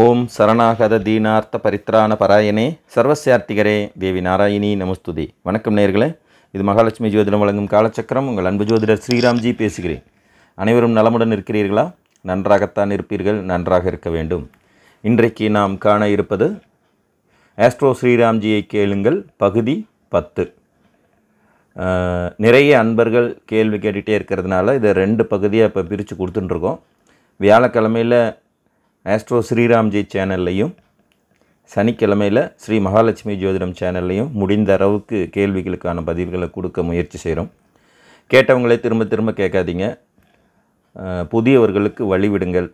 ஓம் சரணாகத தீனார்த்த பரித்திரான பராயணே சர்வசியார்த்திகரே தேவி நாராயணி நமஸ்துதி வணக்கம் நேர்களே இது மகாலட்சுமி ஜோதிடம் வழங்கும் காலச்சக்கரம் உங்கள் அன்பு ஜோதிடர் ஸ்ரீராம்ஜி பேசுகிறேன் அனைவரும் நலமுடன் இருக்கிறீர்களா நன்றாகத்தான் இருப்பீர்கள் நன்றாக இருக்க வேண்டும் இன்றைக்கு நாம் காண இருப்பது ஆஸ்ட்ரோ ஸ்ரீராம்ஜியை கேளுங்கள் பகுதி பத்து நிறைய அன்பர்கள் கேள்வி கேட்டுகிட்டே இருக்கிறதுனால இதை ரெண்டு பகுதியாக இப்போ பிரித்து கொடுத்துட்டுருக்கோம் வியாழக்கிழமையில் ஆஸ்ட்ரோ ஸ்ரீராம்ஜி சேனல்லையும் சனிக்கிழமையில் ஸ்ரீ மகாலட்சுமி ஜோதிடம் சேனல்லையும் முடிந்த அளவுக்கு கேள்விகளுக்கான பதில்களை கொடுக்க முயற்சி செய்கிறோம் கேட்டவங்களே திரும்ப திரும்ப கேட்காதீங்க புதியவர்களுக்கு வழிவிடுங்கள்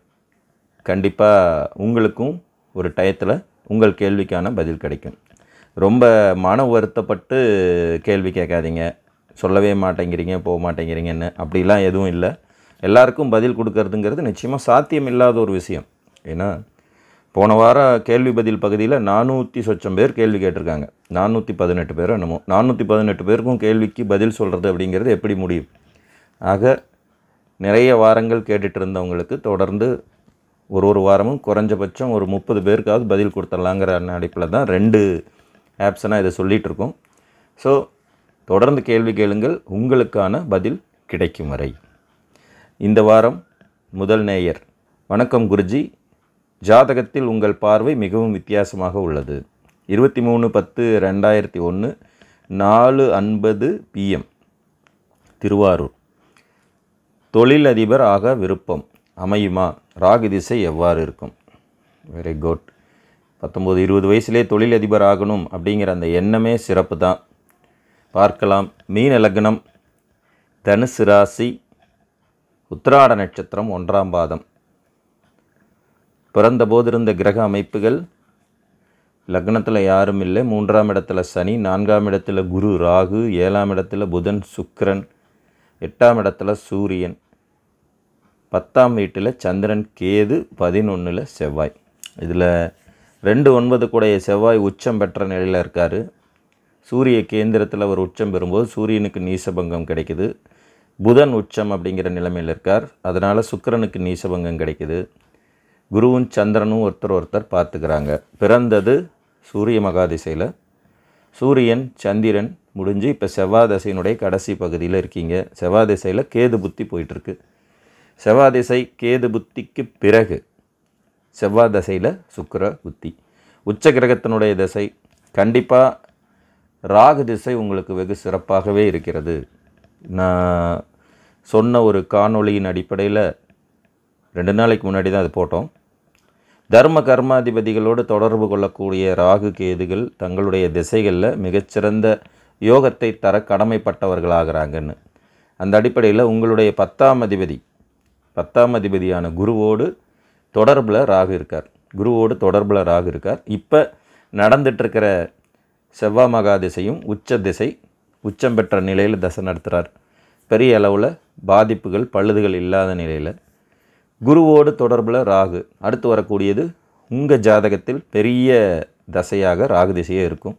கண்டிப்பாக உங்களுக்கும் ஒரு டயத்தில் உங்கள் கேள்விக்கான பதில் கிடைக்கும் ரொம்ப மன வருத்தப்பட்டு கேள்வி கேட்காதீங்க சொல்லவே மாட்டேங்கிறீங்க போக மாட்டேங்கிறீங்கன்னு அப்படிலாம் எதுவும் இல்லை எல்லாருக்கும் பதில் கொடுக்கறதுங்கிறது நிச்சயமாக சாத்தியம் இல்லாத ஒரு விஷயம் ஏன்னா போன வாரம் கேள்வி பதில் பகுதியில் நானூற்றி சொச்சம் பேர் கேள்வி கேட்டிருக்காங்க நானூற்றி பதினெட்டு பேர் என்னமோ நானூற்றி பதினெட்டு பேருக்கும் கேள்விக்கு பதில் சொல்கிறது அப்படிங்கிறது எப்படி முடியும் ஆக நிறைய வாரங்கள் கேட்டுட்டு இருந்தவங்களுக்கு தொடர்ந்து ஒரு ஒரு வாரமும் குறைஞ்சபட்சம் ஒரு முப்பது பேருக்காவது பதில் கொடுத்துடலாங்கிற அடிப்பில் தான் ரெண்டு ஆப்ஸ்னால் இதை சொல்லிகிட்டு இருக்கோம் ஸோ தொடர்ந்து கேள்வி கேளுங்கள் உங்களுக்கான பதில் கிடைக்கும் வரை இந்த வாரம் முதல் நேயர் வணக்கம் குருஜி ஜாதகத்தில் உங்கள் பார்வை மிகவும் வித்தியாசமாக உள்ளது இருபத்தி மூணு பத்து ரெண்டாயிரத்தி ஒன்று நாலு ஐம்பது பிஎம் திருவாரூர் தொழிலதிபர் ஆக விருப்பம் அமையுமா ராகு திசை எவ்வாறு இருக்கும் வெரி குட் பத்தொம்போது இருபது வயசுலேயே தொழிலதிபர் ஆகணும் அப்படிங்கிற அந்த எண்ணமே சிறப்பு தான் பார்க்கலாம் மீன லக்னம் தனுசு ராசி உத்திராட நட்சத்திரம் ஒன்றாம் பாதம் பிறந்தபோது இருந்த கிரக அமைப்புகள் லக்னத்தில் யாரும் இல்லை மூன்றாம் இடத்துல சனி நான்காம் இடத்துல குரு ராகு ஏழாம் இடத்துல புதன் சுக்கரன் எட்டாம் இடத்துல சூரியன் பத்தாம் வீட்டில் சந்திரன் கேது பதினொன்றில் செவ்வாய் இதில் ரெண்டு ஒன்பது கூடைய செவ்வாய் உச்சம் பெற்ற நிலையில் இருக்கார் சூரிய கேந்திரத்தில் அவர் உச்சம் பெறும்போது சூரியனுக்கு நீசபங்கம் கிடைக்குது புதன் உச்சம் அப்படிங்கிற நிலைமையில் இருக்கார் அதனால் சுக்கரனுக்கு நீசபங்கம் கிடைக்குது குருவும் சந்திரனும் ஒருத்தர் ஒருத்தர் பார்த்துக்கிறாங்க பிறந்தது சூரிய மகாதிசையில் சூரியன் சந்திரன் முடிஞ்சு இப்போ செவ்வாதசையினுடைய கடைசி பகுதியில் இருக்கீங்க செவ்வாதிசையில் கேது புத்தி போயிட்டுருக்கு செவ்வாதிசை கேது புத்திக்கு பிறகு செவ்வாய் தசையில் சுக்கர புத்தி உச்ச கிரகத்தினுடைய திசை கண்டிப்பாக ராகு திசை உங்களுக்கு வெகு சிறப்பாகவே இருக்கிறது நான் சொன்ன ஒரு காணொளியின் அடிப்படையில் ரெண்டு நாளைக்கு முன்னாடி தான் அது போட்டோம் தர்ம கர்மாதிபதிகளோடு தொடர்பு கொள்ளக்கூடிய ராகு கேதுகள் தங்களுடைய திசைகளில் மிகச்சிறந்த யோகத்தை தர கடமைப்பட்டவர்களாகிறாங்கன்னு அந்த அடிப்படையில் உங்களுடைய பத்தாம் அதிபதி பத்தாம் அதிபதியான குருவோடு தொடர்பில் ராகு இருக்கார் குருவோடு தொடர்பில் ராகு இருக்கார் இப்போ நடந்துட்டுருக்கிற செவ்வாய் மகா திசையும் உச்ச திசை உச்சம் பெற்ற நிலையில் தசை நடத்துகிறார் பெரிய அளவில் பாதிப்புகள் பழுதுகள் இல்லாத நிலையில் குருவோடு தொடர்பில் ராகு அடுத்து வரக்கூடியது உங்கள் ஜாதகத்தில் பெரிய தசையாக ராகு திசையே இருக்கும்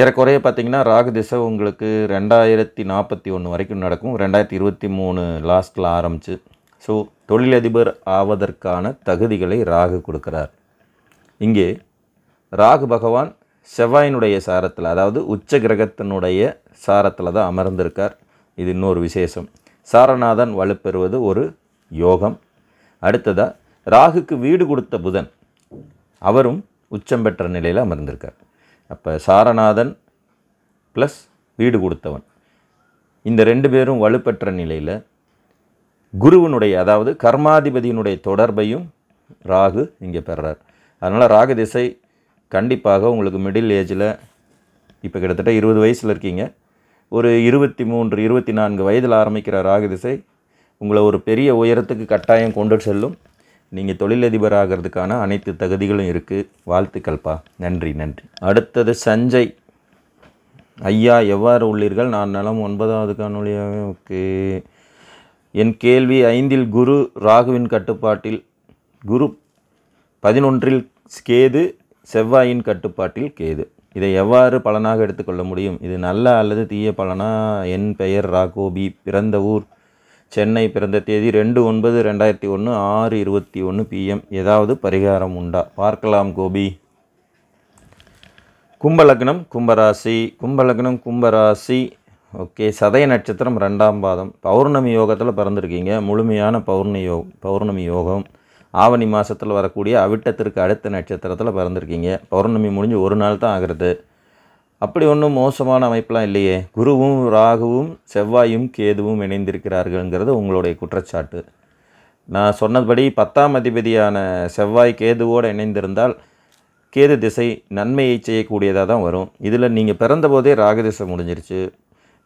ஏறக்குறைய பார்த்திங்கன்னா ராகு திசை உங்களுக்கு ரெண்டாயிரத்தி நாற்பத்தி ஒன்று வரைக்கும் நடக்கும் ரெண்டாயிரத்தி இருபத்தி மூணு லாஸ்ட்டில் ஆரம்பிச்சு ஸோ தொழிலதிபர் ஆவதற்கான தகுதிகளை ராகு கொடுக்கிறார் இங்கே ராகு பகவான் செவ்வாயினுடைய சாரத்தில் அதாவது உச்ச கிரகத்தினுடைய சாரத்தில் தான் அமர்ந்திருக்கார் இது இன்னொரு விசேஷம் சாரநாதன் வலுப்பெறுவது ஒரு யோகம் அடுத்ததாக ராகுக்கு வீடு கொடுத்த புதன் அவரும் உச்சம் பெற்ற நிலையில் அமர்ந்திருக்கார் அப்போ சாரநாதன் ப்ளஸ் வீடு கொடுத்தவன் இந்த ரெண்டு பேரும் வலுப்பெற்ற நிலையில் குருவனுடைய அதாவது கர்மாதிபதியினுடைய தொடர்பையும் ராகு இங்கே பெறார் அதனால் ராகு திசை கண்டிப்பாக உங்களுக்கு மிடில் ஏஜில் இப்போ கிட்டத்தட்ட இருபது வயசில் இருக்கீங்க ஒரு இருபத்தி மூன்று இருபத்தி நான்கு வயதில் ஆரம்பிக்கிற ராகு திசை உங்களை ஒரு பெரிய உயரத்துக்கு கட்டாயம் கொண்டு செல்லும் நீங்கள் தொழிலதிபர் ஆகிறதுக்கான அனைத்து தகுதிகளும் இருக்குது வாழ்த்துக்கள்ப்பா நன்றி நன்றி அடுத்தது சஞ்சய் ஐயா எவ்வாறு உள்ளீர்கள் நான் நலம் ஒன்பதாவது காணொலியாக ஓகே என் கேள்வி ஐந்தில் குரு ராகுவின் கட்டுப்பாட்டில் குரு பதினொன்றில் கேது செவ்வாயின் கட்டுப்பாட்டில் கேது இதை எவ்வாறு பலனாக எடுத்துக்கொள்ள முடியும் இது நல்ல அல்லது தீய பலனா என் பெயர் ராகோபி பிறந்த ஊர் சென்னை பிறந்த தேதி ரெண்டு ஒன்பது ரெண்டாயிரத்தி ஒன்று ஆறு இருபத்தி ஒன்று பிஎம் ஏதாவது பரிகாரம் உண்டா பார்க்கலாம் கோபி கும்பலக்னம் கும்பராசி கும்பலக்னம் கும்பராசி ஓகே சதய நட்சத்திரம் ரெண்டாம் பாதம் பௌர்ணமி யோகத்தில் பிறந்திருக்கீங்க முழுமையான பௌர்ணமி யோகம் பௌர்ணமி யோகம் ஆவணி மாதத்தில் வரக்கூடிய அவிட்டத்திற்கு அடுத்த நட்சத்திரத்தில் பிறந்திருக்கீங்க பௌர்ணமி முடிஞ்சு ஒரு நாள் தான் ஆகிறது அப்படி ஒன்றும் மோசமான அமைப்பெலாம் இல்லையே குருவும் ராகுவும் செவ்வாயும் கேதுவும் இணைந்திருக்கிறார்கள்ங்கிறது உங்களுடைய குற்றச்சாட்டு நான் சொன்னபடி பத்தாம் அதிபதியான செவ்வாய் கேதுவோடு இணைந்திருந்தால் கேது திசை நன்மையை செய்யக்கூடியதாக தான் வரும் இதில் நீங்கள் பிறந்தபோதே ராகு திசை முடிஞ்சிருச்சு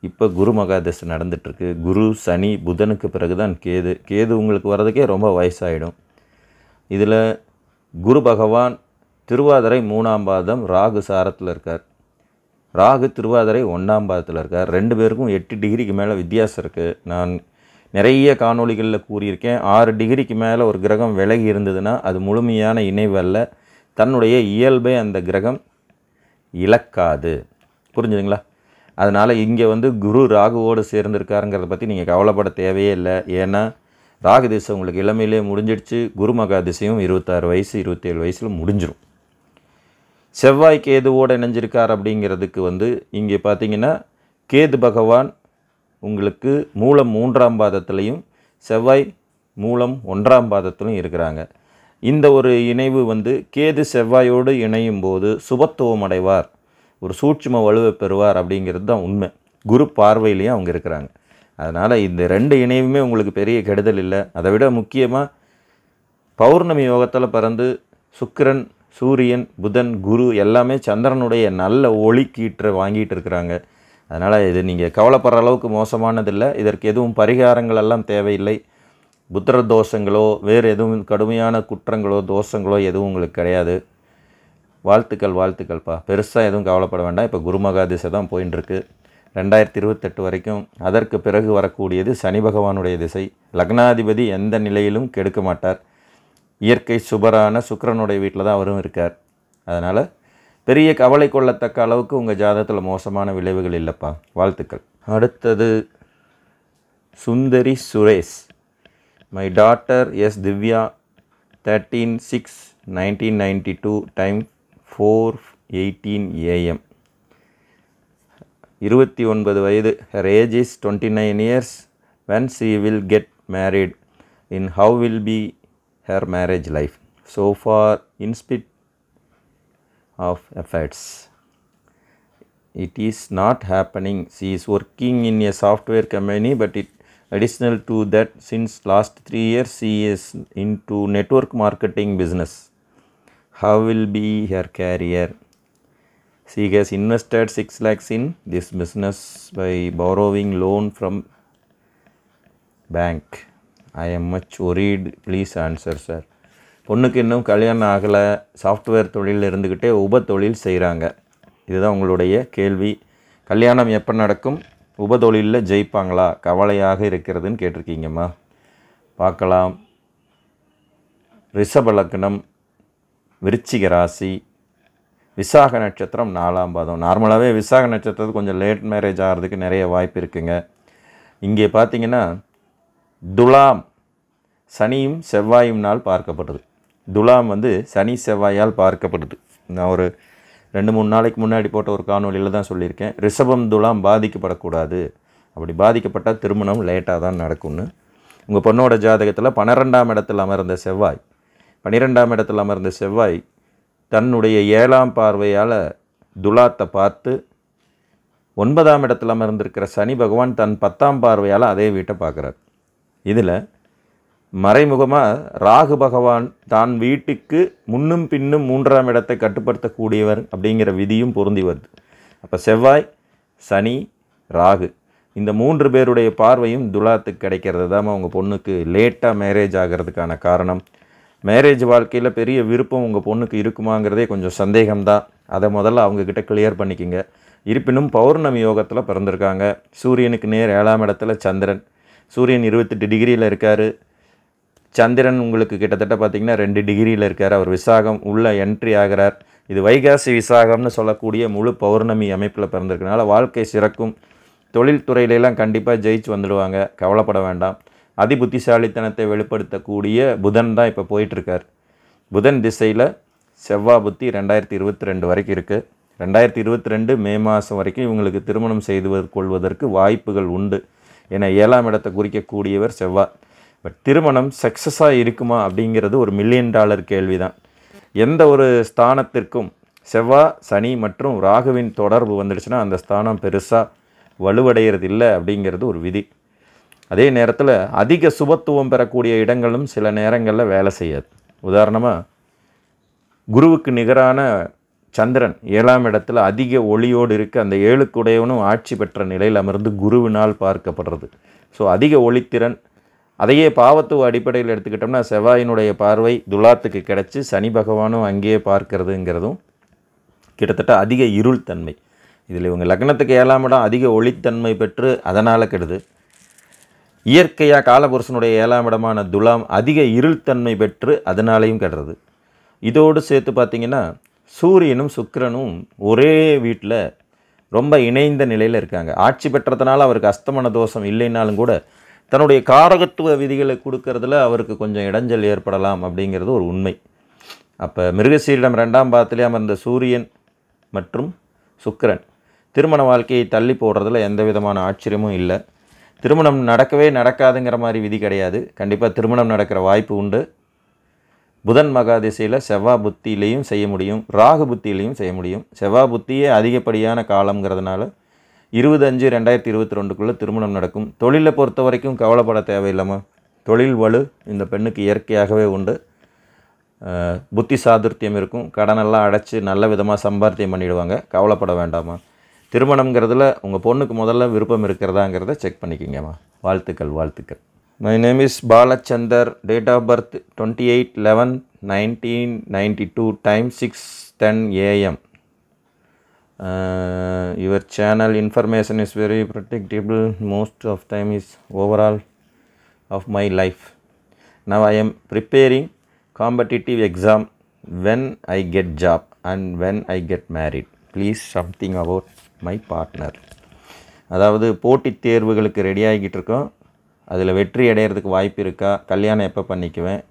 இப்போ குரு மகாதசை நடந்துட்டுருக்கு குரு சனி புதனுக்கு பிறகு தான் கேது கேது உங்களுக்கு வர்றதுக்கே ரொம்ப வயசாகிடும் இதில் குரு பகவான் திருவாதிரை மூணாம் பாதம் ராகு சாரத்தில் இருக்கார் ராகு திருவாதிரை ஒன்றாம் பாதத்தில் இருக்கார் ரெண்டு பேருக்கும் எட்டு டிகிரிக்கு மேலே வித்தியாசம் இருக்குது நான் நிறைய காணொளிகளில் கூறியிருக்கேன் ஆறு டிகிரிக்கு மேலே ஒரு கிரகம் விலகி இருந்ததுன்னா அது முழுமையான இணைவு அல்ல தன்னுடைய இயல்பை அந்த கிரகம் இழக்காது புரிஞ்சுதுங்களா அதனால் இங்கே வந்து குரு ராகுவோடு சேர்ந்துருக்காருங்கிறத பற்றி நீங்கள் கவலைப்பட தேவையே இல்லை ஏன்னா ராகு திசை உங்களுக்கு இளமையிலே முடிஞ்சிடுச்சு குருமகா திசையும் இருபத்தாறு வயசு இருபத்தேழு வயசில் முடிஞ்சிடும் செவ்வாய் கேதுவோடு இணைஞ்சிருக்கார் அப்படிங்கிறதுக்கு வந்து இங்கே பார்த்தீங்கன்னா கேது பகவான் உங்களுக்கு மூலம் மூன்றாம் பாதத்துலேயும் செவ்வாய் மூலம் ஒன்றாம் பாதத்திலும் இருக்கிறாங்க இந்த ஒரு இணைவு வந்து கேது செவ்வாயோடு இணையும் போது சுபத்துவம் அடைவார் ஒரு சூட்சும வலுவை பெறுவார் அப்படிங்கிறது தான் உண்மை குரு பார்வையிலையும் அவங்க இருக்கிறாங்க அதனால் இந்த ரெண்டு இணையுமே உங்களுக்கு பெரிய கெடுதல் இல்லை அதை விட முக்கியமாக பௌர்ணமி யோகத்தில் பிறந்து சுக்கரன் சூரியன் புதன் குரு எல்லாமே சந்திரனுடைய நல்ல ஒளிக்கீற்றை வாங்கிட்டு இருக்கிறாங்க அதனால் இது நீங்கள் கவலைப்படுற அளவுக்கு மோசமானதில்லை இதற்கு எதுவும் பரிகாரங்கள் எல்லாம் தேவையில்லை புத்திர தோஷங்களோ வேறு எதுவும் கடுமையான குற்றங்களோ தோஷங்களோ எதுவும் உங்களுக்கு கிடையாது வாழ்த்துக்கள் வாழ்த்துக்கள்ப்பா பெருசாக எதுவும் கவலைப்பட வேண்டாம் இப்போ குருமகா திசை தான் போயின்னு ரெண்டாயிரத்தி இருபத்தெட்டு வரைக்கும் அதற்கு பிறகு வரக்கூடியது சனி பகவானுடைய திசை லக்னாதிபதி எந்த நிலையிலும் கெடுக்க மாட்டார் இயற்கை சுபரான சுக்கரனுடைய வீட்டில் தான் அவரும் இருக்கார் அதனால் பெரிய கவலை கொள்ளத்தக்க அளவுக்கு உங்கள் ஜாதகத்தில் மோசமான விளைவுகள் இல்லைப்பா வாழ்த்துக்கள் அடுத்தது Sundari Suresh my daughter S Divya thirteen six nineteen ninety two time four eighteen AM இருபத்தி ஒன்பது வயது her age is twenty nine years when she will get married in how will be her marriage life so far in spite of efforts it is not happening she is working in a software company but it additional to that since last 3 years she is into network marketing business how will be her career? She has invested 6 lakhs in this business by borrowing loan from bank. I am much worried. Please answer, sir. பொண்ணுக்கு இன்னும் கல்யாணம் ஆகலை software தொழிலில் இருந்துக்கிட்டே உப தொழில் செய்கிறாங்க இதுதான் உங்களுடைய கேள்வி கல்யாணம் எப்போ நடக்கும் உப தொழிலில் ஜெயிப்பாங்களா கவலையாக இருக்கிறதுன்னு கேட்டிருக்கீங்கம்மா பார்க்கலாம் ரிஷப லக்னம் விருச்சிக ராசி விசாக நட்சத்திரம் நாலாம் பாதம் நார்மலாகவே விசாக நட்சத்திரத்துக்கு கொஞ்சம் லேட் மேரேஜ் ஆகிறதுக்கு நிறைய வாய்ப்பு இருக்குங்க இங்கே பார்த்தீங்கன்னா துலாம் சனியும் செவ்வாயும் நாள் பார்க்கப்படுது துலாம் வந்து சனி செவ்வாயால் பார்க்கப்படுது நான் ஒரு ரெண்டு மூணு நாளைக்கு முன்னாடி போட்ட ஒரு காணொலியில் தான் சொல்லியிருக்கேன் ரிஷபம் துலாம் பாதிக்கப்படக்கூடாது அப்படி பாதிக்கப்பட்டால் திருமணம் லேட்டாக தான் நடக்கும்னு உங்கள் பொண்ணோட ஜாதகத்தில் பன்னிரெண்டாம் இடத்தில் அமர்ந்த செவ்வாய் பன்னிரெண்டாம் இடத்தில் அமர்ந்த செவ்வாய் தன்னுடைய ஏழாம் பார்வையால் துலாத்தை பார்த்து ஒன்பதாம் இடத்தில் அமர்ந்திருக்கிற சனி பகவான் தன் பத்தாம் பார்வையால் அதே வீட்டை பார்க்குறார் இதில் மறைமுகமாக ராகு பகவான் தான் வீட்டுக்கு முன்னும் பின்னும் மூன்றாம் இடத்தை கட்டுப்படுத்தக்கூடியவர் அப்படிங்கிற விதியும் பொருந்தி வருது அப்போ செவ்வாய் சனி ராகு இந்த மூன்று பேருடைய பார்வையும் துலாத்துக்கு கிடைக்கிறது தான் அவங்க பொண்ணுக்கு லேட்டாக மேரேஜ் ஆகிறதுக்கான காரணம் மேரேஜ் வாழ்க்கையில் பெரிய விருப்பம் உங்கள் பொண்ணுக்கு இருக்குமாங்கிறதே கொஞ்சம் சந்தேகம்தான் அதை முதல்ல அவங்கக்கிட்ட கிளியர் பண்ணிக்கிங்க இருப்பினும் பௌர்ணமி யோகத்தில் பிறந்திருக்காங்க சூரியனுக்கு நேர் ஏழாம் இடத்துல சந்திரன் சூரியன் இருபத்தெட்டு டிகிரியில் இருக்கார் சந்திரன் உங்களுக்கு கிட்டத்தட்ட பார்த்திங்கன்னா ரெண்டு டிகிரியில் இருக்கார் அவர் விசாகம் உள்ளே என்ட்ரி ஆகிறார் இது வைகாசி விசாகம்னு சொல்லக்கூடிய முழு பௌர்ணமி அமைப்பில் பிறந்திருக்கனால வாழ்க்கை சிறக்கும் தொழில்துறையிலெல்லாம் கண்டிப்பாக ஜெயிச்சு வந்துடுவாங்க கவலைப்பட வேண்டாம் அதிபுத்திசாலித்தனத்தை வெளிப்படுத்தக்கூடிய புதன் தான் இப்போ போயிட்டுருக்கார் புதன் திசையில் செவ்வாய் புத்தி ரெண்டாயிரத்தி இருபத்தி ரெண்டு வரைக்கும் இருக்குது ரெண்டாயிரத்தி இருபத்தி ரெண்டு மே மாதம் வரைக்கும் இவங்களுக்கு திருமணம் செய்து கொள்வதற்கு வாய்ப்புகள் உண்டு என ஏழாம் இடத்தை குறிக்கக்கூடியவர் செவ்வாய் பட் திருமணம் சக்ஸஸாக இருக்குமா அப்படிங்கிறது ஒரு மில்லியன் டாலர் கேள்வி தான் எந்த ஒரு ஸ்தானத்திற்கும் செவ்வாய் சனி மற்றும் ராகுவின் தொடர்பு வந்துடுச்சுன்னா அந்த ஸ்தானம் பெருசாக வலுவடைகிறது இல்லை அப்படிங்கிறது ஒரு விதி அதே நேரத்தில் அதிக சுபத்துவம் பெறக்கூடிய இடங்களும் சில நேரங்களில் வேலை செய்யாது உதாரணமாக குருவுக்கு நிகரான சந்திரன் ஏழாம் இடத்துல அதிக ஒளியோடு இருக்க அந்த ஏழுக்குடையவனும் ஆட்சி பெற்ற நிலையில் அமர்ந்து குருவினால் பார்க்கப்படுறது ஸோ அதிக ஒளித்திறன் அதையே பாவத்துவ அடிப்படையில் எடுத்துக்கிட்டோம்னா செவ்வாயினுடைய பார்வை துலாத்துக்கு கிடச்சி சனி பகவானும் அங்கேயே பார்க்கறதுங்கிறதும் கிட்டத்தட்ட அதிக இருள் தன்மை இதில் இவங்க லக்னத்துக்கு ஏழாம் இடம் அதிக ஒளித்தன்மை பெற்று அதனால் கெடுது இயற்கையாக காலபுருஷனுடைய ஏழாம் இடமான துலாம் அதிக இருள்தன்மை பெற்று அதனாலையும் கெடுறது இதோடு சேர்த்து பார்த்திங்கன்னா சூரியனும் சுக்கிரனும் ஒரே வீட்டில் ரொம்ப இணைந்த நிலையில் இருக்காங்க ஆட்சி பெற்றதுனால அவருக்கு அஸ்தமன தோஷம் இல்லைனாலும் கூட தன்னுடைய காரகத்துவ விதிகளை கொடுக்கறதுல அவருக்கு கொஞ்சம் இடைஞ்சல் ஏற்படலாம் அப்படிங்கிறது ஒரு உண்மை அப்போ மிருகசீரிடம் ரெண்டாம் பாதத்திலே அமர்ந்த சூரியன் மற்றும் சுக்கிரன் திருமண வாழ்க்கையை தள்ளி போடுறதில் எந்த விதமான ஆச்சரியமும் இல்லை திருமணம் நடக்கவே நடக்காதுங்கிற மாதிரி விதி கிடையாது கண்டிப்பாக திருமணம் நடக்கிற வாய்ப்பு உண்டு புதன் மகா திசையில் செவ்வாய் புத்தியிலையும் செய்ய முடியும் ராகு புத்தியிலையும் செய்ய முடியும் செவ்வாய் புத்தியே அதிகப்படியான காலங்கிறதுனால இருபது அஞ்சு ரெண்டாயிரத்தி இருபத்தி ரெண்டுக்குள்ளே திருமணம் நடக்கும் தொழிலை பொறுத்த வரைக்கும் கவலைப்பட தேவையில்லாமல் தொழில் வலு இந்த பெண்ணுக்கு இயற்கையாகவே உண்டு புத்தி சாதுர்த்தியம் இருக்கும் கடனெல்லாம் அடைச்சி நல்ல விதமாக சம்பாத்தியம் பண்ணிவிடுவாங்க கவலைப்பட வேண்டாமா திருமணங்கிறதுல உங்கள் பொண்ணுக்கு முதல்ல விருப்பம் இருக்கிறதாங்கிறத செக் பண்ணிக்கிங்கம்மா வாழ்த்துக்கள் வாழ்த்துக்கள் my name is Balachander date of birth twenty eight eleven nineteen ninety two time six ten AM your channel information is very predictable most of time is overall of my life now I am preparing competitive exam when I get job and when I get married please something about my partner அதாவது போட்டித் தேர்வுகளுக்கு ready ஆகிக்கிட்டு இருக்கோம் அதில் வெற்றி அடையிறதுக்கு வாய்ப்பு இருக்கா கல்யாணம் எப்போ பண்ணிக்குவேன்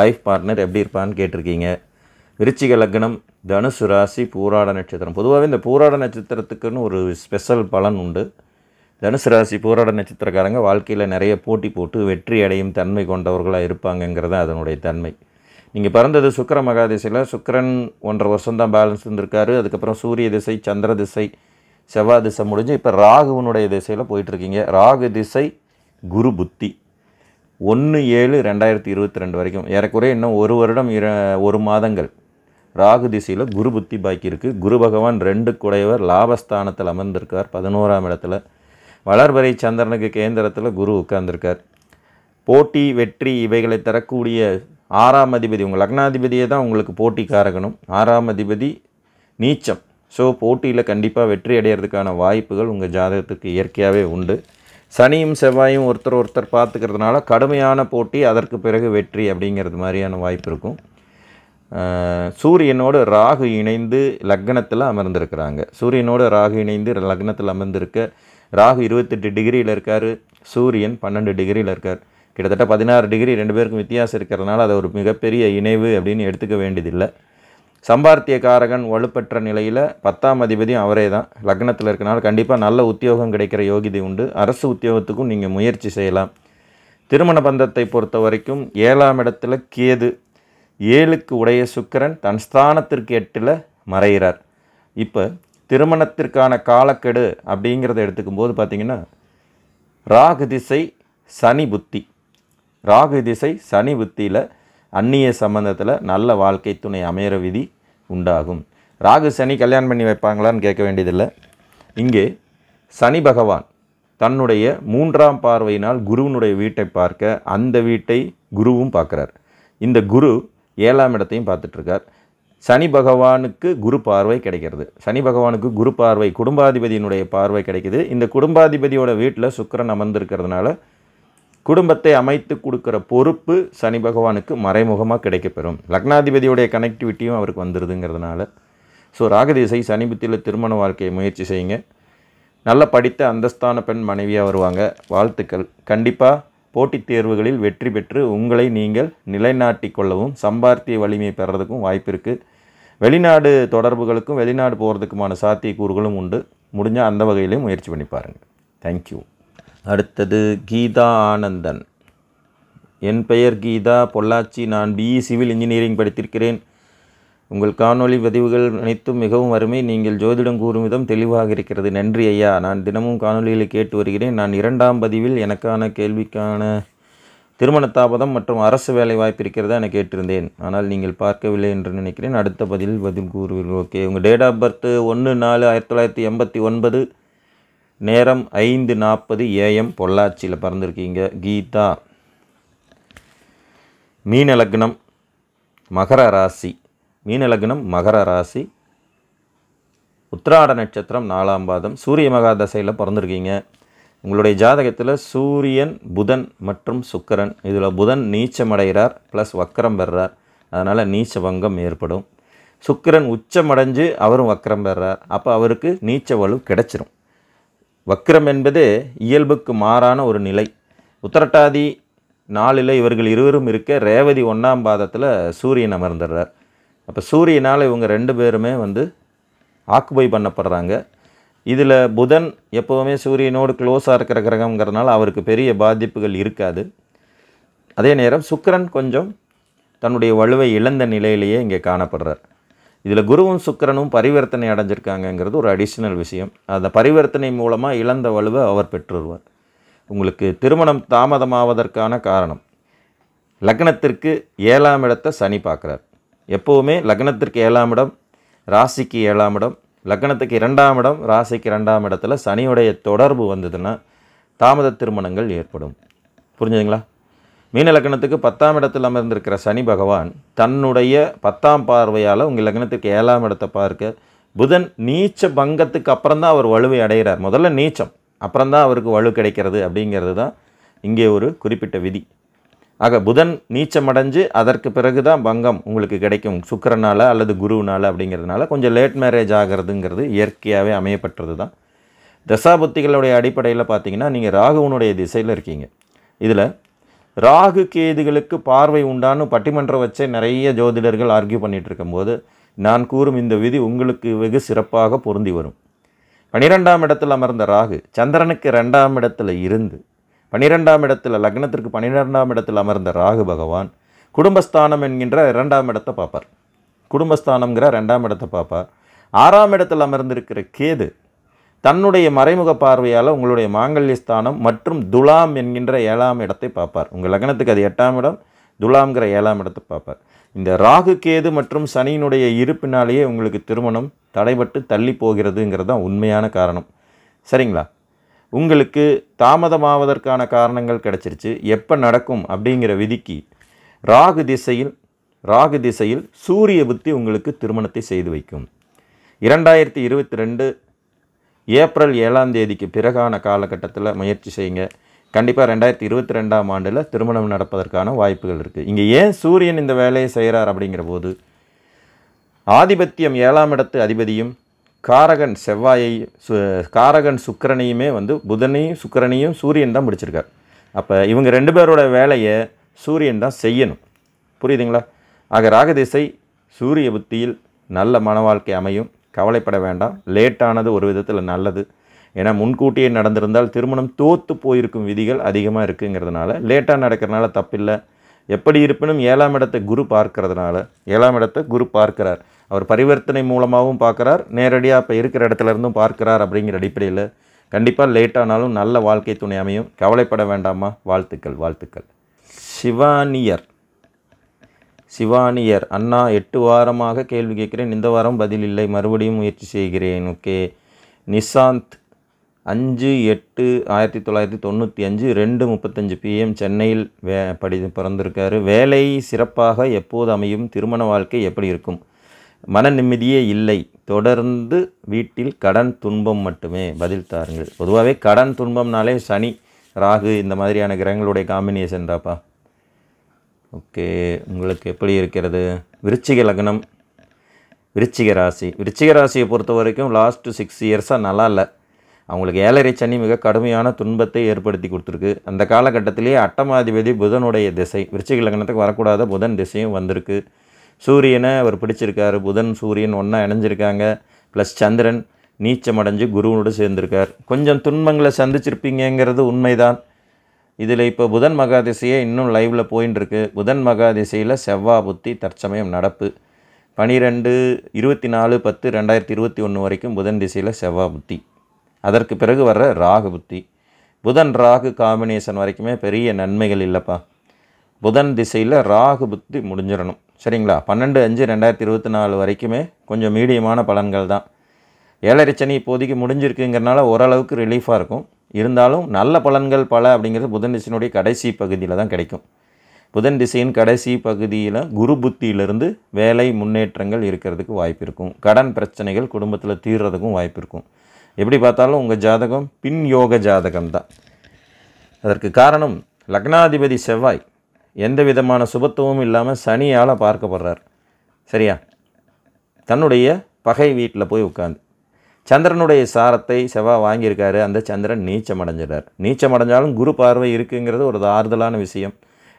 லைஃப் பார்ட்னர் எப்படி இருப்பான்னு கேட்டிருக்கீங்க விருச்சிக லக்னம் தனுசு ராசி பூராட நட்சத்திரம் பொதுவாகவே இந்த பூராட நட்சத்திரத்துக்குன்னு ஒரு ஸ்பெஷல் பலன் உண்டு தனுசு ராசி பூராட நட்சத்திரக்காரங்க வாழ்க்கையில் நிறைய போட்டி போட்டு வெற்றி அடையும் தன்மை கொண்டவர்களாக இருப்பாங்கங்கிறது அதனுடைய தன்மை நீங்கள் பிறந்தது சுக்கர மகாதிசையில் சுக்கரன் ஒன்றரை வருஷம் தான் பேலன்ஸ் இருந்திருக்காரு அதுக்கப்புறம் சூரிய திசை சந்திர திசை செவ்வாய் திசை முடிஞ்சு இப்போ ராகுவனுடைய திசையில் போயிட்டுருக்கீங்க ராகு திசை குரு புத்தி ஒன்று ஏழு ரெண்டாயிரத்தி இருபத்தி ரெண்டு வரைக்கும் ஏறக்குறைய இன்னும் ஒரு வருடம் இர ஒரு மாதங்கள் ராகு திசையில் குரு புத்தி பாக்கி இருக்குது குரு பகவான் ரெண்டு குடையவர் லாபஸ்தானத்தில் அமர்ந்திருக்கார் பதினோராம் இடத்துல வளர்வரை சந்திரனுக்கு கேந்திரத்தில் குரு உட்கார்ந்திருக்கார் போட்டி வெற்றி இவைகளை தரக்கூடிய ஆறாம் அதிபதி உங்கள் லக்னாதிபதியை தான் உங்களுக்கு போட்டி காரகணும் ஆறாம் அதிபதி நீச்சம் ஸோ போட்டியில் கண்டிப்பாக வெற்றி அடையிறதுக்கான வாய்ப்புகள் உங்கள் ஜாதகத்துக்கு இயற்கையாகவே உண்டு சனியும் செவ்வாயும் ஒருத்தர் ஒருத்தர் பார்த்துக்கிறதுனால கடுமையான போட்டி அதற்கு பிறகு வெற்றி அப்படிங்கிறது மாதிரியான வாய்ப்பு இருக்கும் சூரியனோடு ராகு இணைந்து லக்னத்தில் அமர்ந்திருக்கிறாங்க சூரியனோடு ராகு இணைந்து லக்னத்தில் அமர்ந்திருக்க ராகு இருபத்தெட்டு டிகிரியில் இருக்கார் சூரியன் பன்னெண்டு டிகிரியில் இருக்கார் கிட்டத்தட்ட பதினாறு டிகிரி ரெண்டு பேருக்கும் வித்தியாசம் இருக்கிறதுனால அதை ஒரு மிகப்பெரிய இணைவு அப்படின்னு எடுத்துக்க வேண்டியதில்லை சம்பார்த்தியக்காரகன் வலுப்பெற்ற நிலையில் பத்தாம் அதிபதியும் அவரே தான் லக்னத்தில் இருக்கனால கண்டிப்பாக நல்ல உத்தியோகம் கிடைக்கிற யோகிதை உண்டு அரசு உத்தியோகத்துக்கும் நீங்கள் முயற்சி செய்யலாம் திருமண பந்தத்தை பொறுத்த வரைக்கும் ஏழாம் இடத்துல கேது ஏழுக்கு உடைய சுக்கரன் தன் ஸ்தானத்திற்கு எட்டில் மறைகிறார் இப்போ திருமணத்திற்கான காலக்கெடு அப்படிங்கிறத எடுத்துக்கும் போது பார்த்திங்கன்னா ராகு திசை சனி புத்தி ராகு திசை சனி புத்தியில் அந்நிய சம்பந்தத்தில் நல்ல வாழ்க்கை துணை அமையிற விதி உண்டாகும் ராகு சனி கல்யாணம் பண்ணி வைப்பாங்களான்னு கேட்க வேண்டியதில்லை இங்கே சனி பகவான் தன்னுடைய மூன்றாம் பார்வையினால் குருவினுடைய வீட்டை பார்க்க அந்த வீட்டை குருவும் பார்க்குறார் இந்த குரு ஏழாம் இடத்தையும் பார்த்துட்ருக்கார் சனி பகவானுக்கு குரு பார்வை கிடைக்கிறது சனி பகவானுக்கு குரு பார்வை குடும்பாதிபதியினுடைய பார்வை கிடைக்கிது இந்த குடும்பாதிபதியோட வீட்டில் சுக்கரன் அமர்ந்திருக்கிறதுனால குடும்பத்தை அமைத்து கொடுக்குற பொறுப்பு சனி பகவானுக்கு மறைமுகமாக கிடைக்கப்பெறும் லக்னாதிபதியுடைய கனெக்டிவிட்டியும் அவருக்கு வந்துடுதுங்கிறதுனால ஸோ ராகதிசை சனிபத்தில் திருமண வாழ்க்கையை முயற்சி செய்யுங்க நல்லா படித்த அந்தஸ்தான பெண் மனைவியாக வருவாங்க வாழ்த்துக்கள் கண்டிப்பாக போட்டித் தேர்வுகளில் வெற்றி பெற்று உங்களை நீங்கள் நிலைநாட்டி கொள்ளவும் சம்பார்த்திய வலிமையை பெறதுக்கும் வாய்ப்பு இருக்குது வெளிநாடு தொடர்புகளுக்கும் வெளிநாடு போகிறதுக்குமான சாத்தியக்கூறுகளும் உண்டு முடிஞ்சால் அந்த வகையிலையும் முயற்சி பண்ணி பாருங்கள் தேங்க்யூ அடுத்தது கீதா ஆனந்தன் என் பெயர் கீதா பொள்ளாச்சி நான் பிஇ சிவில் இன்ஜினியரிங் படித்திருக்கிறேன் உங்கள் காணொளி பதிவுகள் அனைத்தும் மிகவும் அருமை நீங்கள் ஜோதிடம் கூறும் விதம் தெளிவாக இருக்கிறது நன்றி ஐயா நான் தினமும் காணொலிகளை கேட்டு வருகிறேன் நான் இரண்டாம் பதிவில் எனக்கான கேள்விக்கான திருமண தாபதம் மற்றும் அரசு வேலை வாய்ப்பு இருக்கிறதா என கேட்டிருந்தேன் ஆனால் நீங்கள் பார்க்கவில்லை என்று நினைக்கிறேன் அடுத்த பதில் பதில் கூறுவீர்கள் ஓகே உங்கள் டேட் ஆஃப் பர்த்து ஒன்று நாலு ஆயிரத்தி தொள்ளாயிரத்தி எண்பத்தி ஒன்பது நேரம் ஐந்து நாற்பது ஏஎம் பொள்ளாச்சியில் பறந்துருக்கீங்க கீதா மீன லக்னம் மகர ராசி மீன லக்னம் மகர ராசி உத்திராட நட்சத்திரம் நாலாம் பாதம் சூரிய மகா தசையில் பிறந்திருக்கீங்க உங்களுடைய ஜாதகத்தில் சூரியன் புதன் மற்றும் சுக்கரன் இதில் புதன் நீச்சமடைகிறார் ப்ளஸ் வக்கரம் பெறுறார் அதனால் நீச்ச பங்கம் ஏற்படும் சுக்கரன் உச்சமடைஞ்சு அவரும் வக்கரம் பெறுறார் அப்போ அவருக்கு நீச்ச வலு கிடச்சிரும் வக்கிரம் என்பது இயல்புக்கு மாறான ஒரு நிலை உத்தரட்டாதி நாளில் இவர்கள் இருவரும் இருக்க ரேவதி ஒன்றாம் பாதத்தில் சூரியன் அமர்ந்துடுறார் அப்போ சூரியனால் இவங்க ரெண்டு பேருமே வந்து ஆக்குபை பண்ணப்படுறாங்க இதில் புதன் எப்போவுமே சூரியனோடு க்ளோஸாக இருக்கிற கிரகங்கிறதுனால அவருக்கு பெரிய பாதிப்புகள் இருக்காது அதே நேரம் சுக்கரன் கொஞ்சம் தன்னுடைய வலுவை இழந்த நிலையிலேயே இங்கே காணப்படுறார் இதில் குருவும் சுக்கரனும் பரிவர்த்தனை அடைஞ்சிருக்காங்கங்கிறது ஒரு அடிஷ்னல் விஷயம் அந்த பரிவர்த்தனை மூலமாக இழந்த வலுவை அவர் பெற்றுருவார் உங்களுக்கு திருமணம் தாமதமாவதற்கான காரணம் லக்னத்திற்கு ஏழாம் இடத்தை சனி பார்க்குறார் எப்போவுமே லக்னத்திற்கு ஏழாம் இடம் ராசிக்கு ஏழாம் இடம் லக்னத்துக்கு இரண்டாம் இடம் ராசிக்கு இரண்டாம் இடத்துல சனியுடைய தொடர்பு வந்ததுன்னா தாமத திருமணங்கள் ஏற்படும் புரிஞ்சுதுங்களா மீன லக்னத்துக்கு பத்தாம் இடத்தில் அமர்ந்திருக்கிற சனி பகவான் தன்னுடைய பத்தாம் பார்வையால் உங்கள் லக்னத்துக்கு ஏழாம் இடத்தை பார்க்க புதன் நீச்ச பங்கத்துக்கு அப்புறம் தான் அவர் வலுவை அடைகிறார் முதல்ல நீச்சம் அப்புறம் தான் அவருக்கு வலு கிடைக்கிறது அப்படிங்கிறது தான் இங்கே ஒரு குறிப்பிட்ட விதி ஆக புதன் நீச்சம் அடைஞ்சு அதற்கு பிறகு தான் பங்கம் உங்களுக்கு கிடைக்கும் சுக்கரனால் அல்லது குருவினால் அப்படிங்கிறதுனால கொஞ்சம் லேட் மேரேஜ் ஆகிறதுங்கிறது இயற்கையாகவே அமையப்பட்டது தான் தசாபுத்திகளுடைய அடிப்படையில் பார்த்தீங்கன்னா நீங்கள் ராகுவனுடைய திசையில் இருக்கீங்க இதில் ராகு கேதுகளுக்கு பார்வை உண்டானு பட்டிமன்றம் வச்சே நிறைய ஜோதிடர்கள் ஆர்கியூ பண்ணிகிட்டு இருக்கும்போது நான் கூறும் இந்த விதி உங்களுக்கு வெகு சிறப்பாக பொருந்தி வரும் பனிரெண்டாம் இடத்தில் அமர்ந்த ராகு சந்திரனுக்கு ரெண்டாம் இடத்துல இருந்து பனிரெண்டாம் இடத்தில் லக்னத்திற்கு பனிரெண்டாம் இடத்தில் அமர்ந்த ராகு பகவான் குடும்பஸ்தானம் என்கின்ற இரண்டாம் இடத்தை பார்ப்பார் குடும்பஸ்தானம்ங்கிற ரெண்டாம் இடத்தை பார்ப்பார் ஆறாம் இடத்தில் அமர்ந்திருக்கிற கேது தன்னுடைய மறைமுக பார்வையால் உங்களுடைய மாங்கல்ய ஸ்தானம் மற்றும் துலாம் என்கின்ற ஏழாம் இடத்தை பார்ப்பார் உங்கள் லக்னத்துக்கு அது எட்டாம் இடம் துலாம்ங்கிற ஏழாம் இடத்தை பார்ப்பார் இந்த ராகு கேது மற்றும் சனியினுடைய இருப்பினாலேயே உங்களுக்கு திருமணம் தடைபட்டு தள்ளி போகிறதுங்கிறது தான் உண்மையான காரணம் சரிங்களா உங்களுக்கு தாமதமாவதற்கான காரணங்கள் கிடச்சிருச்சு எப்போ நடக்கும் அப்படிங்கிற விதிக்கு ராகு திசையில் ராகு திசையில் சூரிய புத்தி உங்களுக்கு திருமணத்தை செய்து வைக்கும் இரண்டாயிரத்தி இருபத்தி ரெண்டு ஏப்ரல் ஏழாம் தேதிக்கு பிறகான காலகட்டத்தில் முயற்சி செய்யுங்க கண்டிப்பாக ரெண்டாயிரத்தி இருபத்தி ரெண்டாம் ஆண்டில் திருமணம் நடப்பதற்கான வாய்ப்புகள் இருக்குது இங்கே ஏன் சூரியன் இந்த வேலையை செய்கிறார் அப்படிங்கிற போது ஆதிபத்தியம் ஏழாம் இடத்து அதிபதியும் காரகன் செவ்வாயை காரகன் சுக்கரனையுமே வந்து புதனையும் சுக்கரனையும் சூரியன் தான் பிடிச்சிருக்கார் அப்போ இவங்க ரெண்டு பேரோட வேலையை சூரியன் தான் செய்யணும் புரியுதுங்களா ஆக ராகதிசை சூரிய புத்தியில் நல்ல மன வாழ்க்கை அமையும் கவலைப்பட வேண்டாம் லேட்டானது ஒரு விதத்தில் நல்லது ஏன்னா முன்கூட்டியே நடந்திருந்தால் திருமணம் தோற்று போயிருக்கும் விதிகள் அதிகமாக இருக்குங்கிறதுனால லேட்டாக நடக்கிறனால தப்பில்லை எப்படி இருப்பினும் ஏழாம் இடத்தை குரு பார்க்கறதுனால ஏழாம் இடத்தை குரு பார்க்கிறார் அவர் பரிவர்த்தனை மூலமாகவும் பார்க்குறார் நேரடியாக இப்போ இருக்கிற இடத்துல இருந்தும் பார்க்குறார் அப்படிங்கிற அடிப்படையில் கண்டிப்பாக லேட்டானாலும் நல்ல வாழ்க்கை துணை அமையும் கவலைப்பட வேண்டாமா வாழ்த்துக்கள் வாழ்த்துக்கள் சிவானியர் சிவானியர் அண்ணா எட்டு வாரமாக கேள்வி கேட்குறேன் இந்த வாரம் பதில் இல்லை மறுபடியும் முயற்சி செய்கிறேன் ஓகே நிசாந்த் அஞ்சு எட்டு ஆயிரத்தி தொள்ளாயிரத்தி தொண்ணூற்றி அஞ்சு ரெண்டு முப்பத்தஞ்சு பிஎம் சென்னையில் வே படி பிறந்திருக்காரு வேலை சிறப்பாக எப்போது அமையும் திருமண வாழ்க்கை எப்படி இருக்கும் மன நிம்மதியே இல்லை தொடர்ந்து வீட்டில் கடன் துன்பம் மட்டுமே பதில் தாருங்கள் பொதுவாகவே கடன் துன்பம்னாலே சனி ராகு இந்த மாதிரியான கிரகங்களுடைய காம்பினேஷன் தாப்பா ஓகே உங்களுக்கு எப்படி இருக்கிறது விருச்சிக லக்னம் விருச்சிக ராசி விருச்சிக ராசியை பொறுத்த வரைக்கும் லாஸ்ட்டு சிக்ஸ் இயர்ஸாக நல்லா இல்லை அவங்களுக்கு ஏழரை சனி மிக கடுமையான துன்பத்தை ஏற்படுத்தி கொடுத்துருக்கு அந்த காலகட்டத்திலேயே அட்டமாதிபதி புதனுடைய திசை விருச்சிக லக்னத்துக்கு வரக்கூடாத புதன் திசையும் வந்திருக்கு சூரியனை அவர் பிடிச்சிருக்காரு புதன் சூரியன் ஒன்றா இணைஞ்சிருக்காங்க ப்ளஸ் சந்திரன் நீச்சமடைஞ்சு குருவனோடு சேர்ந்திருக்கார் கொஞ்சம் துன்பங்களை சந்திச்சிருப்பீங்கங்கிறது உண்மைதான் இதில் இப்போ புதன் மகாதிசையே இன்னும் லைவில் போயின்னு இருக்கு புதன் மகாதிசையில் செவ்வா புத்தி தற்சமயம் நடப்பு பனிரெண்டு இருபத்தி நாலு பத்து ரெண்டாயிரத்தி இருபத்தி ஒன்று வரைக்கும் புதன் திசையில் செவ்வா புத்தி அதற்கு பிறகு வர்ற ராகு புத்தி புதன் ராகு காம்பினேஷன் வரைக்குமே பெரிய நன்மைகள் இல்லைப்பா புதன் திசையில் ராகு புத்தி முடிஞ்சிடணும் சரிங்களா பன்னெண்டு அஞ்சு ரெண்டாயிரத்தி இருபத்தி நாலு வரைக்குமே கொஞ்சம் மீடியமான பலன்கள் தான் ஏழரை சனி இப்போதைக்கு முடிஞ்சிருக்குங்கிறனால ஓரளவுக்கு ரிலீஃபாக இருக்கும் இருந்தாலும் நல்ல பலன்கள் பல அப்படிங்கிறது புதன் திசையினுடைய கடைசி பகுதியில் தான் கிடைக்கும் புதன் திசையின் கடைசி பகுதியில் குரு புத்தியிலிருந்து வேலை முன்னேற்றங்கள் இருக்கிறதுக்கு வாய்ப்பு இருக்கும் கடன் பிரச்சனைகள் குடும்பத்தில் தீர்றதுக்கும் வாய்ப்பு இருக்கும் எப்படி பார்த்தாலும் உங்கள் ஜாதகம் பின் யோக ஜாதகம் தான் அதற்கு காரணம் லக்னாதிபதி செவ்வாய் எந்த விதமான சுபத்துவமும் இல்லாமல் சனியால் பார்க்கப்படுறார் சரியா தன்னுடைய பகை வீட்டில் போய் உட்காந்து சந்திரனுடைய சாரத்தை செவ்வாய் வாங்கியிருக்காரு அந்த சந்திரன் நீச்சம் அடைஞ்சிடார் நீச்சம் அடைஞ்சாலும் குரு பார்வை இருக்குங்கிறது ஒரு ஆறுதலான விஷயம்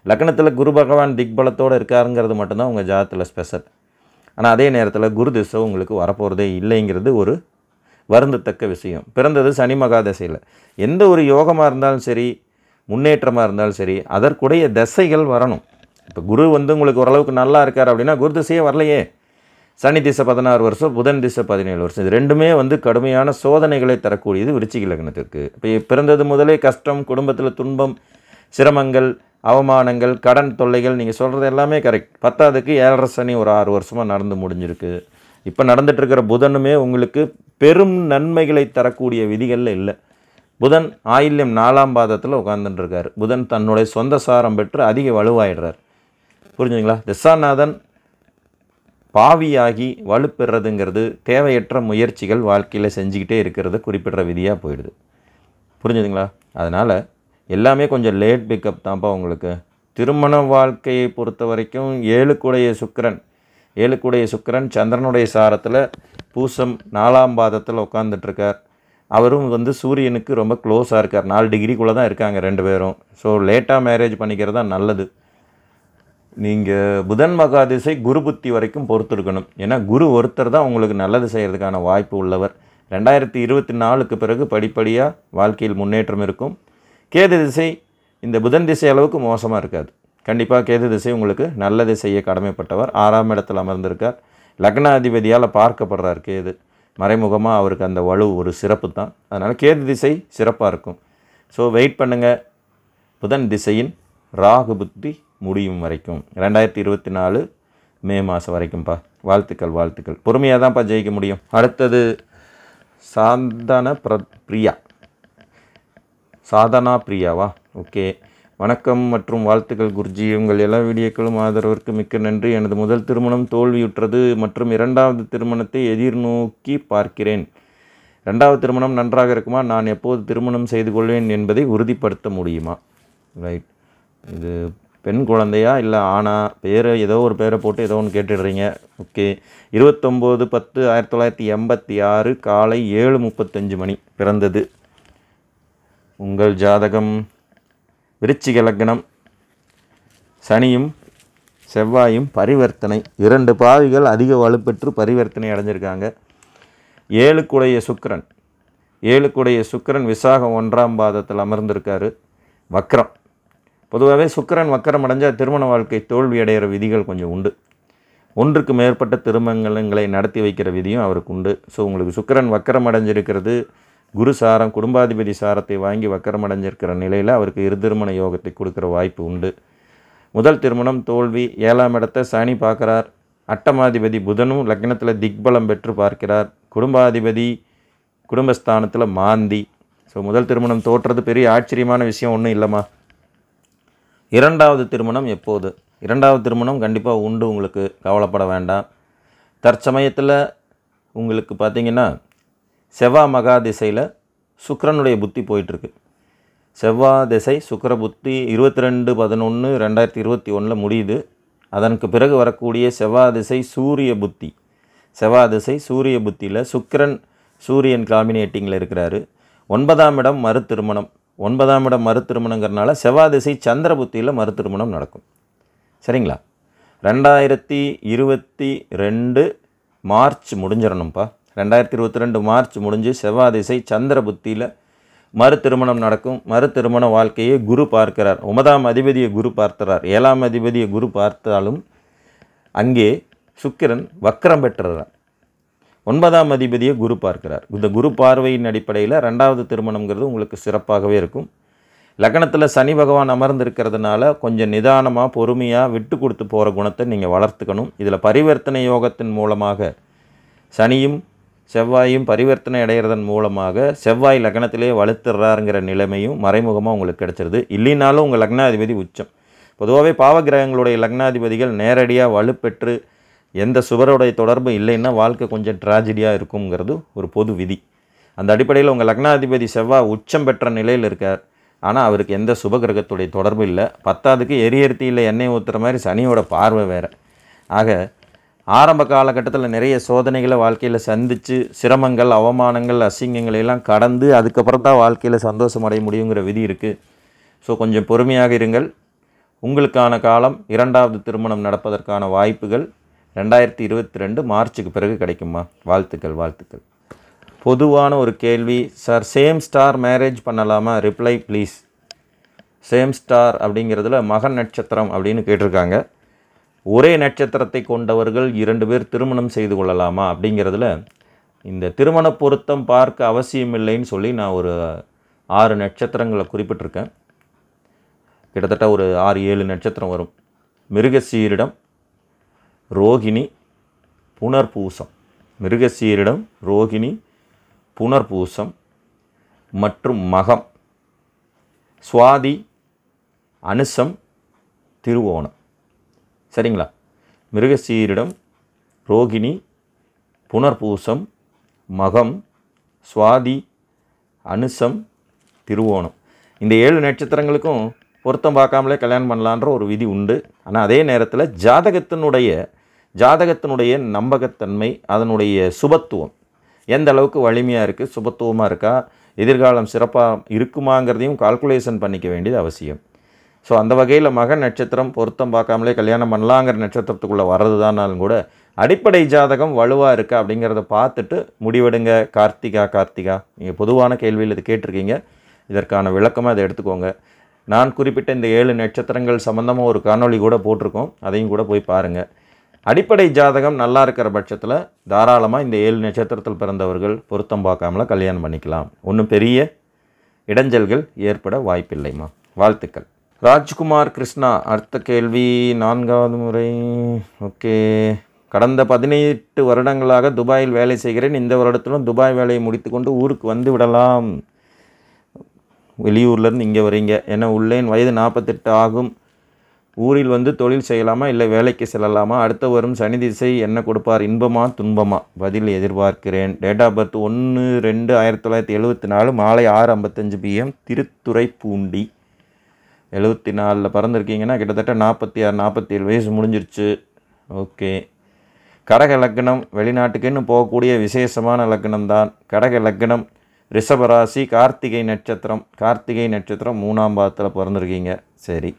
லக்கணத்தில் குரு பகவான் திக்பலத்தோடு இருக்காருங்கிறது மட்டும்தான் உங்கள் ஜாதத்தில் ஸ்பெஷல் ஆனால் அதே நேரத்தில் குரு திசை உங்களுக்கு வரப்போகிறதே இல்லைங்கிறது ஒரு வருந்தத்தக்க விஷயம் பிறந்தது சனி மகாதசையில் எந்த ஒரு யோகமாக இருந்தாலும் சரி முன்னேற்றமாக இருந்தாலும் சரி அதற்குடைய தசைகள் வரணும் இப்போ குரு வந்து உங்களுக்கு ஓரளவுக்கு நல்லா இருக்கார் அப்படின்னா குரு திசையே வரலையே சனி திசை பதினாறு வருஷம் புதன் திசை பதினேழு வருஷம் இது ரெண்டுமே வந்து கடுமையான சோதனைகளை தரக்கூடியது விருச்சிக லக்னத்திற்கு இப்போ பிறந்தது முதலே கஷ்டம் குடும்பத்தில் துன்பம் சிரமங்கள் அவமானங்கள் கடன் தொல்லைகள் நீங்கள் சொல்கிறது எல்லாமே கரெக்ட் பத்தாவதுக்கு ஏழரை சனி ஒரு ஆறு வருஷமாக நடந்து முடிஞ்சிருக்கு இப்போ நடந்துகிட்ருக்கிற புதனுமே உங்களுக்கு பெரும் நன்மைகளை தரக்கூடிய விதிகளில் இல்லை புதன் ஆயில்யம் நாலாம் பாதத்தில் உட்காந்துட்டுருக்கார் புதன் தன்னுடைய சொந்த சாரம் பெற்று அதிக வலுவாயிடுறார் புரிஞ்சுங்களா திசாநாதன் பாவியாகி வலுப்பெறதுங்கிறது தேவையற்ற முயற்சிகள் வாழ்க்கையில் செஞ்சுக்கிட்டே இருக்கிறது குறிப்பிடுற விதியாக போயிடுது புரிஞ்சுதுங்களா அதனால் எல்லாமே கொஞ்சம் லேட் பிக்கப் தான்ப்பா உங்களுக்கு திருமண வாழ்க்கையை பொறுத்த வரைக்கும் ஏழுக்குடைய சுக்கரன் ஏழுக்குடைய சுக்கரன் சந்திரனுடைய சாரத்தில் பூசம் நாலாம் பாதத்தில் உட்காந்துட்ருக்கார் அவரும் வந்து சூரியனுக்கு ரொம்ப க்ளோஸாக இருக்கார் நாலு டிகிரிக்குள்ளே தான் இருக்காங்க ரெண்டு பேரும் ஸோ லேட்டாக மேரேஜ் பண்ணிக்கிறது தான் நல்லது நீங்கள் புதன் மகா திசை குரு புத்தி வரைக்கும் பொறுத்திருக்கணும் ஏன்னா குரு ஒருத்தர் தான் உங்களுக்கு நல்லது செய்கிறதுக்கான வாய்ப்பு உள்ளவர் ரெண்டாயிரத்தி இருபத்தி நாலுக்கு பிறகு படிப்படியாக வாழ்க்கையில் முன்னேற்றம் இருக்கும் கேது திசை இந்த புதன் திசை அளவுக்கு மோசமாக இருக்காது கண்டிப்பாக கேது திசை உங்களுக்கு நல்லது செய்ய கடமைப்பட்டவர் ஆறாம் இடத்தில் அமர்ந்திருக்கார் லக்னாதிபதியால் பார்க்கப்படுறார் கேது மறைமுகமாக அவருக்கு அந்த வலு ஒரு சிறப்பு தான் அதனால் கேது திசை சிறப்பாக இருக்கும் ஸோ வெயிட் பண்ணுங்கள் புதன் திசையின் ராகு புத்தி முடியும் வரைக்கும் ரெண்டாயிரத்தி இருபத்தி நாலு மே மாதம் வரைக்கும்ப்பா வாழ்த்துக்கள் வாழ்த்துக்கள் பொறுமையாக தான்ப்பா ஜெயிக்க முடியும் அடுத்தது சாந்தன பிர பிரியா சாதனா பிரியாவா ஓகே வணக்கம் மற்றும் வாழ்த்துக்கள் குருஜி உங்கள் எல்லா வீடியோக்களும் ஆதரவிற்கு மிக்க நன்றி எனது முதல் திருமணம் தோல்வியுற்றது மற்றும் இரண்டாவது திருமணத்தை எதிர்நோக்கி பார்க்கிறேன் ரெண்டாவது திருமணம் நன்றாக இருக்குமா நான் எப்போது திருமணம் செய்து கொள்வேன் என்பதை உறுதிப்படுத்த முடியுமா ரைட் இது பெண் குழந்தையா இல்லை ஆனா பேரை ஏதோ ஒரு பேரை போட்டு ஏதோ ஒன்று கேட்டுடுறீங்க ஓகே இருபத்தொம்போது பத்து ஆயிரத்தி தொள்ளாயிரத்தி எண்பத்தி ஆறு காலை ஏழு முப்பத்தஞ்சு மணி பிறந்தது உங்கள் ஜாதகம் விருச்சிக லக்னம் சனியும் செவ்வாயும் பரிவர்த்தனை இரண்டு பாவிகள் அதிக வலுப்பெற்று பரிவர்த்தனை அடைஞ்சிருக்காங்க ஏழுக்குடைய சுக்கரன் ஏழுக்குடைய சுக்கரன் விசாகம் ஒன்றாம் பாதத்தில் அமர்ந்திருக்காரு வக்ரம் பொதுவாகவே சுக்கரன் வக்கரம் அடைஞ்சால் திருமண வாழ்க்கை தோல்வி அடைகிற விதிகள் கொஞ்சம் உண்டு ஒன்றுக்கு மேற்பட்ட திருமணங்களை நடத்தி வைக்கிற விதியும் அவருக்கு உண்டு ஸோ உங்களுக்கு சுக்கரன் வக்கரம் அடைஞ்சிருக்கிறது குரு சாரம் குடும்பாதிபதி சாரத்தை வாங்கி வக்கரம் அடைஞ்சிருக்கிற நிலையில் அவருக்கு இரு திருமண யோகத்தை கொடுக்குற வாய்ப்பு உண்டு முதல் திருமணம் தோல்வி ஏழாம் இடத்தை சனி பார்க்குறார் அட்டமாதிபதி புதனும் லக்னத்தில் திக்பலம் பெற்று பார்க்கிறார் குடும்பாதிபதி குடும்பஸ்தானத்தில் மாந்தி ஸோ முதல் திருமணம் தோற்றுறது பெரிய ஆச்சரியமான விஷயம் ஒன்றும் இல்லைம்மா இரண்டாவது திருமணம் எப்போது இரண்டாவது திருமணம் கண்டிப்பாக உண்டு உங்களுக்கு கவலைப்பட வேண்டாம் தற்சமயத்தில் உங்களுக்கு பார்த்திங்கன்னா செவ்வா மகா திசையில் சுக்கரனுடைய புத்தி போயிட்டுருக்கு செவ்வா திசை சுக்கர புத்தி இருபத்தி ரெண்டு பதினொன்று ரெண்டாயிரத்தி இருபத்தி ஒன்றில் முடியுது அதற்கு பிறகு வரக்கூடிய செவ்வா திசை சூரிய புத்தி செவ்வா திசை சூரிய புத்தியில் சுக்கரன் சூரியன் காமினேட்டிங்கில் இருக்கிறாரு ஒன்பதாம் இடம் மறு திருமணம் ஒன்பதாம் இடம் மறு செவ்வாதிசை சந்திர புத்தியில் மறு திருமணம் நடக்கும் சரிங்களா ரெண்டாயிரத்தி இருபத்தி ரெண்டு மார்ச் முடிஞ்சிடணும்ப்பா ரெண்டாயிரத்தி இருபத்தி ரெண்டு மார்ச் முடிஞ்சு செவ்வாதிசை சந்திர புத்தியில் மறு திருமணம் நடக்கும் மறு திருமண வாழ்க்கையை குரு பார்க்கிறார் ஒன்பதாம் அதிபதியை குரு பார்த்துறார் ஏழாம் அதிபதியை குரு பார்த்தாலும் அங்கே சுக்கிரன் வக்கரம் பெற்றுறார் ஒன்பதாம் அதிபதியை குரு பார்க்கிறார் இந்த குரு பார்வையின் அடிப்படையில் ரெண்டாவது திருமணங்கிறது உங்களுக்கு சிறப்பாகவே இருக்கும் லக்கணத்தில் சனி பகவான் அமர்ந்திருக்கிறதுனால கொஞ்சம் நிதானமாக பொறுமையாக விட்டு கொடுத்து போகிற குணத்தை நீங்கள் வளர்த்துக்கணும் இதில் பரிவர்த்தனை யோகத்தின் மூலமாக சனியும் செவ்வாயும் பரிவர்த்தனை அடைகிறதன் மூலமாக செவ்வாய் லக்னத்திலே வலுத்துறாருங்கிற நிலைமையும் மறைமுகமாக உங்களுக்கு கிடச்சிருது இல்லைனாலும் உங்கள் லக்னாதிபதி உச்சம் பொதுவாகவே பாவகிரகங்களுடைய லக்னாதிபதிகள் நேரடியாக வலுப்பெற்று எந்த சுவருடைய தொடர்பு இல்லைன்னா வாழ்க்கை கொஞ்சம் ட்ராஜடியாக இருக்குங்கிறது ஒரு பொது விதி அந்த அடிப்படையில் உங்கள் லக்னாதிபதி செவ்வாய் உச்சம் பெற்ற நிலையில் இருக்கார் ஆனால் அவருக்கு எந்த சுபகிரகத்துடைய தொடர்பு இல்லை பத்தாவதுக்கு எரியர்த்தியில் எண்ணெய் ஊற்றுற மாதிரி சனியோட பார்வை வேறு ஆக ஆரம்ப காலகட்டத்தில் நிறைய சோதனைகளை வாழ்க்கையில் சந்தித்து சிரமங்கள் அவமானங்கள் அசிங்கங்கள் எல்லாம் கடந்து அதுக்கப்புறம் தான் வாழ்க்கையில் சந்தோஷம் அடைய முடியுங்கிற விதி இருக்குது ஸோ கொஞ்சம் பொறுமையாக இருங்கள் உங்களுக்கான காலம் இரண்டாவது திருமணம் நடப்பதற்கான வாய்ப்புகள் ரெண்டாயிரத்தி இருபத்தி ரெண்டு மார்ச்சுக்கு பிறகு கிடைக்குமா வாழ்த்துக்கள் வாழ்த்துக்கள் பொதுவான ஒரு கேள்வி சார் சேம் ஸ்டார் மேரேஜ் பண்ணலாமா ரிப்ளை ப்ளீஸ் சேம் ஸ்டார் அப்படிங்கிறதுல மகன் நட்சத்திரம் அப்படின்னு கேட்டிருக்காங்க ஒரே நட்சத்திரத்தை கொண்டவர்கள் இரண்டு பேர் திருமணம் செய்து கொள்ளலாமா அப்படிங்கிறதுல இந்த திருமண பொருத்தம் பார்க்க அவசியமில்லைன்னு சொல்லி நான் ஒரு ஆறு நட்சத்திரங்களை குறிப்பிட்டிருக்கேன் கிட்டத்தட்ட ஒரு ஆறு ஏழு நட்சத்திரம் வரும் மிருகசீரிடம் ரோகிணி புனர்பூசம் மிருகசீரிடம் ரோகிணி புனர்பூசம் மற்றும் மகம் சுவாதி அனுசம் திருவோணம் சரிங்களா மிருகசீரிடம் ரோகிணி புனர்பூசம் மகம் சுவாதி அனுசம் திருவோணம் இந்த ஏழு நட்சத்திரங்களுக்கும் பொருத்தம் பார்க்காமலே கல்யாணம் பண்ணலான்ற ஒரு விதி உண்டு ஆனால் அதே நேரத்தில் ஜாதகத்தினுடைய ஜாதகத்தினுடைய நம்பகத்தன்மை அதனுடைய சுபத்துவம் எந்த அளவுக்கு வலிமையாக இருக்குது சுபத்துவமாக இருக்கா எதிர்காலம் சிறப்பாக இருக்குமாங்கிறதையும் கால்குலேஷன் பண்ணிக்க வேண்டியது அவசியம் ஸோ அந்த வகையில் மக நட்சத்திரம் பொருத்தம் பார்க்காமலே கல்யாணம் பண்ணலாங்கிற நட்சத்திரத்துக்குள்ளே வர்றது தானாலும் கூட அடிப்படை ஜாதகம் வலுவாக இருக்கா அப்படிங்கிறத பார்த்துட்டு முடிவெடுங்க கார்த்திகா கார்த்திகா நீங்கள் பொதுவான கேள்வியில் இது கேட்டிருக்கீங்க இதற்கான விளக்கமாக இதை எடுத்துக்கோங்க நான் குறிப்பிட்ட இந்த ஏழு நட்சத்திரங்கள் சம்மந்தமாக ஒரு காணொளி கூட போட்டிருக்கோம் அதையும் கூட போய் பாருங்கள் அடிப்படை ஜாதகம் நல்லா இருக்கிற பட்சத்தில் தாராளமாக இந்த ஏழு நட்சத்திரத்தில் பிறந்தவர்கள் பொருத்தம் பார்க்காமல கல்யாணம் பண்ணிக்கலாம் ஒன்றும் பெரிய இடைஞ்சல்கள் ஏற்பட வாய்ப்பில்லைம்மா வாழ்த்துக்கள் ராஜ்குமார் கிருஷ்ணா அடுத்த கேள்வி நான்காவது முறை ஓகே கடந்த பதினெட்டு வருடங்களாக துபாயில் வேலை செய்கிறேன் இந்த வருடத்திலும் துபாய் வேலையை முடித்துக்கொண்டு ஊருக்கு வந்து விடலாம் வெளியூர்லேருந்து இங்கே வரீங்க ஏன்னா உள்ளேன் வயது நாற்பத்தெட்டு ஆகும் ஊரில் வந்து தொழில் செய்யலாமா இல்லை வேலைக்கு செல்லலாமா அடுத்த வரும் சனி திசை என்ன கொடுப்பார் இன்பமா துன்பமா பதில் எதிர்பார்க்கிறேன் டேட் ஆஃப் பர்த் ஒன்று ரெண்டு ஆயிரத்தி தொள்ளாயிரத்தி எழுபத்தி நாலு மாலை ஆறு ஐம்பத்தஞ்சு பிஎம் திருத்துறைப்பூண்டி எழுபத்தி நாலில் பிறந்திருக்கீங்கன்னா கிட்டத்தட்ட நாற்பத்தி ஆறு நாற்பத்தி ஏழு வயசு முடிஞ்சிருச்சு ஓகே கடக லக்னம் வெளிநாட்டுக்குன்னு போகக்கூடிய விசேஷமான லக்னம் தான் கடக லக்னம் ரிஷபராசி கார்த்திகை நட்சத்திரம் கார்த்திகை நட்சத்திரம் மூணாம் பாதத்தில் பிறந்திருக்கீங்க சரி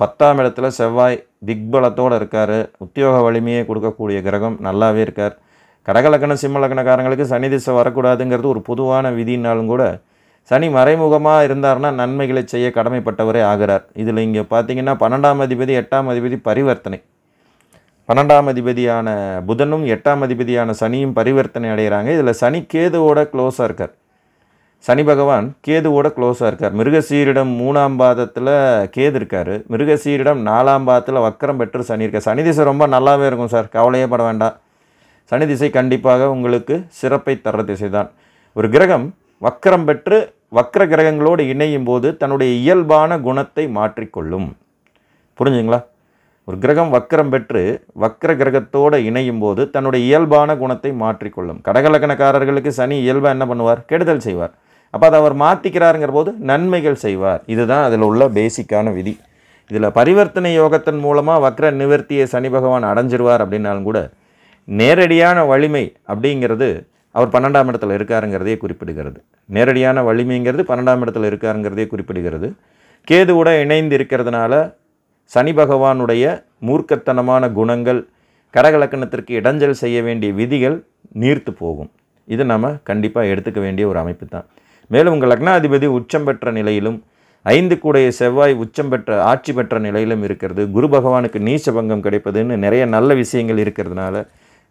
பத்தாம் இடத்துல செவ்வாய் திக்பலத்தோடு இருக்கார் உத்தியோக வலிமையை கொடுக்கக்கூடிய கிரகம் நல்லாவே இருக்கார் கடகலக்கண சிம்மலக்கணக்காரங்களுக்கு சனி திசை வரக்கூடாதுங்கிறது ஒரு பொதுவான விதினாலும் கூட சனி மறைமுகமாக இருந்தார்னா நன்மைகளை செய்ய கடமைப்பட்டவரே ஆகிறார் இதில் இங்கே பார்த்தீங்கன்னா பன்னெண்டாம் அதிபதி எட்டாம் அதிபதி பரிவர்த்தனை பன்னெண்டாம் அதிபதியான புதனும் எட்டாம் அதிபதியான சனியும் பரிவர்த்தனை அடைகிறாங்க இதில் சனி கேதுவோட க்ளோஸாக இருக்கார் சனி பகவான் கேதுவோட க்ளோஸாக இருக்கார் மிருகசீரிடம் மூணாம் பாதத்தில் கேது இருக்கார் மிருகசீரிடம் நாலாம் பாதத்தில் வக்கரம் பெற்று சனி இருக்கார் சனி திசை ரொம்ப நல்லாவே இருக்கும் சார் கவலையே பட வேண்டாம் சனி திசை கண்டிப்பாக உங்களுக்கு சிறப்பை தர்ற திசை தான் ஒரு கிரகம் வக்கரம் பெற்று வக்கர கிரகங்களோடு இணையும் போது தன்னுடைய இயல்பான குணத்தை மாற்றிக்கொள்ளும் புரிஞ்சுங்களா ஒரு கிரகம் வக்கரம் பெற்று வக்கர கிரகத்தோடு இணையும் போது தன்னுடைய இயல்பான குணத்தை மாற்றிக்கொள்ளும் கடகலக்கணக்காரர்களுக்கு சனி இயல்பாக என்ன பண்ணுவார் கெடுதல் செய்வார் அப்போ அதை அவர் மாற்றிக்கிறாருங்கிற போது நன்மைகள் செய்வார் இதுதான் அதில் உள்ள பேசிக்கான விதி இதில் பரிவர்த்தனை யோகத்தின் மூலமாக வக்ர நிவர்த்தியை சனி பகவான் அடைஞ்சிருவார் அப்படின்னாலும் கூட நேரடியான வலிமை அப்படிங்கிறது அவர் பன்னெண்டாம் இடத்துல இருக்காருங்கிறதே குறிப்பிடுகிறது நேரடியான வலிமைங்கிறது பன்னெண்டாம் இடத்துல இருக்காருங்கிறதே குறிப்பிடுகிறது கூட இணைந்து இருக்கிறதுனால சனி பகவானுடைய மூர்க்கத்தனமான குணங்கள் கடகலக்கணத்திற்கு இடைஞ்சல் செய்ய வேண்டிய விதிகள் நீர்த்து போகும் இது நம்ம கண்டிப்பாக எடுத்துக்க வேண்டிய ஒரு அமைப்பு தான் மேலும் உங்கள் லக்னாதிபதி உச்சம் பெற்ற நிலையிலும் ஐந்து கூடைய செவ்வாய் உச்சம் பெற்ற ஆட்சி பெற்ற நிலையிலும் இருக்கிறது குரு பகவானுக்கு பங்கம் கிடைப்பதுன்னு நிறைய நல்ல விஷயங்கள் இருக்கிறதுனால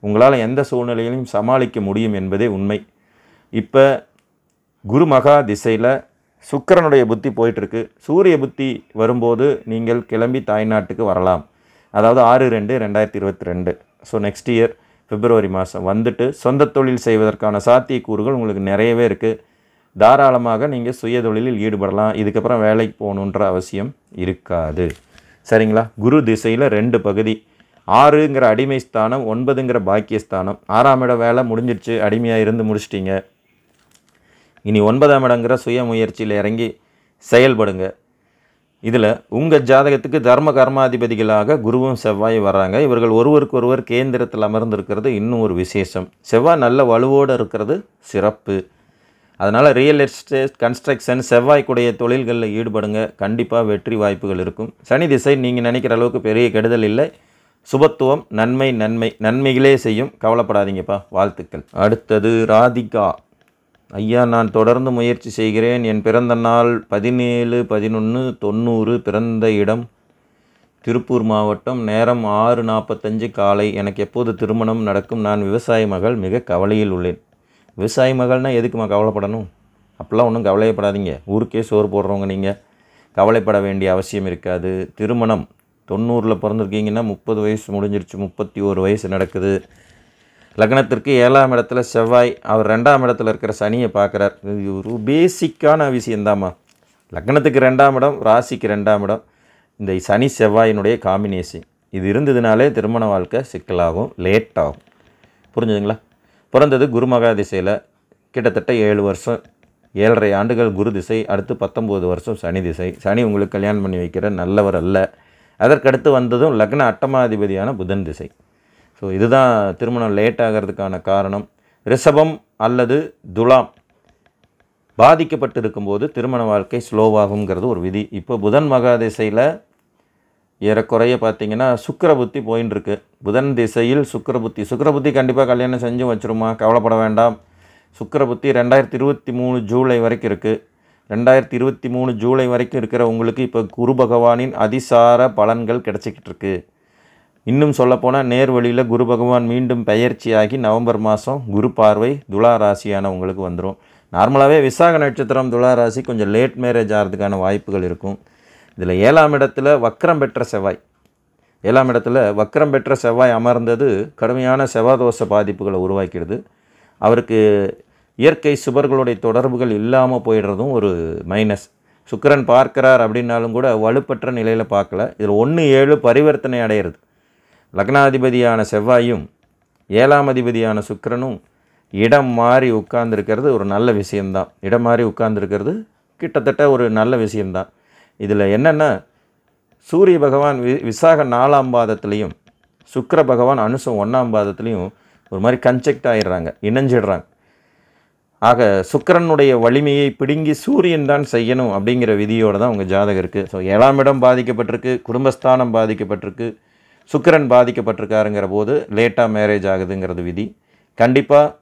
உங்களால் எந்த சூழ்நிலையிலும் சமாளிக்க முடியும் என்பதே உண்மை இப்போ குரு மகா திசையில் சுக்கரனுடைய புத்தி போயிட்டுருக்கு சூரிய புத்தி வரும்போது நீங்கள் கிளம்பி தாய்நாட்டுக்கு வரலாம் அதாவது ஆறு ரெண்டு ரெண்டாயிரத்தி இருபத்தி ரெண்டு ஸோ நெக்ஸ்ட் இயர் பிப்ரவரி மாதம் வந்துட்டு சொந்த தொழில் செய்வதற்கான சாத்தியக்கூறுகள் உங்களுக்கு நிறையவே இருக்குது தாராளமாக நீங்கள் சுய தொழிலில் ஈடுபடலாம் இதுக்கப்புறம் வேலைக்கு போகணுன்ற அவசியம் இருக்காது சரிங்களா குரு திசையில் ரெண்டு பகுதி ஆறுங்கிற அடிமை ஸ்தானம் ஒன்பதுங்கிற பாக்கியஸ்தானம் ஆறாம் இடம் வேலை முடிஞ்சிடுச்சு அடிமையாக இருந்து முடிச்சிட்டிங்க இனி ஒன்பதாம் இடங்கிற சுய முயற்சியில் இறங்கி செயல்படுங்க இதில் உங்கள் ஜாதகத்துக்கு தர்ம கர்மாதிபதிகளாக குருவும் செவ்வாய் வர்றாங்க இவர்கள் ஒருவருக்கொருவர் கேந்திரத்தில் அமர்ந்திருக்கிறது இன்னும் ஒரு விசேஷம் செவ்வாய் நல்ல வலுவோடு இருக்கிறது சிறப்பு அதனால் ரியல் எஸ்டேட் கன்ஸ்ட்ரக்ஷன் செவ்வாய்க்குடைய தொழில்களில் ஈடுபடுங்க கண்டிப்பாக வெற்றி வாய்ப்புகள் இருக்கும் சனி திசை நீங்கள் நினைக்கிற அளவுக்கு பெரிய கெடுதல் இல்லை சுபத்துவம் நன்மை நன்மை நன்மைகளே செய்யும் கவலைப்படாதீங்கப்பா வாழ்த்துக்கள் அடுத்தது ராதிகா ஐயா நான் தொடர்ந்து முயற்சி செய்கிறேன் என் பிறந்த நாள் பதினேழு பதினொன்று தொண்ணூறு பிறந்த இடம் திருப்பூர் மாவட்டம் நேரம் ஆறு நாற்பத்தஞ்சு காலை எனக்கு எப்போது திருமணம் நடக்கும் நான் விவசாய மகள் மிக கவலையில் உள்ளேன் விவசாயி மகள்னால் எதுக்குமா கவலைப்படணும் அப்படிலாம் ஒன்றும் கவலையப்படாதீங்க ஊருக்கே சோறு போடுறவங்க நீங்கள் கவலைப்பட வேண்டிய அவசியம் இருக்காது திருமணம் தொண்ணூறில் பிறந்திருக்கீங்கன்னா முப்பது வயசு முடிஞ்சிருச்சு முப்பத்தி ஒரு வயசு நடக்குது லக்னத்திற்கு ஏழாம் இடத்துல செவ்வாய் அவர் ரெண்டாம் இடத்துல இருக்கிற சனியை பார்க்குறார் இது ஒரு பேசிக்கான விஷயந்தாம்மா லக்னத்துக்கு ரெண்டாம் இடம் ராசிக்கு ரெண்டாம் இடம் இந்த சனி செவ்வாயினுடைய காம்பினேஷன் இது இருந்ததுனாலே திருமண வாழ்க்கை சிக்கலாகும் லேட் ஆகும் புரிஞ்சுதுங்களா பிறந்தது குருமகா திசையில் கிட்டத்தட்ட ஏழு வருஷம் ஏழரை ஆண்டுகள் குரு திசை அடுத்து பத்தொம்போது வருஷம் சனி திசை சனி உங்களுக்கு கல்யாணம் பண்ணி வைக்கிற நல்லவர் அல்ல அதற்கடுத்து வந்ததும் லக்ன அட்டமாதிபதியான புதன் திசை ஸோ இதுதான் திருமணம் லேட் ஆகிறதுக்கான காரணம் ரிஷபம் அல்லது துலாம் பாதிக்கப்பட்டு இருக்கும்போது திருமண வாழ்க்கை ஸ்லோவாகுங்கிறது ஒரு விதி இப்போ புதன் மகாதிசையில் ஏறக்குறைய பார்த்தீங்கன்னா சுக்கர புத்தி போயின்னு இருக்கு புதன் திசையில் சுக்கர புத்தி சுக்கர புத்தி கண்டிப்பாக கல்யாணம் செஞ்சு வச்சுருமா கவலைப்பட வேண்டாம் சுக்கர புத்தி ரெண்டாயிரத்தி இருபத்தி மூணு ஜூலை வரைக்கும் இருக்குது ரெண்டாயிரத்தி இருபத்தி மூணு ஜூலை வரைக்கும் இருக்கிற உங்களுக்கு இப்போ குரு பகவானின் அதிசார பலன்கள் கிடச்சிக்கிட்டு இருக்கு இன்னும் சொல்லப்போனால் நேர்வழியில் குரு பகவான் மீண்டும் பெயர்ச்சியாகி நவம்பர் மாதம் குரு பார்வை துளாராசியான உங்களுக்கு வந்துடும் நார்மலாகவே விசாக நட்சத்திரம் துளாராசி கொஞ்சம் லேட் மேரேஜ் ஆகிறதுக்கான வாய்ப்புகள் இருக்கும் இதில் ஏழாம் இடத்துல வக்கரம் பெற்ற செவ்வாய் ஏழாம் இடத்துல வக்கரம் பெற்ற செவ்வாய் அமர்ந்தது கடுமையான செவ்வாதோஷ பாதிப்புகளை உருவாக்கிடுது அவருக்கு இயற்கை சுவர்களுடைய தொடர்புகள் இல்லாமல் போயிடுறதும் ஒரு மைனஸ் சுக்கரன் பார்க்கிறார் அப்படின்னாலும் கூட வலுப்பற்ற நிலையில் பார்க்கல இதில் ஒன்று ஏழு பரிவர்த்தனை அடையிறது லக்னாதிபதியான செவ்வாயும் ஏழாம் அதிபதியான சுக்கரனும் இடம் மாறி உட்கார்ந்துருக்கிறது ஒரு நல்ல விஷயம்தான் இடம் மாறி உட்கார்ந்துருக்கிறது கிட்டத்தட்ட ஒரு நல்ல விஷயம்தான் இதில் என்னென்னா சூரிய பகவான் வி விசாக நாலாம் பாதத்துலேயும் சுக்கர பகவான் அனுசம் ஒன்றாம் பாதத்துலேயும் ஒரு மாதிரி கன்செக்ட் ஆகிடுறாங்க இணைஞ்சிடுறாங்க ஆக சுக்கரனுடைய வலிமையை பிடுங்கி சூரியன் தான் செய்யணும் அப்படிங்கிற விதியோடு தான் உங்கள் ஜாதகம் இருக்குது ஸோ ஏழாம் இடம் பாதிக்கப்பட்டிருக்கு குடும்பஸ்தானம் பாதிக்கப்பட்டிருக்கு சுக்கரன் பாதிக்கப்பட்டிருக்காருங்கிற போது லேட்டாக மேரேஜ் ஆகுதுங்கிறது விதி கண்டிப்பாக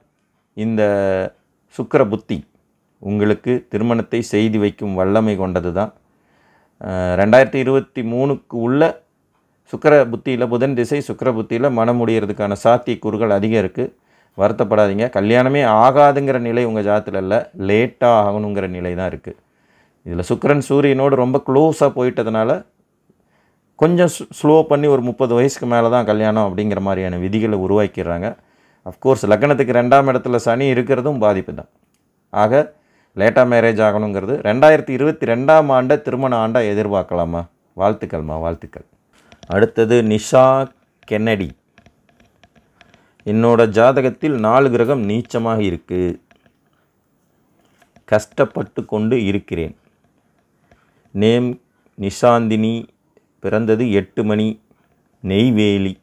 இந்த சுக்கர புத்தி உங்களுக்கு திருமணத்தை செய்து வைக்கும் வல்லமை கொண்டது தான் ரெண்டாயிரத்தி இருபத்தி மூணுக்கு உள்ள சுக்கர புத்தியில் புதன் திசை சுக்கர புத்தியில் மனம் முடிகிறதுக்கான சாத்தியக்கூறுகள் அதிகம் இருக்குது வருத்தப்படாதீங்க கல்யாணமே ஆகாதுங்கிற நிலை உங்கள் ஜாதத்தில் இல்லை லேட்டாக ஆகணுங்கிற நிலை தான் இருக்குது இதில் சுக்கரன் சூரியனோடு ரொம்ப க்ளோஸாக போயிட்டதுனால கொஞ்சம் ஸ்லோ பண்ணி ஒரு முப்பது வயசுக்கு மேலே தான் கல்யாணம் அப்படிங்கிற மாதிரியான விதிகளை உருவாக்கிடுறாங்க அஃப்கோர்ஸ் லக்னத்துக்கு ரெண்டாம் இடத்துல சனி இருக்கிறதும் பாதிப்பு தான் ஆக லேட்டாக மேரேஜ் ஆகணுங்கிறது ரெண்டாயிரத்தி இருபத்தி ரெண்டாம் ஆண்டை திருமண ஆண்டாக எதிர்பார்க்கலாமா வாழ்த்துக்கள்மா வாழ்த்துக்கள் அடுத்தது நிஷா கென்னடி என்னோட ஜாதகத்தில் நாலு கிரகம் நீச்சமாக இருக்குது கஷ்டப்பட்டு கொண்டு இருக்கிறேன் நேம் நிஷாந்தினி பிறந்தது எட்டு மணி நெய்வேலி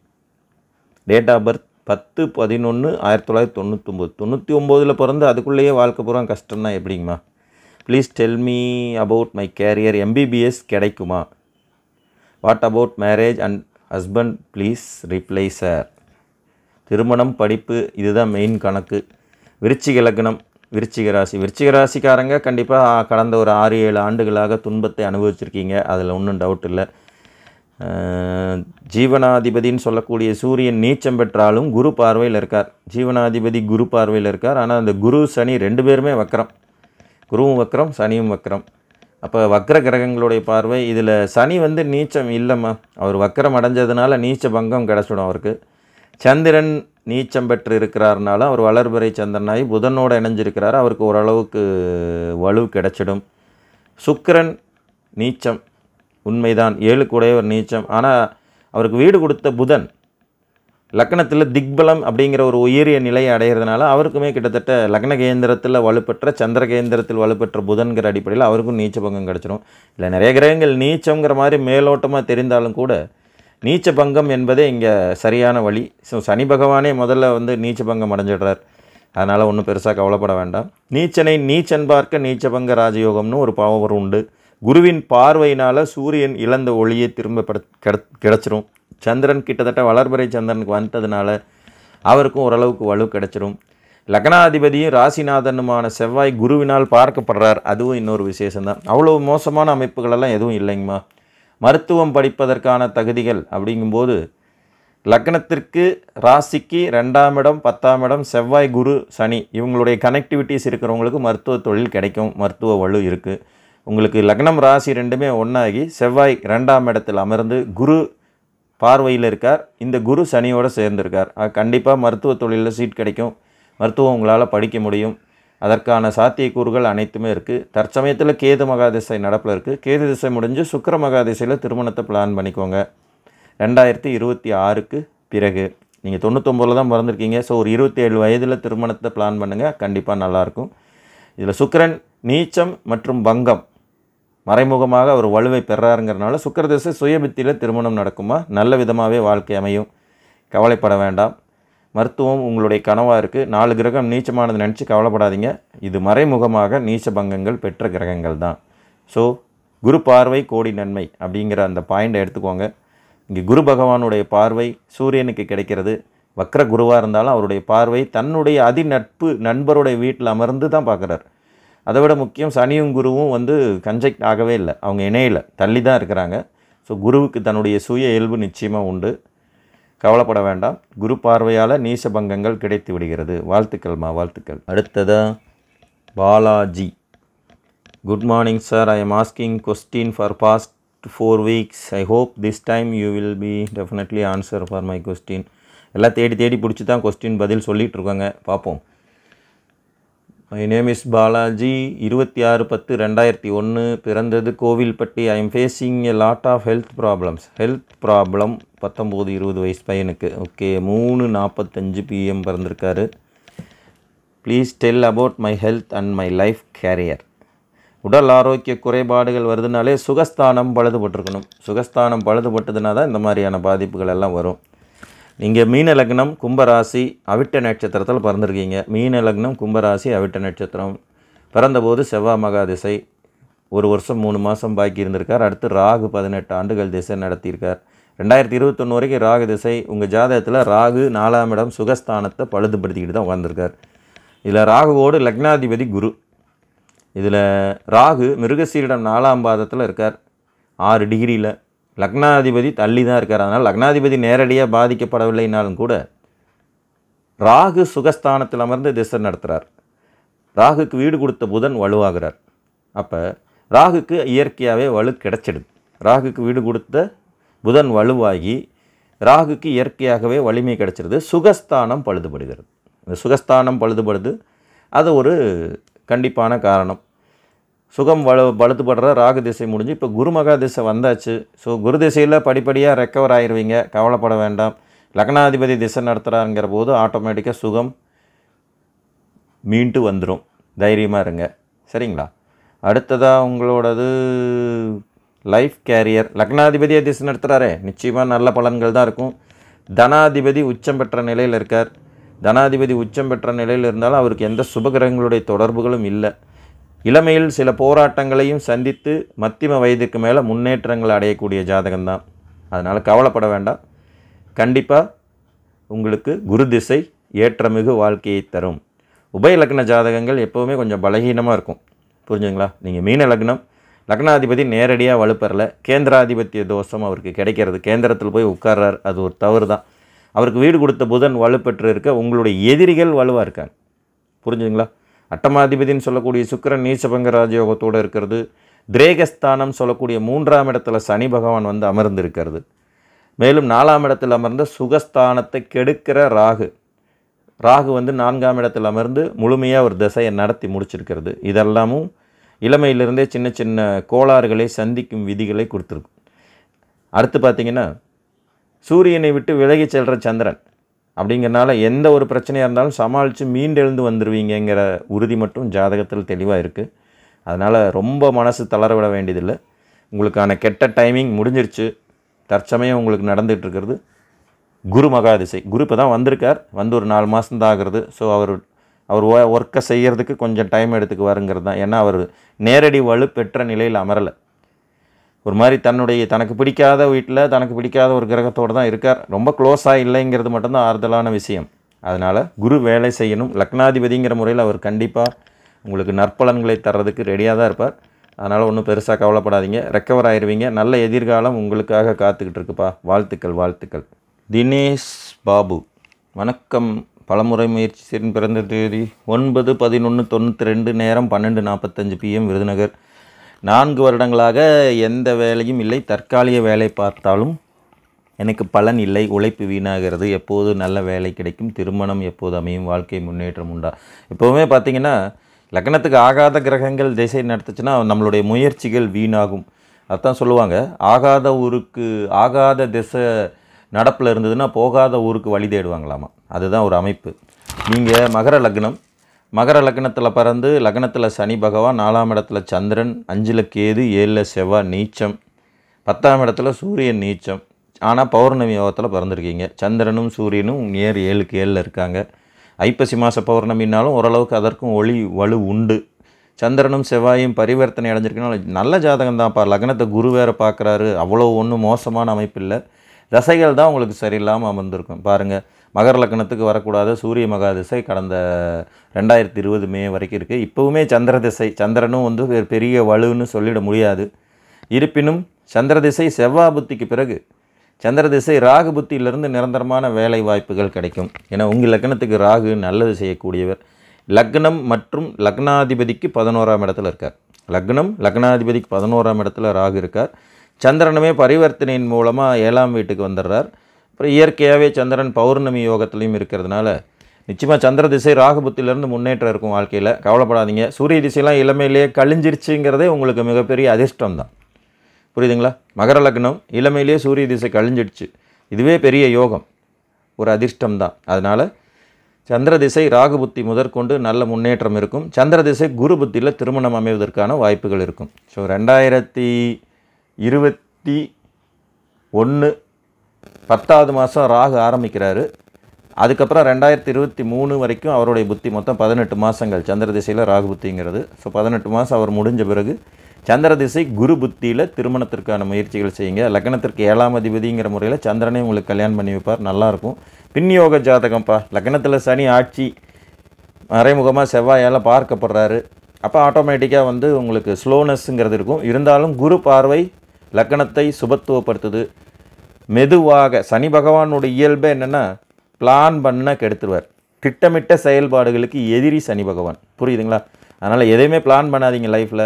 டேட் ஆஃப் பர்த் பத்து பதினொன்று ஆயிரத்தி தொள்ளாயிரத்தி தொண்ணூற்றொம்பது தொண்ணூற்றி ஒம்போதில் பிறந்து அதுக்குள்ளேயே வாழ்க்கை பூரா கஷ்டம்னா எப்படிங்கம்மா please tell me about my career MBBS கிடைக்குமா what about marriage and husband please reply sir திருமணம் படிப்பு இதுதான் மெயின் கணக்கு விருச்சிக லக்னம் விருச்சிக ராசி விருச்சிக ராசிக்காரங்க கண்டிப்பாக கடந்த ஒரு ஆறு ஏழு ஆண்டுகளாக துன்பத்தை அனுபவிச்சிருக்கீங்க அதில் ஒன்றும் டவுட் இல்லை ஜீவனாதிபதின்னு சொல்லக்கூடிய சூரியன் நீச்சம் பெற்றாலும் குரு பார்வையில் இருக்கார் ஜீவனாதிபதி குரு பார்வையில் இருக்கார் ஆனால் அந்த குரு சனி ரெண்டு பேருமே வக்கரம் குருவும் வக்கரம் சனியும் வக்கரம் அப்போ வக்ர கிரகங்களுடைய பார்வை இதில் சனி வந்து நீச்சம் இல்லைம்மா அவர் வக்கரம் அடைஞ்சதுனால நீச்ச பங்கம் கிடச்சிடும் அவருக்கு சந்திரன் நீச்சம் பெற்று இருக்கிறாருனால அவர் வளர்பிறை சந்திரனாகி புதனோடு இணைஞ்சிருக்கிறார் அவருக்கு ஓரளவுக்கு வலு கிடச்சிடும் சுக்கரன் நீச்சம் உண்மைதான் ஏழு கூடையவர் நீச்சம் ஆனால் அவருக்கு வீடு கொடுத்த புதன் லக்னத்தில் திக்பலம் அப்படிங்கிற ஒரு உயரிய நிலையை அடைகிறதுனால அவருக்குமே கிட்டத்தட்ட லக்ன கேந்திரத்தில் வலுப்பெற்ற சந்திர கேந்திரத்தில் வலுப்பெற்ற புதன்கிற அடிப்படையில் அவருக்கும் நீச்ச பங்கம் கிடச்சிடும் இல்லை நிறைய கிரகங்கள் நீச்சங்கிற மாதிரி மேலோட்டமாக தெரிந்தாலும் கூட நீச்ச பங்கம் என்பதே இங்கே சரியான வழி ஸோ சனி பகவானே முதல்ல வந்து நீச்ச பங்கம் அடைஞ்சிடுறார் அதனால் ஒன்றும் பெருசாக கவலைப்பட வேண்டாம் நீச்சனை நீச்சன் பார்க்க பங்க ராஜயோகம்னு ஒரு பாவர் உண்டு குருவின் பார்வையினால் சூரியன் இழந்த ஒளியை திரும்ப கிடச்சிரும் சந்திரன் கிட்டத்தட்ட வளர்பறை சந்திரனுக்கு வந்ததுனால அவருக்கும் ஓரளவுக்கு வலு கிடச்சிரும் லக்னாதிபதியும் ராசிநாதனுமான செவ்வாய் குருவினால் பார்க்கப்படுறார் அதுவும் இன்னொரு விசேஷம்தான் அவ்வளோ மோசமான அமைப்புகளெல்லாம் எதுவும் இல்லைங்கம்மா மருத்துவம் படிப்பதற்கான தகுதிகள் அப்படிங்கும்போது லக்னத்திற்கு ராசிக்கு ரெண்டாம் இடம் பத்தாம் இடம் செவ்வாய் குரு சனி இவங்களுடைய கனெக்டிவிட்டிஸ் இருக்கிறவங்களுக்கு மருத்துவ தொழில் கிடைக்கும் மருத்துவ வலு இருக்குது உங்களுக்கு லக்னம் ராசி ரெண்டுமே ஒன்றாகி செவ்வாய் ரெண்டாம் இடத்தில் அமர்ந்து குரு பார்வையில் இருக்கார் இந்த குரு சனியோடு சேர்ந்திருக்கார் கண்டிப்பாக மருத்துவ தொழிலில் சீட் கிடைக்கும் மருத்துவம் உங்களால் படிக்க முடியும் அதற்கான சாத்தியக்கூறுகள் அனைத்துமே இருக்குது தற்சமயத்தில் கேது மகாதிசை நடப்பில் இருக்குது கேது திசை முடிஞ்சு சுக்கர மகாதிசையில் திருமணத்தை பிளான் பண்ணிக்கோங்க ரெண்டாயிரத்தி இருபத்தி ஆறுக்கு பிறகு நீங்கள் தொண்ணூத்தொம்பதில் தான் பிறந்திருக்கீங்க ஸோ ஒரு இருபத்தேழு வயதில் திருமணத்தை பிளான் பண்ணுங்கள் கண்டிப்பாக நல்லாயிருக்கும் இதில் சுக்கரன் நீச்சம் மற்றும் பங்கம் மறைமுகமாக அவர் வலுவை பெறாருங்கிறனால சுக்கரதிசை சுயபித்தியில் திருமணம் நடக்குமா நல்ல விதமாகவே வாழ்க்கை அமையும் கவலைப்பட வேண்டாம் மருத்துவம் உங்களுடைய கனவாக இருக்குது நாலு கிரகம் நீச்சமானது நினச்சி கவலைப்படாதீங்க இது மறைமுகமாக நீச்ச பங்கங்கள் பெற்ற கிரகங்கள் தான் ஸோ குரு பார்வை கோடி நன்மை அப்படிங்கிற அந்த பாயிண்டை எடுத்துக்கோங்க இங்கே குரு பகவானுடைய பார்வை சூரியனுக்கு கிடைக்கிறது வக்ர குருவாக இருந்தாலும் அவருடைய பார்வை தன்னுடைய அதி நட்பு நண்பருடைய வீட்டில் அமர்ந்து தான் பார்க்குறாரு அதை விட முக்கியம் சனியும் குருவும் வந்து கன்ஜெக்ட் ஆகவே இல்லை அவங்க இணையில் தள்ளி தான் இருக்கிறாங்க ஸோ குருவுக்கு தன்னுடைய சுய இயல்பு நிச்சயமாக உண்டு கவலைப்பட வேண்டாம் குரு பார்வையால் நீசபங்கங்கள் கிடைத்து விடுகிறது வாழ்த்துக்கள்மா வாழ்த்துக்கள் அடுத்ததாக Balaji good morning sir I am asking question for past four weeks I hope this time you will be definitely answer for my question எல்லாம் தேடி தேடி பிடிச்சி தான் கொஸ்டின் பதில் சொல்லிகிட்ருக்கோங்க பார்ப்போம் மை நேம் இஸ் பாலாஜி இருபத்தி ஆறு பத்து ரெண்டாயிரத்தி ஒன்று பிறந்தது Kovilpatti I am facing a lot of health problems health problem பத்தொம்போது இருபது வயசு பையனுக்கு ஓகே மூணு நாற்பத்தஞ்சு பிஎம் பிறந்திருக்காரு please tell about my health and my life career உடல் ஆரோக்கிய குறைபாடுகள் வருதுனாலே சுகஸ்தானம் பழுதுபட்டிருக்கணும் சுகஸ்தானம் பழுதுபட்டதுனா தான் இந்த மாதிரியான பாதிப்புகள் எல்லாம் வரும் நீங்கள் மீன லக்னம் கும்பராசி அவிட்ட நட்சத்திரத்தில் பிறந்திருக்கீங்க மீன லக்னம் கும்பராசி அவிட்ட நட்சத்திரம் பிறந்தபோது செவ்வாய் மகா திசை ஒரு வருஷம் மூணு மாதம் பாக்கி இருந்திருக்கார் அடுத்து ராகு பதினெட்டு ஆண்டுகள் திசை நடத்தியிருக்கார் ரெண்டாயிரத்தி இருபத்தொன்று வரைக்கும் ராகு திசை உங்கள் ஜாதகத்தில் ராகு நாலாம் இடம் சுகஸ்தானத்தை பழுதுபடுத்திக்கிட்டு தான் உகந்திருக்கார் இதில் ராகுவோடு லக்னாதிபதி குரு இதில் ராகு மிருகசீரிடம் நாலாம் பாதத்தில் இருக்கார் ஆறு டிகிரியில் லக்னாதிபதி தள்ளி தான் இருக்கார் அதனால் லக்னாதிபதி நேரடியாக பாதிக்கப்படவில்லைனாலும் கூட ராகு சுகஸ்தானத்தில் அமர்ந்து திசை நடத்துகிறார் ராகுக்கு வீடு கொடுத்த புதன் வலுவாகிறார் அப்போ ராகுக்கு இயற்கையாகவே வலு கிடச்சிடுது ராகுக்கு வீடு கொடுத்த புதன் வலுவாகி ராகுக்கு இயற்கையாகவே வலிமை கிடச்சிருது சுகஸ்தானம் பழுதுபடுகிறது இந்த சுகஸ்தானம் பழுதுபடுது அது ஒரு கண்டிப்பான காரணம் சுகம் வள பலத்துப்படுற ராகு திசை முடிஞ்சு இப்போ குருமகா திசை வந்தாச்சு ஸோ குரு திசையில் படிப்படியாக ரெக்கவர் ஆயிடுவீங்க கவலைப்பட வேண்டாம் லக்னாதிபதி திசை நடத்துகிறாங்கிற போது ஆட்டோமேட்டிக்காக சுகம் மீண்டு வந்துடும் தைரியமாக இருங்க சரிங்களா அடுத்ததாக உங்களோடது லைஃப் கேரியர் லக்னாதிபதியை திசை நடத்துகிறாரே நிச்சயமாக நல்ல பலன்கள் தான் இருக்கும் தனாதிபதி உச்சம் பெற்ற நிலையில் இருக்கார் தனாதிபதி உச்சம் பெற்ற நிலையில் இருந்தாலும் அவருக்கு எந்த சுபகிரகங்களுடைய தொடர்புகளும் இல்லை இளமையில் சில போராட்டங்களையும் சந்தித்து மத்தியம வயதுக்கு மேலே முன்னேற்றங்களை அடையக்கூடிய ஜாதகம்தான் அதனால் கவலைப்பட வேண்டாம் கண்டிப்பாக உங்களுக்கு குரு திசை ஏற்றமிகு வாழ்க்கையை தரும் உபய லக்ன ஜாதகங்கள் எப்போவுமே கொஞ்சம் பலகீனமாக இருக்கும் புரிஞ்சுங்களா நீங்கள் மீன லக்னம் லக்னாதிபதி நேரடியாக வலுப்பெறல கேந்திராதிபத்திய தோஷம் அவருக்கு கிடைக்கிறது கேந்திரத்தில் போய் உட்கார்றார் அது ஒரு தவறு தான் அவருக்கு வீடு கொடுத்த புதன் வலுப்பெற்று இருக்க உங்களுடைய எதிரிகள் வலுவாக இருக்காங்க புரிஞ்சுங்களா அட்டமாதிபதினு சொல்லக்கூடிய சுக்கரன் நீசபங்க ராஜயோகத்தோடு இருக்கிறது திரேகஸ்தானம் சொல்லக்கூடிய மூன்றாம் இடத்துல சனி பகவான் வந்து அமர்ந்திருக்கிறது மேலும் நாலாம் இடத்தில் அமர்ந்த சுகஸ்தானத்தை கெடுக்கிற ராகு ராகு வந்து நான்காம் இடத்தில் அமர்ந்து முழுமையாக ஒரு திசையை நடத்தி முடிச்சிருக்கிறது இதெல்லாமும் இளமையிலிருந்தே சின்ன சின்ன கோளாறுகளை சந்திக்கும் விதிகளை கொடுத்துருக்கும் அடுத்து பார்த்திங்கன்னா சூரியனை விட்டு விலகி செல்கிற சந்திரன் அப்படிங்கிறனால எந்த ஒரு பிரச்சனையாக இருந்தாலும் சமாளித்து மீண்டெழுந்து வந்துடுவீங்கங்கிற உறுதி மட்டும் ஜாதகத்தில் தெளிவாக இருக்குது அதனால் ரொம்ப மனசு தளர விட வேண்டியதில்லை உங்களுக்கான கெட்ட டைமிங் முடிஞ்சிருச்சு தற்சமயம் உங்களுக்கு நடந்துகிட்ருக்கிறது குரு மகாதிசை குரு இப்போ தான் வந்திருக்கார் வந்து ஒரு நாலு மாதம் தான் ஆகிறது ஸோ அவர் அவர் ஒர்க்கை செய்கிறதுக்கு கொஞ்சம் டைம் எடுத்துக்குவாருங்கிறது தான் ஏன்னா அவர் நேரடி வலு பெற்ற நிலையில் அமரலை ஒரு மாதிரி தன்னுடைய தனக்கு பிடிக்காத வீட்டில் தனக்கு பிடிக்காத ஒரு கிரகத்தோடு தான் இருக்கார் ரொம்ப க்ளோஸாக இல்லைங்கிறது மட்டும்தான் ஆறுதலான விஷயம் அதனால் குரு வேலை செய்யணும் லக்னாதிபதிங்கிற முறையில் அவர் கண்டிப்பாக உங்களுக்கு நற்பலன்களை தர்றதுக்கு ரெடியாக தான் இருப்பார் அதனால் ஒன்றும் பெருசாக கவலைப்படாதீங்க ரெக்கவர் ஆயிடுவீங்க நல்ல எதிர்காலம் உங்களுக்காக காத்துக்கிட்டு இருக்குப்பா வாழ்த்துக்கள் வாழ்த்துக்கள் தினேஷ் பாபு வணக்கம் பலமுறை முயற்சி பிறந்த தேதி ஒன்பது பதினொன்று தொண்ணூற்றி ரெண்டு நேரம் பன்னெண்டு நாற்பத்தஞ்சு பிஎம் விருதுநகர் நான்கு வருடங்களாக எந்த வேலையும் இல்லை தற்காலிக வேலை பார்த்தாலும் எனக்கு பலன் இல்லை உழைப்பு வீணாகிறது எப்போது நல்ல வேலை கிடைக்கும் திருமணம் எப்போது அமையும் வாழ்க்கை முன்னேற்றம் உண்டா எப்போவுமே பார்த்திங்கன்னா லக்னத்துக்கு ஆகாத கிரகங்கள் திசை நடத்துச்சுன்னா நம்மளுடைய முயற்சிகள் வீணாகும் அதான் சொல்லுவாங்க ஆகாத ஊருக்கு ஆகாத திசை நடப்பில் இருந்ததுன்னா போகாத ஊருக்கு வழி தேடுவாங்களாமா அதுதான் ஒரு அமைப்பு நீங்கள் மகர லக்னம் மகர லக்னத்தில் பறந்து லக்னத்தில் சனி பகவான் நாலாம் இடத்துல சந்திரன் அஞ்சில் கேது ஏழில் செவ்வாய் நீச்சம் பத்தாம் இடத்துல சூரியன் நீச்சம் ஆனால் பௌர்ணமி யோகத்தில் பிறந்திருக்கீங்க சந்திரனும் சூரியனும் நேர் ஏழுக்கு ஏழில் இருக்காங்க ஐப்பசி மாத பௌர்ணமினாலும் ஓரளவுக்கு அதற்கும் ஒளி வலு உண்டு சந்திரனும் செவ்வாயும் பரிவர்த்தனை அடைஞ்சிருக்கனால நல்ல ஜாதகம் தான்ப்பா லக்னத்தை குரு வேறு பார்க்குறாரு அவ்வளோ ஒன்றும் மோசமான அமைப்பு இல்லை தசைகள் தான் உங்களுக்கு சரியில்லாமல் அமர்ந்திருக்கும் பாருங்கள் மகர லக்னத்துக்கு வரக்கூடாத சூரிய மகா திசை கடந்த ரெண்டாயிரத்தி இருபது மே வரைக்கும் இருக்குது இப்போவுமே சந்திர திசை சந்திரனும் வந்து பெரிய வலுன்னு சொல்லிட முடியாது இருப்பினும் சந்திர திசை செவ்வா புத்திக்கு பிறகு சந்திர திசை ராகு புத்தியிலிருந்து நிரந்தரமான வேலை வாய்ப்புகள் கிடைக்கும் ஏன்னா உங்கள் லக்னத்துக்கு ராகு நல்லது செய்யக்கூடியவர் லக்னம் மற்றும் லக்னாதிபதிக்கு பதினோராம் இடத்துல இருக்கார் லக்னம் லக்னாதிபதிக்கு பதினோராம் இடத்துல ராகு இருக்கார் சந்திரனுமே பரிவர்த்தனையின் மூலமாக ஏழாம் வீட்டுக்கு வந்துடுறார் அப்புறம் இயற்கையாகவே சந்திரன் பௌர்ணமி யோகத்துலேயும் இருக்கிறதுனால நிச்சயமாக சந்திர திசை ராகுபுத்திலேருந்து முன்னேற்றம் இருக்கும் வாழ்க்கையில் கவலைப்படாதீங்க சூரிய திசைலாம் இளமையிலேயே கழிஞ்சிருச்சுங்கிறதே உங்களுக்கு மிகப்பெரிய அதிர்ஷ்டம் தான் புரியுதுங்களா மகர லக்னம் இளமையிலேயே சூரிய திசை கழிஞ்சிடுச்சு இதுவே பெரிய யோகம் ஒரு அதிர்ஷ்டம் தான் அதனால் சந்திர திசை ராகு புத்தி முதற்கொண்டு நல்ல முன்னேற்றம் இருக்கும் சந்திர திசை குரு புத்தியில் திருமணம் அமைவதற்கான வாய்ப்புகள் இருக்கும் ஸோ ரெண்டாயிரத்தி இருபத்தி ஒன்று பத்தாவது மாதம் ராகு ஆரம்பிக்கிறாரு அதுக்கப்புறம் ரெண்டாயிரத்தி இருபத்தி மூணு வரைக்கும் அவருடைய புத்தி மொத்தம் பதினெட்டு மாதங்கள் சந்திர திசையில் ராகு புத்திங்கிறது ஸோ பதினெட்டு மாதம் அவர் முடிஞ்ச பிறகு சந்திர திசை குரு புத்தியில் திருமணத்திற்கான முயற்சிகள் செய்யுங்க லக்னத்திற்கு ஏழாம் அதிபதிங்கிற முறையில் சந்திரனே உங்களுக்கு கல்யாணம் பண்ணி வைப்பார் நல்லாயிருக்கும் பின்யோக ஜாதகம்ப்பா லக்னத்தில் சனி ஆட்சி மறைமுகமாக செவ்வாயால் பார்க்கப்படுறாரு அப்போ ஆட்டோமேட்டிக்காக வந்து உங்களுக்கு ஸ்லோனஸ்ங்கிறது இருக்கும் இருந்தாலும் குரு பார்வை லக்கணத்தை சுபத்துவப்படுத்துது மெதுவாக சனி பகவானுடைய இயல்பு என்னென்னா பிளான் பண்ண கெடுத்துருவார் திட்டமிட்ட செயல்பாடுகளுக்கு எதிரி சனி பகவான் புரியுதுங்களா அதனால் எதையுமே பிளான் பண்ணாதீங்க லைஃப்பில்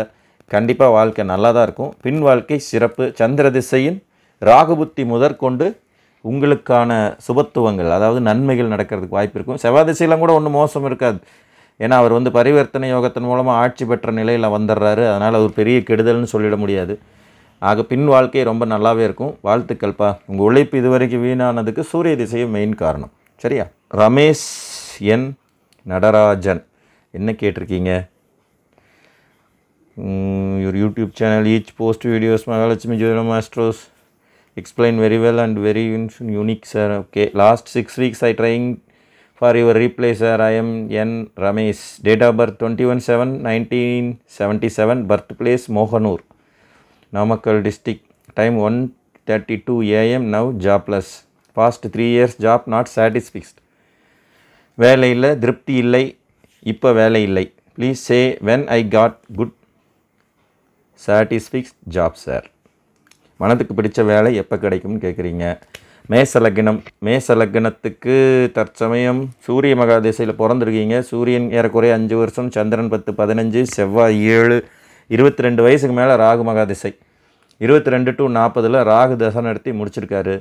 கண்டிப்பாக வாழ்க்கை நல்லா தான் இருக்கும் பின் வாழ்க்கை சிறப்பு சந்திர திசையின் ராகுபுத்தி முதற்கொண்டு உங்களுக்கான சுபத்துவங்கள் அதாவது நன்மைகள் நடக்கிறதுக்கு வாய்ப்பு இருக்கும் செவ்வாய் திசையிலாம் கூட ஒன்றும் மோசம் இருக்காது ஏன்னா அவர் வந்து பரிவர்த்தனை யோகத்தின் மூலமாக ஆட்சி பெற்ற நிலையில் வந்துடுறாரு அதனால் அவர் பெரிய கெடுதல்னு சொல்லிட முடியாது ஆக பின் வாழ்க்கை ரொம்ப நல்லாவே இருக்கும் வாழ்த்துக்கள்ப்பா உங்கள் உழைப்பு இதுவரைக்கும் வீணானதுக்கு சூரிய திசையும் மெயின் காரணம் சரியா ரமேஷ் என் நடராஜன் என்ன கேட்டிருக்கீங்க your YouTube channel each post videos Mahalakshmi ஜோதிடம் maestros explain very well and very unique sir okay last six weeks I trying for your reply sir I am N Ramesh date of birth twenty one seven nineteen seventy seven birth place Mohanur Namakkal time one thirty two AM now jobless. Past three years job not satisfied வேலை இல்லை திருப்தி இல்லை இப்போ வேலை இல்லை please say when I got good satisfied job sir மனதுக்கு பிடிச்ச வேலை எப்போ கிடைக்கும்னு கேட்குறீங்க மேசலக்னம் மேசலக்னத்துக்கு தற்சமயம் சூரிய மகாதிசையில் பிறந்திருக்கீங்க சூரியன் ஏறக்குறைய அஞ்சு வருஷம் சந்திரன் பத்து பதினஞ்சு செவ்வாய் ஏழு இருபத்தி ரெண்டு வயசுக்கு மேலே ராகு மகாதிசை இருபத்தி ரெண்டு டு நாற்பதில் ராகு தசை நடத்தி முடிச்சிருக்காரு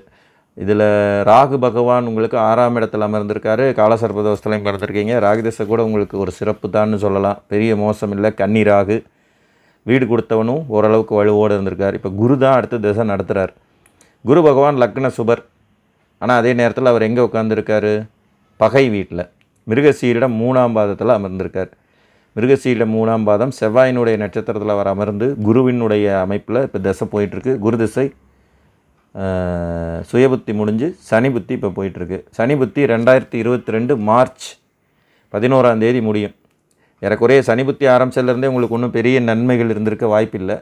இதில் ராகு பகவான் உங்களுக்கு ஆறாம் இடத்துல அமர்ந்திருக்காரு காலசர்பதோஷத்துலையும் பிறந்திருக்கீங்க ராகு தசை கூட உங்களுக்கு ஒரு சிறப்பு தான்னு சொல்லலாம் பெரிய மோசம் இல்லை கன்னி ராகு வீடு கொடுத்தவனும் ஓரளவுக்கு வலுவோடு இருந்திருக்கார் இப்போ குரு தான் அடுத்த தசை நடத்துகிறார் குரு பகவான் லக்ன சுபர் ஆனால் அதே நேரத்தில் அவர் எங்கே உட்காந்துருக்காரு பகை வீட்டில் மிருகசீரிடம் மூணாம் பாதத்தில் அமர்ந்திருக்கார் மிருகசீல மூணாம் பாதம் செவ்வாயினுடைய நட்சத்திரத்தில் வர அமர்ந்து குருவினுடைய அமைப்பில் இப்போ திசை போயிட்டுருக்கு குரு திசை சுயபுத்தி முடிஞ்சு சனி புத்தி இப்போ போயிட்டுருக்கு சனி புத்தி ரெண்டாயிரத்தி இருபத்தி ரெண்டு மார்ச் பதினோராம் தேதி முடியும் ஏறக்குறைய சனி புத்தி ஆரம்பிச்சதுலேருந்தே உங்களுக்கு ஒன்றும் பெரிய நன்மைகள் இருந்திருக்க வாய்ப்பில்லை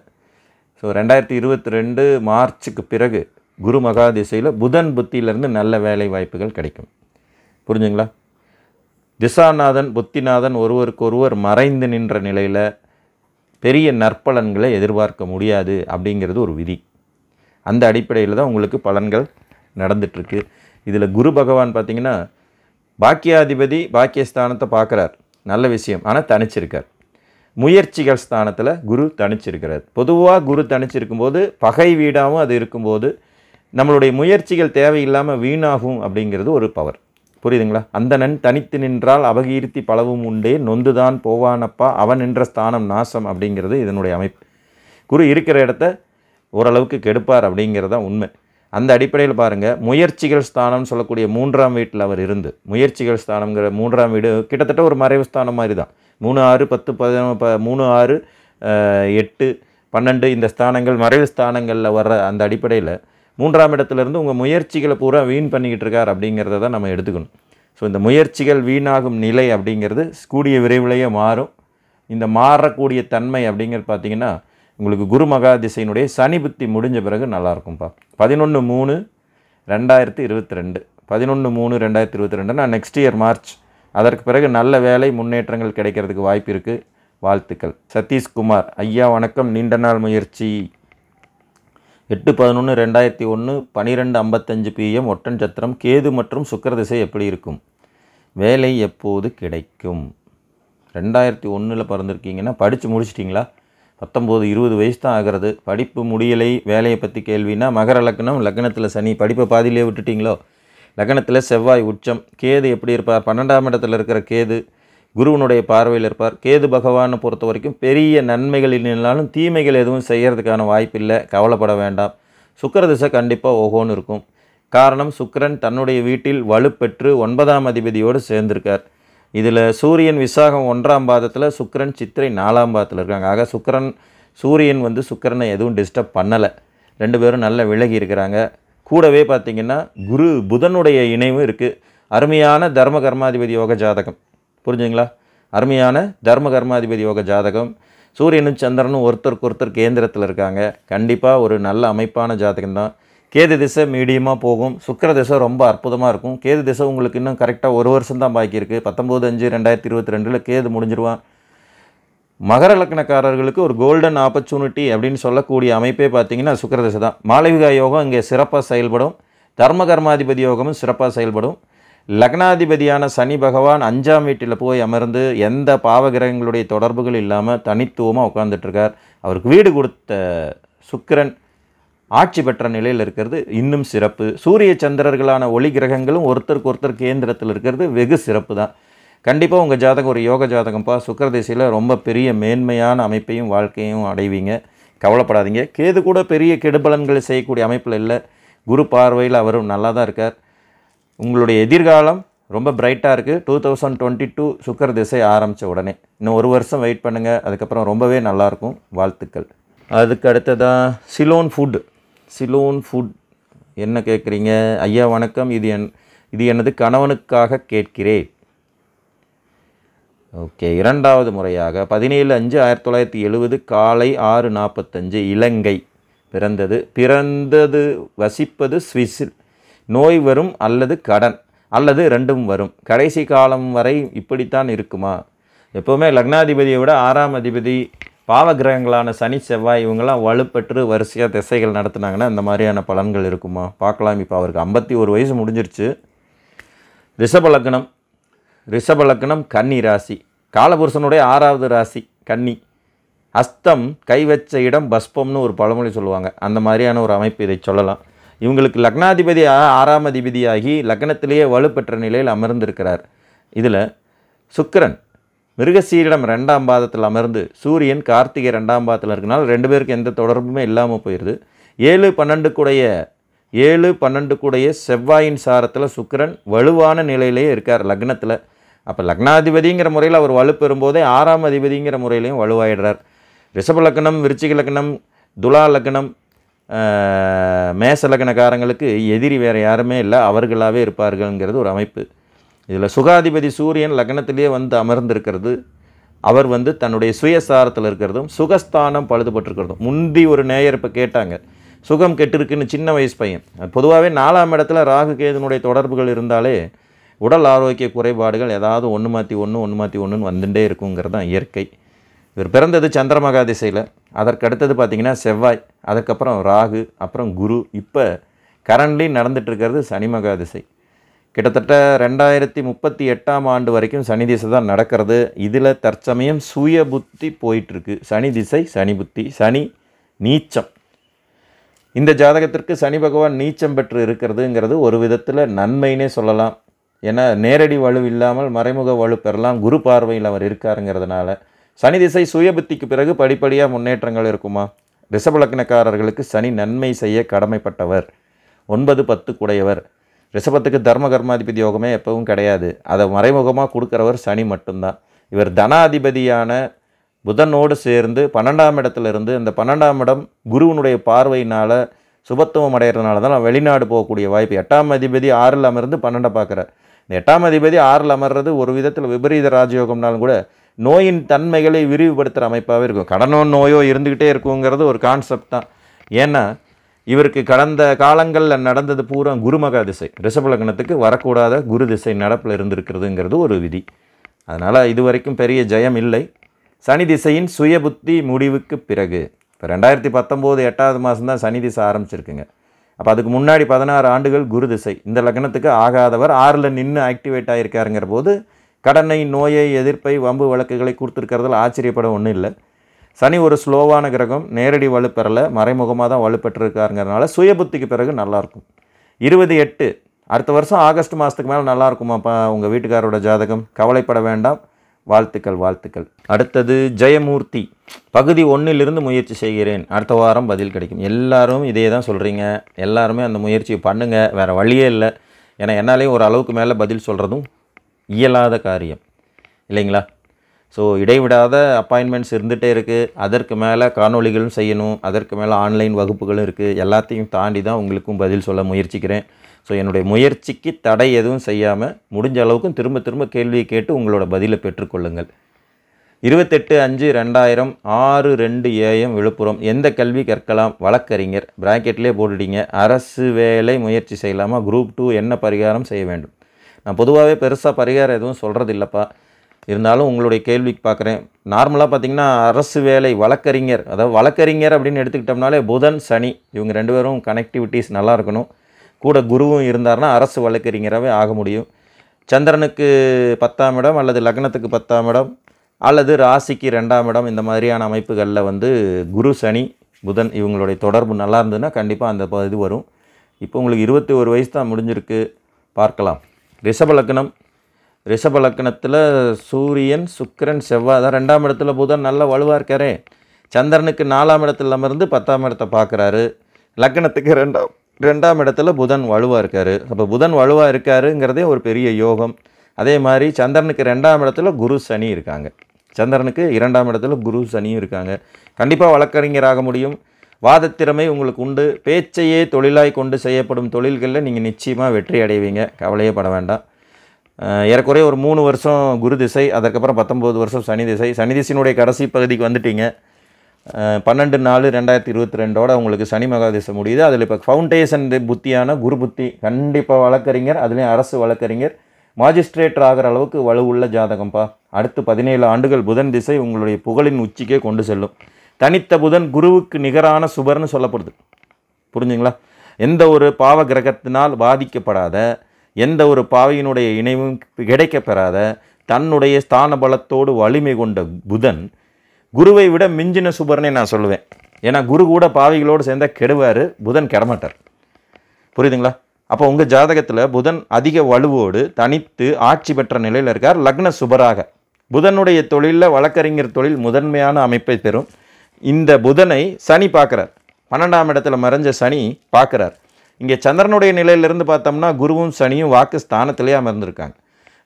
ஸோ ரெண்டாயிரத்தி இருபத்தி ரெண்டு மார்ச்சுக்கு பிறகு குரு மகாதிசையில் திசையில் புதன் புத்தியிலேருந்து நல்ல வேலை வாய்ப்புகள் கிடைக்கும் புரிஞ்சுங்களா திசாநாதன் புத்திநாதன் ஒருவருக்கொருவர் மறைந்து நின்ற நிலையில் பெரிய நற்பலன்களை எதிர்பார்க்க முடியாது அப்படிங்கிறது ஒரு விதி அந்த அடிப்படையில் தான் உங்களுக்கு பலன்கள் நடந்துட்டுருக்கு இதில் குரு பகவான் பார்த்திங்கன்னா பாக்கியாதிபதி பாக்கியஸ்தானத்தை பார்க்குறார் நல்ல விஷயம் ஆனால் தனிச்சிருக்கார் முயற்சிகள் ஸ்தானத்தில் குரு தனிச்சிருக்கிறார் பொதுவாக குரு தனிச்சிருக்கும்போது பகை வீடாகவும் அது இருக்கும்போது நம்மளுடைய முயற்சிகள் தேவையில்லாமல் வீணாகும் அப்படிங்கிறது ஒரு பவர் புரியுதுங்களா அந்தணன் தனித்து நின்றால் அபகீர்த்தி பலவும் உண்டே நொந்துதான் போவானப்பா அவன் நின்ற ஸ்தானம் நாசம் அப்படிங்கிறது இதனுடைய அமைப்பு குரு இருக்கிற இடத்த ஓரளவுக்கு கெடுப்பார் அப்படிங்கிறது தான் உண்மை அந்த அடிப்படையில் பாருங்கள் முயற்சிகள் ஸ்தானம்னு சொல்லக்கூடிய மூன்றாம் வீட்டில் அவர் இருந்து முயற்சிகள் ஸ்தானம்ங்கிற மூன்றாம் வீடு கிட்டத்தட்ட ஒரு மறைவு ஸ்தானம் மாதிரி தான் மூணு ஆறு பத்து பதினொன்று ப மூணு ஆறு எட்டு பன்னெண்டு இந்த ஸ்தானங்கள் மறைவு ஸ்தானங்களில் வர்ற அந்த அடிப்படையில் மூன்றாம் இடத்துலேருந்து உங்கள் முயற்சிகளை பூரா வீண் பண்ணிக்கிட்டு இருக்கார் அப்படிங்கிறத தான் நம்ம எடுத்துக்கணும் ஸோ இந்த முயற்சிகள் வீணாகும் நிலை அப்படிங்கிறது கூடிய விரைவிலேயே மாறும் இந்த மாறக்கூடிய தன்மை அப்படிங்கிறது பார்த்திங்கன்னா உங்களுக்கு குரு மகாதிசையினுடைய சனி புத்தி முடிஞ்ச பிறகு நல்லாயிருக்கும்ப்பா பதினொன்று மூணு ரெண்டாயிரத்தி இருபத்தி ரெண்டு பதினொன்று மூணு ரெண்டாயிரத்தி இருபத்தி ரெண்டுனா நெக்ஸ்ட் இயர் மார்ச் அதற்கு பிறகு நல்ல வேலை முன்னேற்றங்கள் கிடைக்கிறதுக்கு வாய்ப்பு இருக்குது வாழ்த்துக்கள் சதீஷ்குமார் ஐயா வணக்கம் நீண்ட நாள் முயற்சி எட்டு பதினொன்று ரெண்டாயிரத்தி ஒன்று பனிரெண்டு ஐம்பத்தஞ்சு பிஎம் ஒட்டன் சத்திரம் கேது மற்றும் சுக்கர திசை எப்படி இருக்கும் வேலை எப்போது கிடைக்கும் ரெண்டாயிரத்தி ஒன்றில் பிறந்திருக்கீங்கன்னா படித்து முடிச்சிட்டிங்களா பத்தொம்போது இருபது வயசு தான் ஆகிறது படிப்பு முடியலை வேலையை பற்றி கேள்வினா மகர லக்னம் லக்னத்தில் சனி படிப்பை பாதியிலே விட்டுட்டிங்களோ லக்னத்தில் செவ்வாய் உச்சம் கேது எப்படி இருப்பார் பன்னெண்டாம் இடத்துல இருக்கிற கேது குருவனுடைய பார்வையில் இருப்பார் கேது பகவானை பொறுத்த வரைக்கும் பெரிய நன்மைகள் இல்லைனாலும் தீமைகள் எதுவும் செய்கிறதுக்கான வாய்ப்பில்லை கவலைப்பட வேண்டாம் சுக்கர திசை கண்டிப்பாக ஒவ்வொன்று இருக்கும் காரணம் சுக்கரன் தன்னுடைய வீட்டில் வலுப்பெற்று ஒன்பதாம் அதிபதியோடு சேர்ந்திருக்கார் இதில் சூரியன் விசாகம் ஒன்றாம் பாதத்தில் சுக்கரன் சித்திரை நாலாம் பாதத்தில் இருக்காங்க ஆக சுக்கரன் சூரியன் வந்து சுக்கரனை எதுவும் டிஸ்டர்ப் பண்ணலை ரெண்டு பேரும் நல்லா விலகி இருக்கிறாங்க கூடவே பார்த்திங்கன்னா குரு புதனுடைய இணைவும் இருக்குது அருமையான தர்ம கர்மாதிபதி யோக ஜாதகம் புரிஞ்சுங்களா அருமையான தர்ம கர்மாதிபதி யோக ஜாதகம் சூரியனும் சந்திரனும் ஒருத்தருக்கு ஒருத்தர் கேந்திரத்தில் இருக்காங்க கண்டிப்பாக ஒரு நல்ல அமைப்பான ஜாதகம் தான் கேது திசை மீடியமாக போகும் சுக்கர திசை ரொம்ப அற்புதமாக இருக்கும் கேது திசை உங்களுக்கு இன்னும் கரெக்டாக ஒரு வருஷம் தான் பாக்கி இருக்குது பத்தொம்போது அஞ்சு ரெண்டாயிரத்தி இருபத்தி ரெண்டில் கேது முடிஞ்சிருவான் மகர லக்னக்காரர்களுக்கு ஒரு கோல்டன் ஆப்பர்ச்சுனிட்டி அப்படின்னு சொல்லக்கூடிய அமைப்பே சுக்கர திசை தான் மாளவிகா யோகம் இங்கே சிறப்பாக செயல்படும் தர்ம கர்மாதிபதி யோகமும் சிறப்பாக செயல்படும் லக்னாதிபதியான சனி பகவான் அஞ்சாம் வீட்டில் போய் அமர்ந்து எந்த பாவகிரகங்களுடைய தொடர்புகள் இல்லாமல் தனித்துவமாக உட்காந்துட்ருக்கார் அவருக்கு வீடு கொடுத்த சுக்கிரன் ஆட்சி பெற்ற நிலையில் இருக்கிறது இன்னும் சிறப்பு சூரிய சந்திரர்களான ஒளி கிரகங்களும் ஒருத்தருக்கு ஒருத்தர் கேந்திரத்தில் இருக்கிறது வெகு சிறப்பு தான் கண்டிப்பாக உங்கள் ஜாதகம் ஒரு யோக ஜாதகம்ப்பா சுக்கர திசையில் ரொம்ப பெரிய மேன்மையான அமைப்பையும் வாழ்க்கையும் அடைவீங்க கவலைப்படாதீங்க கேது கூட பெரிய கெடுபலன்களை செய்யக்கூடிய அமைப்பில் இல்லை குரு பார்வையில் அவரும் நல்லா தான் இருக்கார் உங்களுடைய எதிர்காலம் ரொம்ப பிரைட்டாக இருக்குது டூ தௌசண்ட் டுவெண்ட்டி டூ சுக்கர் திசை ஆரம்பித்த உடனே இன்னும் ஒரு வருஷம் வெயிட் பண்ணுங்கள் அதுக்கப்புறம் ரொம்பவே நல்லாயிருக்கும் வாழ்த்துக்கள் அதுக்கு அடுத்ததாக சிலோன் ஃபுட் சிலோன் ஃபுட் என்ன கேட்குறீங்க ஐயா வணக்கம் இது என் இது எனது கணவனுக்காக கேட்கிறேன் ஓகே இரண்டாவது முறையாக பதினேழு அஞ்சு ஆயிரத்தி தொள்ளாயிரத்தி எழுபது காலை ஆறு நாற்பத்தஞ்சு இலங்கை பிறந்தது பிறந்தது வசிப்பது ஸ்விஸில் நோய் வரும் அல்லது கடன் அல்லது ரெண்டும் வரும் கடைசி காலம் வரை இப்படித்தான் இருக்குமா எப்போவுமே லக்னாதிபதியை விட ஆறாம் அதிபதி பாவகிரகங்களான சனி செவ்வாய் இவங்கெல்லாம் வலுப்பெற்று வரிசையாக திசைகள் நடத்துனாங்கன்னா இந்த மாதிரியான பலன்கள் இருக்குமா பார்க்கலாம் இப்போ அவருக்கு ஐம்பத்தி ஒரு வயசு முடிஞ்சிருச்சு ரிஷபலக்கணம் ரிஷபலக்கணம் கன்னி ராசி காலபுருஷனுடைய ஆறாவது ராசி கன்னி அஸ்தம் கை வச்ச இடம் பஸ்பம்னு ஒரு பழமொழி சொல்லுவாங்க அந்த மாதிரியான ஒரு அமைப்பு இதை சொல்லலாம் இவங்களுக்கு லக்னாதிபதி ஆறாம் அதிபதியாகி லக்னத்திலேயே வலுப்பெற்ற நிலையில் அமர்ந்திருக்கிறார் இதில் சுக்கரன் மிருகசீரிடம் ரெண்டாம் பாதத்தில் அமர்ந்து சூரியன் கார்த்திகை ரெண்டாம் பாதத்தில் இருக்கனால ரெண்டு பேருக்கு எந்த தொடர்புமே இல்லாமல் போயிடுது ஏழு பன்னெண்டு ஏழு பன்னெண்டு கூடைய செவ்வாயின் சாரத்தில் சுக்கரன் வலுவான நிலையிலேயே இருக்கார் லக்னத்தில் அப்போ லக்னாதிபதிங்கிற முறையில் அவர் வலுப்பெறும் போதே ஆறாம் அதிபதிங்கிற முறையிலையும் வலுவாயிடுறார் ரிஷப லக்னம் விருச்சிக லக்னம் துலா லக்னம் மேசலக்கணக்காரங்களுக்கு எதிரி வேறு யாருமே இல்லை அவர்களாகவே இருப்பார்கள்ங்கிறது ஒரு அமைப்பு இதில் சுகாதிபதி சூரியன் லக்னத்திலேயே வந்து அமர்ந்திருக்கிறது அவர் வந்து தன்னுடைய சுயசாரத்தில் இருக்கிறதும் சுகஸ்தானம் பழுதுபட்டுருக்கிறதும் முந்தி ஒரு நேயர் இப்போ கேட்டாங்க சுகம் கெட்டிருக்குன்னு சின்ன வயசு பையன் பொதுவாகவே நாலாம் இடத்துல ராகு கேதனுடைய தொடர்புகள் இருந்தாலே உடல் ஆரோக்கிய குறைபாடுகள் ஏதாவது ஒன்று மாற்றி ஒன்று ஒன்று மாற்றி ஒன்றுன்னு வந்துட்டே இருக்குங்கிறது தான் இயற்கை இவர் பிறந்தது சந்திரமகா திசையில் அதற்கு அடுத்தது பார்த்திங்கன்னா செவ்வாய் அதுக்கப்புறம் ராகு அப்புறம் குரு இப்போ கரண்ட்லி நடந்துட்டுருக்கிறது சனிமகா திசை கிட்டத்தட்ட ரெண்டாயிரத்தி முப்பத்தி எட்டாம் ஆண்டு வரைக்கும் சனி திசை தான் நடக்கிறது இதில் தற்சமயம் சுய புத்தி போயிட்டுருக்கு சனி திசை சனி புத்தி சனி நீச்சம் இந்த ஜாதகத்திற்கு சனி பகவான் நீச்சம் பெற்று இருக்கிறதுங்கிறது ஒரு விதத்தில் நன்மைனே சொல்லலாம் ஏன்னா நேரடி வலு இல்லாமல் மறைமுக வலு பெறலாம் குரு பார்வையில் அவர் இருக்காருங்கிறதுனால சனி திசை சுயபுத்திக்கு பிறகு படிப்படியாக முன்னேற்றங்கள் இருக்குமா ரிஷபலக்கணக்காரர்களுக்கு சனி நன்மை செய்ய கடமைப்பட்டவர் ஒன்பது பத்து குடையவர் ரிஷபத்துக்கு தர்ம கர்மாதிபதி யோகமே எப்பவும் கிடையாது அதை மறைமுகமாக கொடுக்குறவர் சனி மட்டும்தான் இவர் தனாதிபதியான புதனோடு சேர்ந்து பன்னெண்டாம் இடத்துல இருந்து அந்த பன்னெண்டாம் இடம் குருவனுடைய பார்வையினால் சுபத்துவம் அடைகிறதுனால தான் வெளிநாடு போகக்கூடிய வாய்ப்பு எட்டாம் அதிபதி ஆறில் அமர்ந்து பன்னெண்டை பார்க்குறேன் இந்த எட்டாம் அதிபதி ஆறில் அமர்றது ஒரு விதத்தில் விபரீத ராஜயோகம்னாலும் கூட நோயின் தன்மைகளை விரிவுபடுத்துகிற அமைப்பாகவே இருக்கும் கடனோ நோயோ இருந்துக்கிட்டே இருக்குங்கிறது ஒரு கான்செப்ட் தான் ஏன்னா இவருக்கு கடந்த காலங்களில் நடந்தது பூரா குருமகா திசை ரிஷபலக்கணத்துக்கு வரக்கூடாத குரு திசை நடப்பில் இருந்திருக்கிறதுங்கிறது ஒரு விதி அதனால் இது வரைக்கும் பெரிய ஜெயம் இல்லை சனி திசையின் சுயபுத்தி முடிவுக்கு பிறகு இப்போ ரெண்டாயிரத்தி பத்தொம்போது எட்டாவது மாதம் தான் சனி திசை ஆரம்பிச்சிருக்குங்க அப்போ அதுக்கு முன்னாடி பதினாறு ஆண்டுகள் குரு திசை இந்த லக்னத்துக்கு ஆகாதவர் ஆறில் நின்று ஆக்டிவேட் ஆகியிருக்காருங்கிற போது கடனை நோயை எதிர்ப்பை வம்பு வழக்குகளை கொடுத்துருக்கிறதுல ஆச்சரியப்பட ஒன்றும் இல்லை சனி ஒரு ஸ்லோவான கிரகம் நேரடி வலுப்பெறலை மறைமுகமாக தான் வலுப்பெற்றிருக்காருங்கிறனால சுயபுத்திக்கு பிறகு நல்லாயிருக்கும் இருபது எட்டு அடுத்த வருஷம் ஆகஸ்ட் மாதத்துக்கு மேலே நல்லா இருக்குமாப்பா உங்கள் வீட்டுக்காரோட ஜாதகம் கவலைப்பட வேண்டாம் வாழ்த்துக்கள் வாழ்த்துக்கள் அடுத்தது ஜெயமூர்த்தி பகுதி ஒன்றிலிருந்து முயற்சி செய்கிறேன் அடுத்த வாரம் பதில் கிடைக்கும் எல்லாரும் இதே தான் சொல்கிறீங்க எல்லாருமே அந்த முயற்சியை பண்ணுங்கள் வேறு வழியே இல்லை ஏன்னா என்னாலேயும் ஒரு அளவுக்கு மேலே பதில் சொல்கிறதும் இயலாத காரியம் இல்லைங்களா ஸோ இடைவிடாத அப்பாயின்மெண்ட்ஸ் இருந்துகிட்டே இருக்குது அதற்கு மேலே காணொலிகளும் செய்யணும் அதற்கு மேலே ஆன்லைன் வகுப்புகளும் இருக்குது எல்லாத்தையும் தாண்டி தான் உங்களுக்கும் பதில் சொல்ல முயற்சிக்கிறேன் ஸோ என்னுடைய முயற்சிக்கு தடை எதுவும் செய்யாமல் முடிஞ்ச அளவுக்கும் திரும்ப திரும்ப கேள்வியை கேட்டு உங்களோட பதிலை பெற்றுக்கொள்ளுங்கள் இருபத்தெட்டு அஞ்சு ரெண்டாயிரம் ஆறு ரெண்டு ஏஎம் விழுப்புரம் எந்த கல்வி கற்கலாம் வழக்கறிஞர் ப்ராக்கெட்லேயே போட்டுட்டீங்க அரசு வேலை முயற்சி செய்யலாமா குரூப் டூ என்ன பரிகாரம் செய்ய வேண்டும் நான் பொதுவாகவே பெருசாக பரிகாரம் எதுவும் சொல்கிறது இல்லைப்பா இருந்தாலும் உங்களுடைய கேள்விக்கு பார்க்குறேன் நார்மலாக பார்த்திங்கன்னா அரசு வேலை வழக்கறிஞர் அதாவது வழக்கறிஞர் அப்படின்னு எடுத்துக்கிட்டோம்னாலே புதன் சனி இவங்க ரெண்டு பேரும் கனெக்டிவிட்டிஸ் நல்லா இருக்கணும் கூட குருவும் இருந்தார்னா அரசு வழக்கறிஞராகவே ஆக முடியும் சந்திரனுக்கு பத்தாம் இடம் அல்லது லக்னத்துக்கு பத்தாம் இடம் அல்லது ராசிக்கு ரெண்டாம் இடம் இந்த மாதிரியான அமைப்புகளில் வந்து குரு சனி புதன் இவங்களுடைய தொடர்பு நல்லா இருந்ததுன்னா கண்டிப்பாக அந்த இது வரும் இப்போ உங்களுக்கு இருபத்தி ஒரு வயசு தான் முடிஞ்சிருக்கு பார்க்கலாம் ரிஷபலக்கணம் ரிஷபலக்கணத்தில் சூரியன் சுக்கரன் செவ்வாய் தான் ரெண்டாம் இடத்துல புதன் நல்லா வலுவாக இருக்காரே சந்திரனுக்கு நாலாம் இடத்துல அமர்ந்து பத்தாம் இடத்த பார்க்குறாரு லக்கணத்துக்கு ரெண்டாம் ரெண்டாம் இடத்துல புதன் வலுவாக இருக்கார் அப்போ புதன் வலுவாக இருக்காருங்கிறதே ஒரு பெரிய யோகம் அதே மாதிரி சந்திரனுக்கு ரெண்டாம் இடத்துல குரு சனி இருக்காங்க சந்திரனுக்கு இரண்டாம் இடத்துல குரு சனியும் இருக்காங்க கண்டிப்பாக வழக்கறிஞர் ஆக முடியும் வாதத்திறமை உங்களுக்கு உண்டு பேச்சையே தொழிலாய் கொண்டு செய்யப்படும் தொழில்களில் நீங்கள் நிச்சயமாக வெற்றி அடைவீங்க கவலையே பட வேண்டாம் ஏறக்குறைய ஒரு மூணு வருஷம் குரு திசை அதுக்கப்புறம் பத்தொம்போது வருஷம் சனி திசை சனி திசையினுடைய கடைசி பகுதிக்கு வந்துட்டீங்க பன்னெண்டு நாலு ரெண்டாயிரத்தி இருபத்தி ரெண்டோட உங்களுக்கு சனி மகாதேசம் முடியுது அதில் இப்போ ஃபவுண்டேஷன் புத்தியான குரு புத்தி கண்டிப்பாக வழக்கறிஞர் அதுலேயும் அரசு வழக்கறிஞர் மாஜிஸ்ட்ரேட் ஆகிற அளவுக்கு வலுவுள்ள ஜாதகம்ப்பா அடுத்து பதினேழு ஆண்டுகள் புதன் திசை உங்களுடைய புகழின் உச்சிக்கே கொண்டு செல்லும் தனித்த புதன் குருவுக்கு நிகரான சுபர்னு சொல்லப்படுது புரிஞ்சுங்களா எந்த ஒரு பாவ கிரகத்தினால் பாதிக்கப்படாத எந்த ஒரு பாவையினுடைய இணைவும் கிடைக்கப்பெறாத தன்னுடைய ஸ்தான பலத்தோடு வலிமை கொண்ட புதன் குருவை விட மிஞ்சின சுபர்னே நான் சொல்லுவேன் ஏன்னா குரு கூட பாவைகளோடு சேர்ந்தால் கெடுவார் புதன் கெடமாட்டார் புரியுதுங்களா அப்போ உங்கள் ஜாதகத்தில் புதன் அதிக வலுவோடு தனித்து ஆட்சி பெற்ற நிலையில் இருக்கார் லக்ன சுபராக புதனுடைய தொழிலில் வழக்கறிஞர் தொழில் முதன்மையான அமைப்பை பெறும் இந்த புதனை சனி பார்க்குறார் பன்னெண்டாம் இடத்துல மறைஞ்ச சனி பார்க்குறார் இங்கே சந்திரனுடைய நிலையிலிருந்து பார்த்தோம்னா குருவும் சனியும் வாக்கு ஸ்தானத்திலே அமர்ந்திருக்காங்க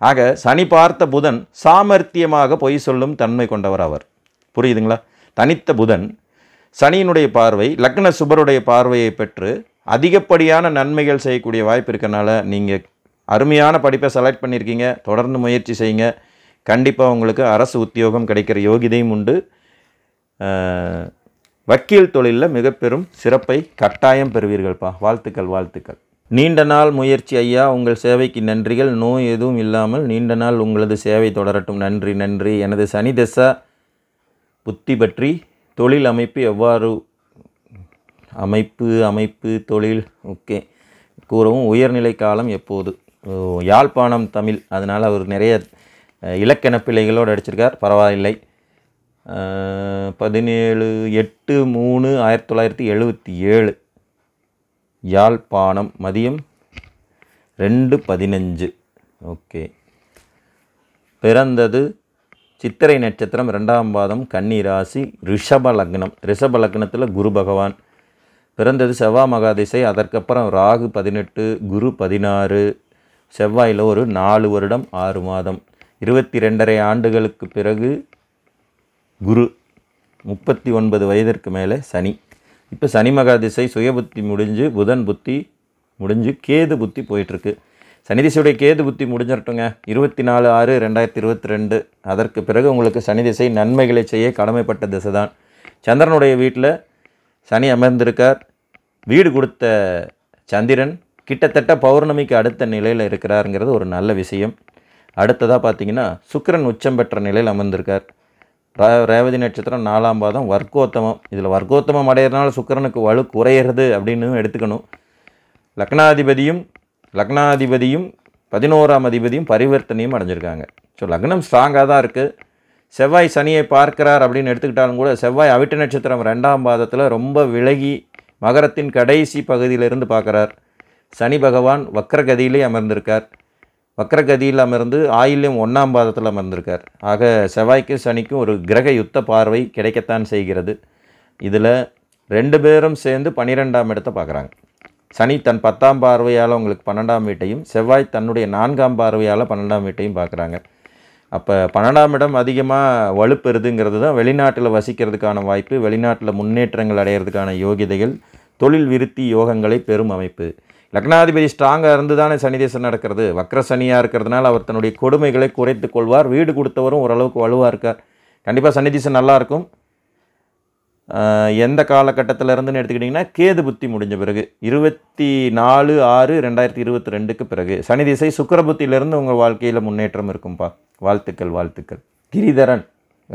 ஆக சனி பார்த்த புதன் சாமர்த்தியமாக பொய் சொல்லும் தன்மை கொண்டவர் அவர் புரியுதுங்களா தனித்த புதன் சனியினுடைய பார்வை லக்ன சுபருடைய பார்வையை பெற்று அதிகப்படியான நன்மைகள் செய்யக்கூடிய வாய்ப்பு இருக்கனால நீங்கள் அருமையான படிப்பை செலக்ட் பண்ணியிருக்கீங்க தொடர்ந்து முயற்சி செய்யுங்க கண்டிப்பாக உங்களுக்கு அரசு உத்தியோகம் கிடைக்கிற யோகிதையும் உண்டு வக்கீல் தொழிலில் மிக பெரும் சிறப்பை கட்டாயம் பெறுவீர்கள்ப்பா வாழ்த்துக்கள் வாழ்த்துக்கள் நீண்ட நாள் முயற்சி ஐயா உங்கள் சேவைக்கு நன்றிகள் நோய் எதுவும் இல்லாமல் நீண்ட நாள் உங்களது சேவை தொடரட்டும் நன்றி நன்றி எனது சனி தசா புத்தி பற்றி தொழில் அமைப்பு எவ்வாறு அமைப்பு அமைப்பு தொழில் ஓகே கூறவும் உயர்நிலை காலம் எப்போது யாழ்ப்பாணம் தமிழ் அதனால் அவர் நிறைய இலக்கண பிள்ளைகளோடு அடிச்சிருக்கார் பரவாயில்லை பதினேழு எட்டு மூணு ஆயிரத்தி தொள்ளாயிரத்தி எழுபத்தி ஏழு யாழ்ப்பாணம் மதியம் ரெண்டு பதினஞ்சு ஓகே பிறந்தது சித்திரை நட்சத்திரம் ரெண்டாம் பாதம் கன்னி ராசி ரிஷப லக்னம் ரிஷப லக்னத்தில் குரு பகவான் பிறந்தது செவ்வாய் மகாதிசை அதற்கப்புறம் ராகு பதினெட்டு குரு பதினாறு செவ்வாயில் ஒரு நாலு வருடம் ஆறு மாதம் இருபத்தி ரெண்டரை ஆண்டுகளுக்கு பிறகு குரு முப்பத்தி ஒன்பது வயதிற்கு மேலே சனி இப்போ சனி மகாதிசை திசை சுயபுத்தி முடிஞ்சு புதன் புத்தி முடிஞ்சு கேது புத்தி போயிட்டுருக்கு சனி திசையுடைய கேது புத்தி முடிஞ்சிருட்டோங்க இருபத்தி நாலு ஆறு ரெண்டாயிரத்தி இருபத்தி ரெண்டு அதற்கு பிறகு உங்களுக்கு சனி திசை நன்மைகளை செய்ய கடமைப்பட்ட திசை தான் சந்திரனுடைய வீட்டில் சனி அமர்ந்திருக்கார் வீடு கொடுத்த சந்திரன் கிட்டத்தட்ட பௌர்ணமிக்கு அடுத்த நிலையில் இருக்கிறாருங்கிறது ஒரு நல்ல விஷயம் அடுத்ததாக பார்த்தீங்கன்னா சுக்கரன் உச்சம் பெற்ற நிலையில் அமர்ந்திருக்கார் ரேவதி நட்சத்திரம் நாலாம் பாதம் வர்க்கோத்தமம் இதில் வர்க்கோத்தமம் அடையிறதுனால சுக்கரனுக்கு வலு குறையிறது அப்படின்னு எடுத்துக்கணும் லக்னாதிபதியும் லக்னாதிபதியும் பதினோராம் அதிபதியும் பரிவர்த்தனையும் அடைஞ்சிருக்காங்க ஸோ லக்னம் ஸ்ட்ராங்காக தான் இருக்குது செவ்வாய் சனியை பார்க்கிறார் அப்படின்னு எடுத்துக்கிட்டாலும் கூட செவ்வாய் அவிட்ட நட்சத்திரம் ரெண்டாம் பாதத்தில் ரொம்ப விலகி மகரத்தின் கடைசி பகுதியிலிருந்து பார்க்குறார் சனி பகவான் வக்கரகதியிலே அமர்ந்திருக்கார் வக்கரகதியில் அமர்ந்து ஆயிலும் ஒன்றாம் பாதத்தில் அமர்ந்திருக்கார் ஆக செவ்வாய்க்கும் சனிக்கும் ஒரு கிரக யுத்த பார்வை கிடைக்கத்தான் செய்கிறது இதில் ரெண்டு பேரும் சேர்ந்து பன்னிரெண்டாம் இடத்தை பார்க்குறாங்க சனி தன் பத்தாம் பார்வையால் உங்களுக்கு பன்னெண்டாம் வீட்டையும் செவ்வாய் தன்னுடைய நான்காம் பார்வையால் பன்னெண்டாம் வீட்டையும் பார்க்குறாங்க அப்போ பன்னெண்டாம் இடம் அதிகமாக வலுப்பெறுதுங்கிறது தான் வெளிநாட்டில் வசிக்கிறதுக்கான வாய்ப்பு வெளிநாட்டில் முன்னேற்றங்கள் அடையிறதுக்கான யோகிதைகள் தொழில் விருத்தி யோகங்களை பெறும் அமைப்பு லக்னாதிபதி ஸ்ட்ராங்காக இருந்து தானே சனிதேசம் நடக்கிறது வக்ர சனியாக இருக்கிறதுனால அவர் தன்னுடைய கொடுமைகளை குறைத்து கொள்வார் வீடு கொடுத்தவரும் ஓரளவுக்கு வலுவாக இருக்கார் கண்டிப்பாக சனிதேசம் நல்லாயிருக்கும் எந்த காலகட்டத்தில் இருந்துன்னு எடுத்துக்கிட்டிங்கன்னா கேது புத்தி முடிஞ்ச பிறகு இருபத்தி நாலு ஆறு ரெண்டாயிரத்தி இருபத்தி ரெண்டுக்கு பிறகு சனி திசை சுக்கரபுத்தியிலேருந்து உங்கள் வாழ்க்கையில் முன்னேற்றம் இருக்கும்பா வாழ்த்துக்கள் வாழ்த்துக்கள் கிரிதரன்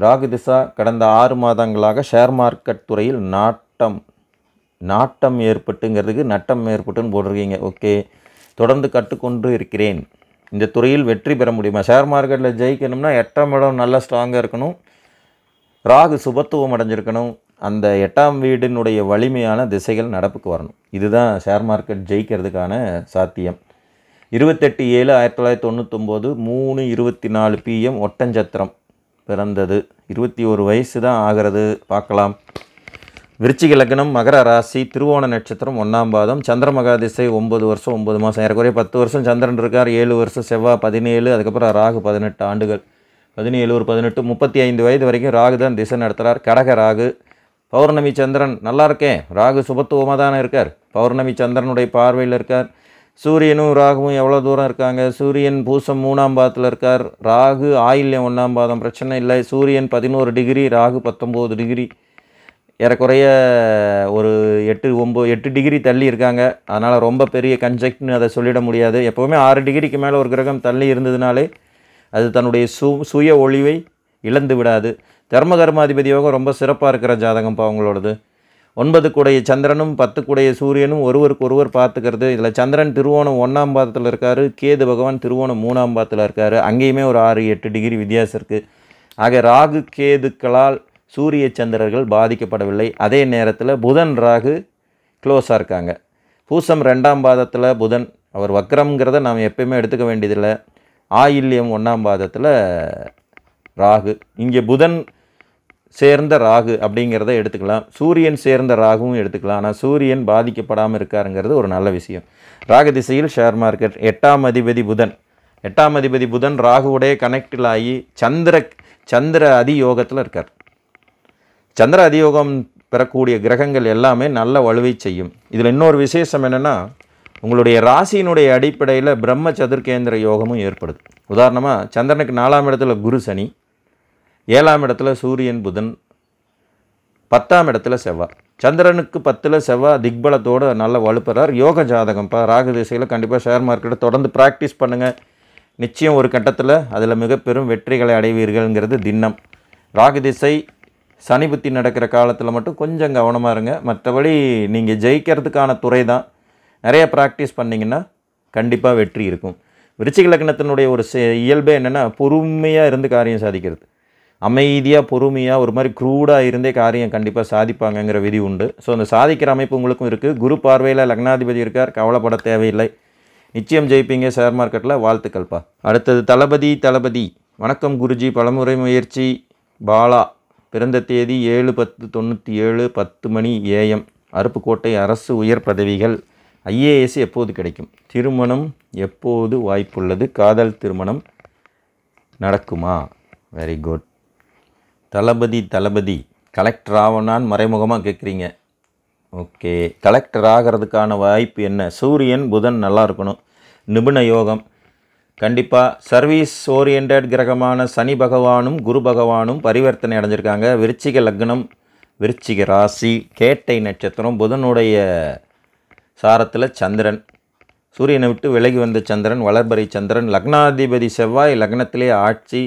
ராகு திசா கடந்த ஆறு மாதங்களாக ஷேர் மார்க்கெட் துறையில் நாட்டம் நாட்டம் ஏற்பட்டுங்கிறதுக்கு நட்டம் ஏற்பட்டுன்னு போட்டிருக்கீங்க ஓகே தொடர்ந்து கற்றுக்கொண்டு இருக்கிறேன் இந்த துறையில் வெற்றி பெற முடியுமா ஷேர் மார்க்கெட்டில் ஜெயிக்கணும்னா எட்டாம் இடம் நல்லா ஸ்ட்ராங்காக இருக்கணும் ராகு சுபத்துவம் அடைஞ்சிருக்கணும் அந்த எட்டாம் வீடினுடைய வலிமையான திசைகள் நடப்புக்கு வரணும் இதுதான் ஷேர் மார்க்கெட் ஜெயிக்கிறதுக்கான சாத்தியம் இருபத்தெட்டு ஏழு ஆயிரத்தி தொள்ளாயிரத்தி தொண்ணூத்தொம்போது மூணு இருபத்தி நாலு பிஎம் ஒட்டஞ்சத்திரம் பிறந்தது இருபத்தி ஒரு வயசு தான் ஆகிறது பார்க்கலாம் விருச்சிக லக்னம் மகர ராசி திருவோண நட்சத்திரம் ஒன்றாம் பாதம் சந்திர மகாதிசை ஒம்பது வருஷம் ஒம்பது மாதம் ஏறக்குறைய பத்து வருஷம் சந்திரன் இருக்கார் ஏழு வருஷம் செவ்வாய் பதினேழு அதுக்கப்புறம் ராகு பதினெட்டு ஆண்டுகள் பதினேழு ஒரு பதினெட்டு முப்பத்தி ஐந்து வயது வரைக்கும் ராகு தான் திசை நடத்துகிறார் கடக ராகு பௌர்ணமி சந்திரன் நல்லா இருக்கேன் ராகு சுபத்துவமாக தானே இருக்கார் பௌர்ணமி சந்திரனுடைய பார்வையில் இருக்கார் சூரியனும் ராகுவும் எவ்வளோ தூரம் இருக்காங்க சூரியன் பூசம் மூணாம் பாதத்தில் இருக்கார் ராகு ஆயில்யம் ஒன்றாம் பாதம் பிரச்சனை இல்லை சூரியன் பதினோரு டிகிரி ராகு பத்தொம்போது டிகிரி ஏறக்குறைய ஒரு எட்டு ஒம்பது எட்டு டிகிரி தள்ளி இருக்காங்க அதனால் ரொம்ப பெரிய கன்ஜெக்ட்னு அதை சொல்லிட முடியாது எப்போவுமே ஆறு டிகிரிக்கு மேலே ஒரு கிரகம் தள்ளி இருந்ததுனாலே அது தன்னுடைய சு சுய ஒளிவை இழந்து விடாது தர்ம தர்மாதிபதி யோகம் ரொம்ப சிறப்பாக இருக்கிற ஜாதகம்ப்பா அவங்களோடது ஒன்பது கூடைய சந்திரனும் பத்து கூடைய சூரியனும் ஒருவருக்கு ஒருவர் பார்த்துக்கிறது இதில் சந்திரன் திருவோணம் ஒன்றாம் பாதத்தில் இருக்கார் கேது பகவான் திருவோணம் மூணாம் பாதத்தில் இருக்கார் அங்கேயுமே ஒரு ஆறு எட்டு டிகிரி வித்தியாசம் இருக்குது ஆக ராகு கேதுக்களால் சூரிய சந்திரர்கள் பாதிக்கப்படவில்லை அதே நேரத்தில் புதன் ராகு க்ளோஸாக இருக்காங்க பூசம் ரெண்டாம் பாதத்தில் புதன் அவர் வக்ரம்ங்கிறத நாம் எப்பயுமே எடுத்துக்க வேண்டியதில்லை ஆயில்யம் ஒன்றாம் பாதத்தில் ராகு இங்கே புதன் சேர்ந்த ராகு அப்படிங்கிறத எடுத்துக்கலாம் சூரியன் சேர்ந்த ராகுவும் எடுத்துக்கலாம் ஆனால் சூரியன் பாதிக்கப்படாமல் இருக்காருங்கிறது ஒரு நல்ல விஷயம் ராகு திசையில் ஷேர் மார்க்கெட் எட்டாம் அதிபதி புதன் எட்டாம் அதிபதி புதன் ராகுவுடைய கனெக்டில் ஆகி சந்திர சந்திர அதி யோகத்தில் இருக்கார் சந்திர அதியோகம் பெறக்கூடிய கிரகங்கள் எல்லாமே நல்ல வலுவை செய்யும் இதில் இன்னொரு விசேஷம் என்னென்னா உங்களுடைய ராசியினுடைய அடிப்படையில் பிரம்ம சதுர்கேந்திர யோகமும் ஏற்படுது உதாரணமாக சந்திரனுக்கு நாலாம் இடத்துல குரு சனி ஏழாம் இடத்துல சூரியன் புதன் பத்தாம் இடத்துல செவ்வாய் சந்திரனுக்கு பத்தில் செவ்வாய் திக்பலத்தோடு நல்ல வலுப்புறார் யோக ஜாதகம்ப்பா ராகு திசையில் கண்டிப்பாக ஷேர் மார்க்கெட்டை தொடர்ந்து ப்ராக்டிஸ் பண்ணுங்கள் நிச்சயம் ஒரு கட்டத்தில் அதில் மிக பெரும் வெற்றிகளை அடைவீர்கள்ங்கிறது தின்னம் ராகு திசை சனி புத்தி நடக்கிற காலத்தில் மட்டும் கொஞ்சம் கவனமாக இருங்க மற்றபடி நீங்கள் ஜெயிக்கிறதுக்கான துறை தான் நிறைய ப்ராக்டிஸ் பண்ணிங்கன்னா கண்டிப்பாக வெற்றி இருக்கும் விருச்சிக லக்னத்தினுடைய ஒரு இயல்பே என்னென்னா பொறுமையாக இருந்து காரியம் சாதிக்கிறது அமைதியாக பொறுமையாக ஒரு மாதிரி க்ரூடாக இருந்தே காரியம் கண்டிப்பாக சாதிப்பாங்கங்கிற விதி உண்டு ஸோ அந்த சாதிக்கிற அமைப்பு உங்களுக்கும் இருக்குது குரு பார்வையில் லக்னாதிபதி இருக்கார் கவலைப்பட தேவையில்லை நிச்சயம் ஜெயிப்பீங்க ஷேர் மார்க்கெட்டில் வாழ்த்துக்கள்ப்பா அடுத்தது தளபதி தளபதி வணக்கம் குருஜி பலமுறை முயற்சி பாலா பிறந்த தேதி ஏழு பத்து தொண்ணூற்றி ஏழு பத்து மணி ஏஎம் அருப்புக்கோட்டை அரசு உயர் பதவிகள் ஐஏஎஸ் எப்போது கிடைக்கும் திருமணம் எப்போது வாய்ப்புள்ளது காதல் திருமணம் நடக்குமா வெரி குட் தளபதி தளபதி கலெக்டர் ஆவனான்னு மறைமுகமாக கேட்குறீங்க ஓகே கலெக்டர் ஆகிறதுக்கான வாய்ப்பு என்ன சூரியன் புதன் நல்லா இருக்கணும் நிபுண யோகம் கண்டிப்பாக சர்வீஸ் ஓரியண்டட் கிரகமான சனி பகவானும் குரு பகவானும் பரிவர்த்தனை அடைஞ்சிருக்காங்க விருச்சிக லக்னம் விருச்சிக ராசி கேட்டை நட்சத்திரம் புதனுடைய சாரத்தில் சந்திரன் சூரியனை விட்டு விலகி வந்த சந்திரன் வளர்பறை சந்திரன் லக்னாதிபதி செவ்வாய் லக்னத்திலே ஆட்சி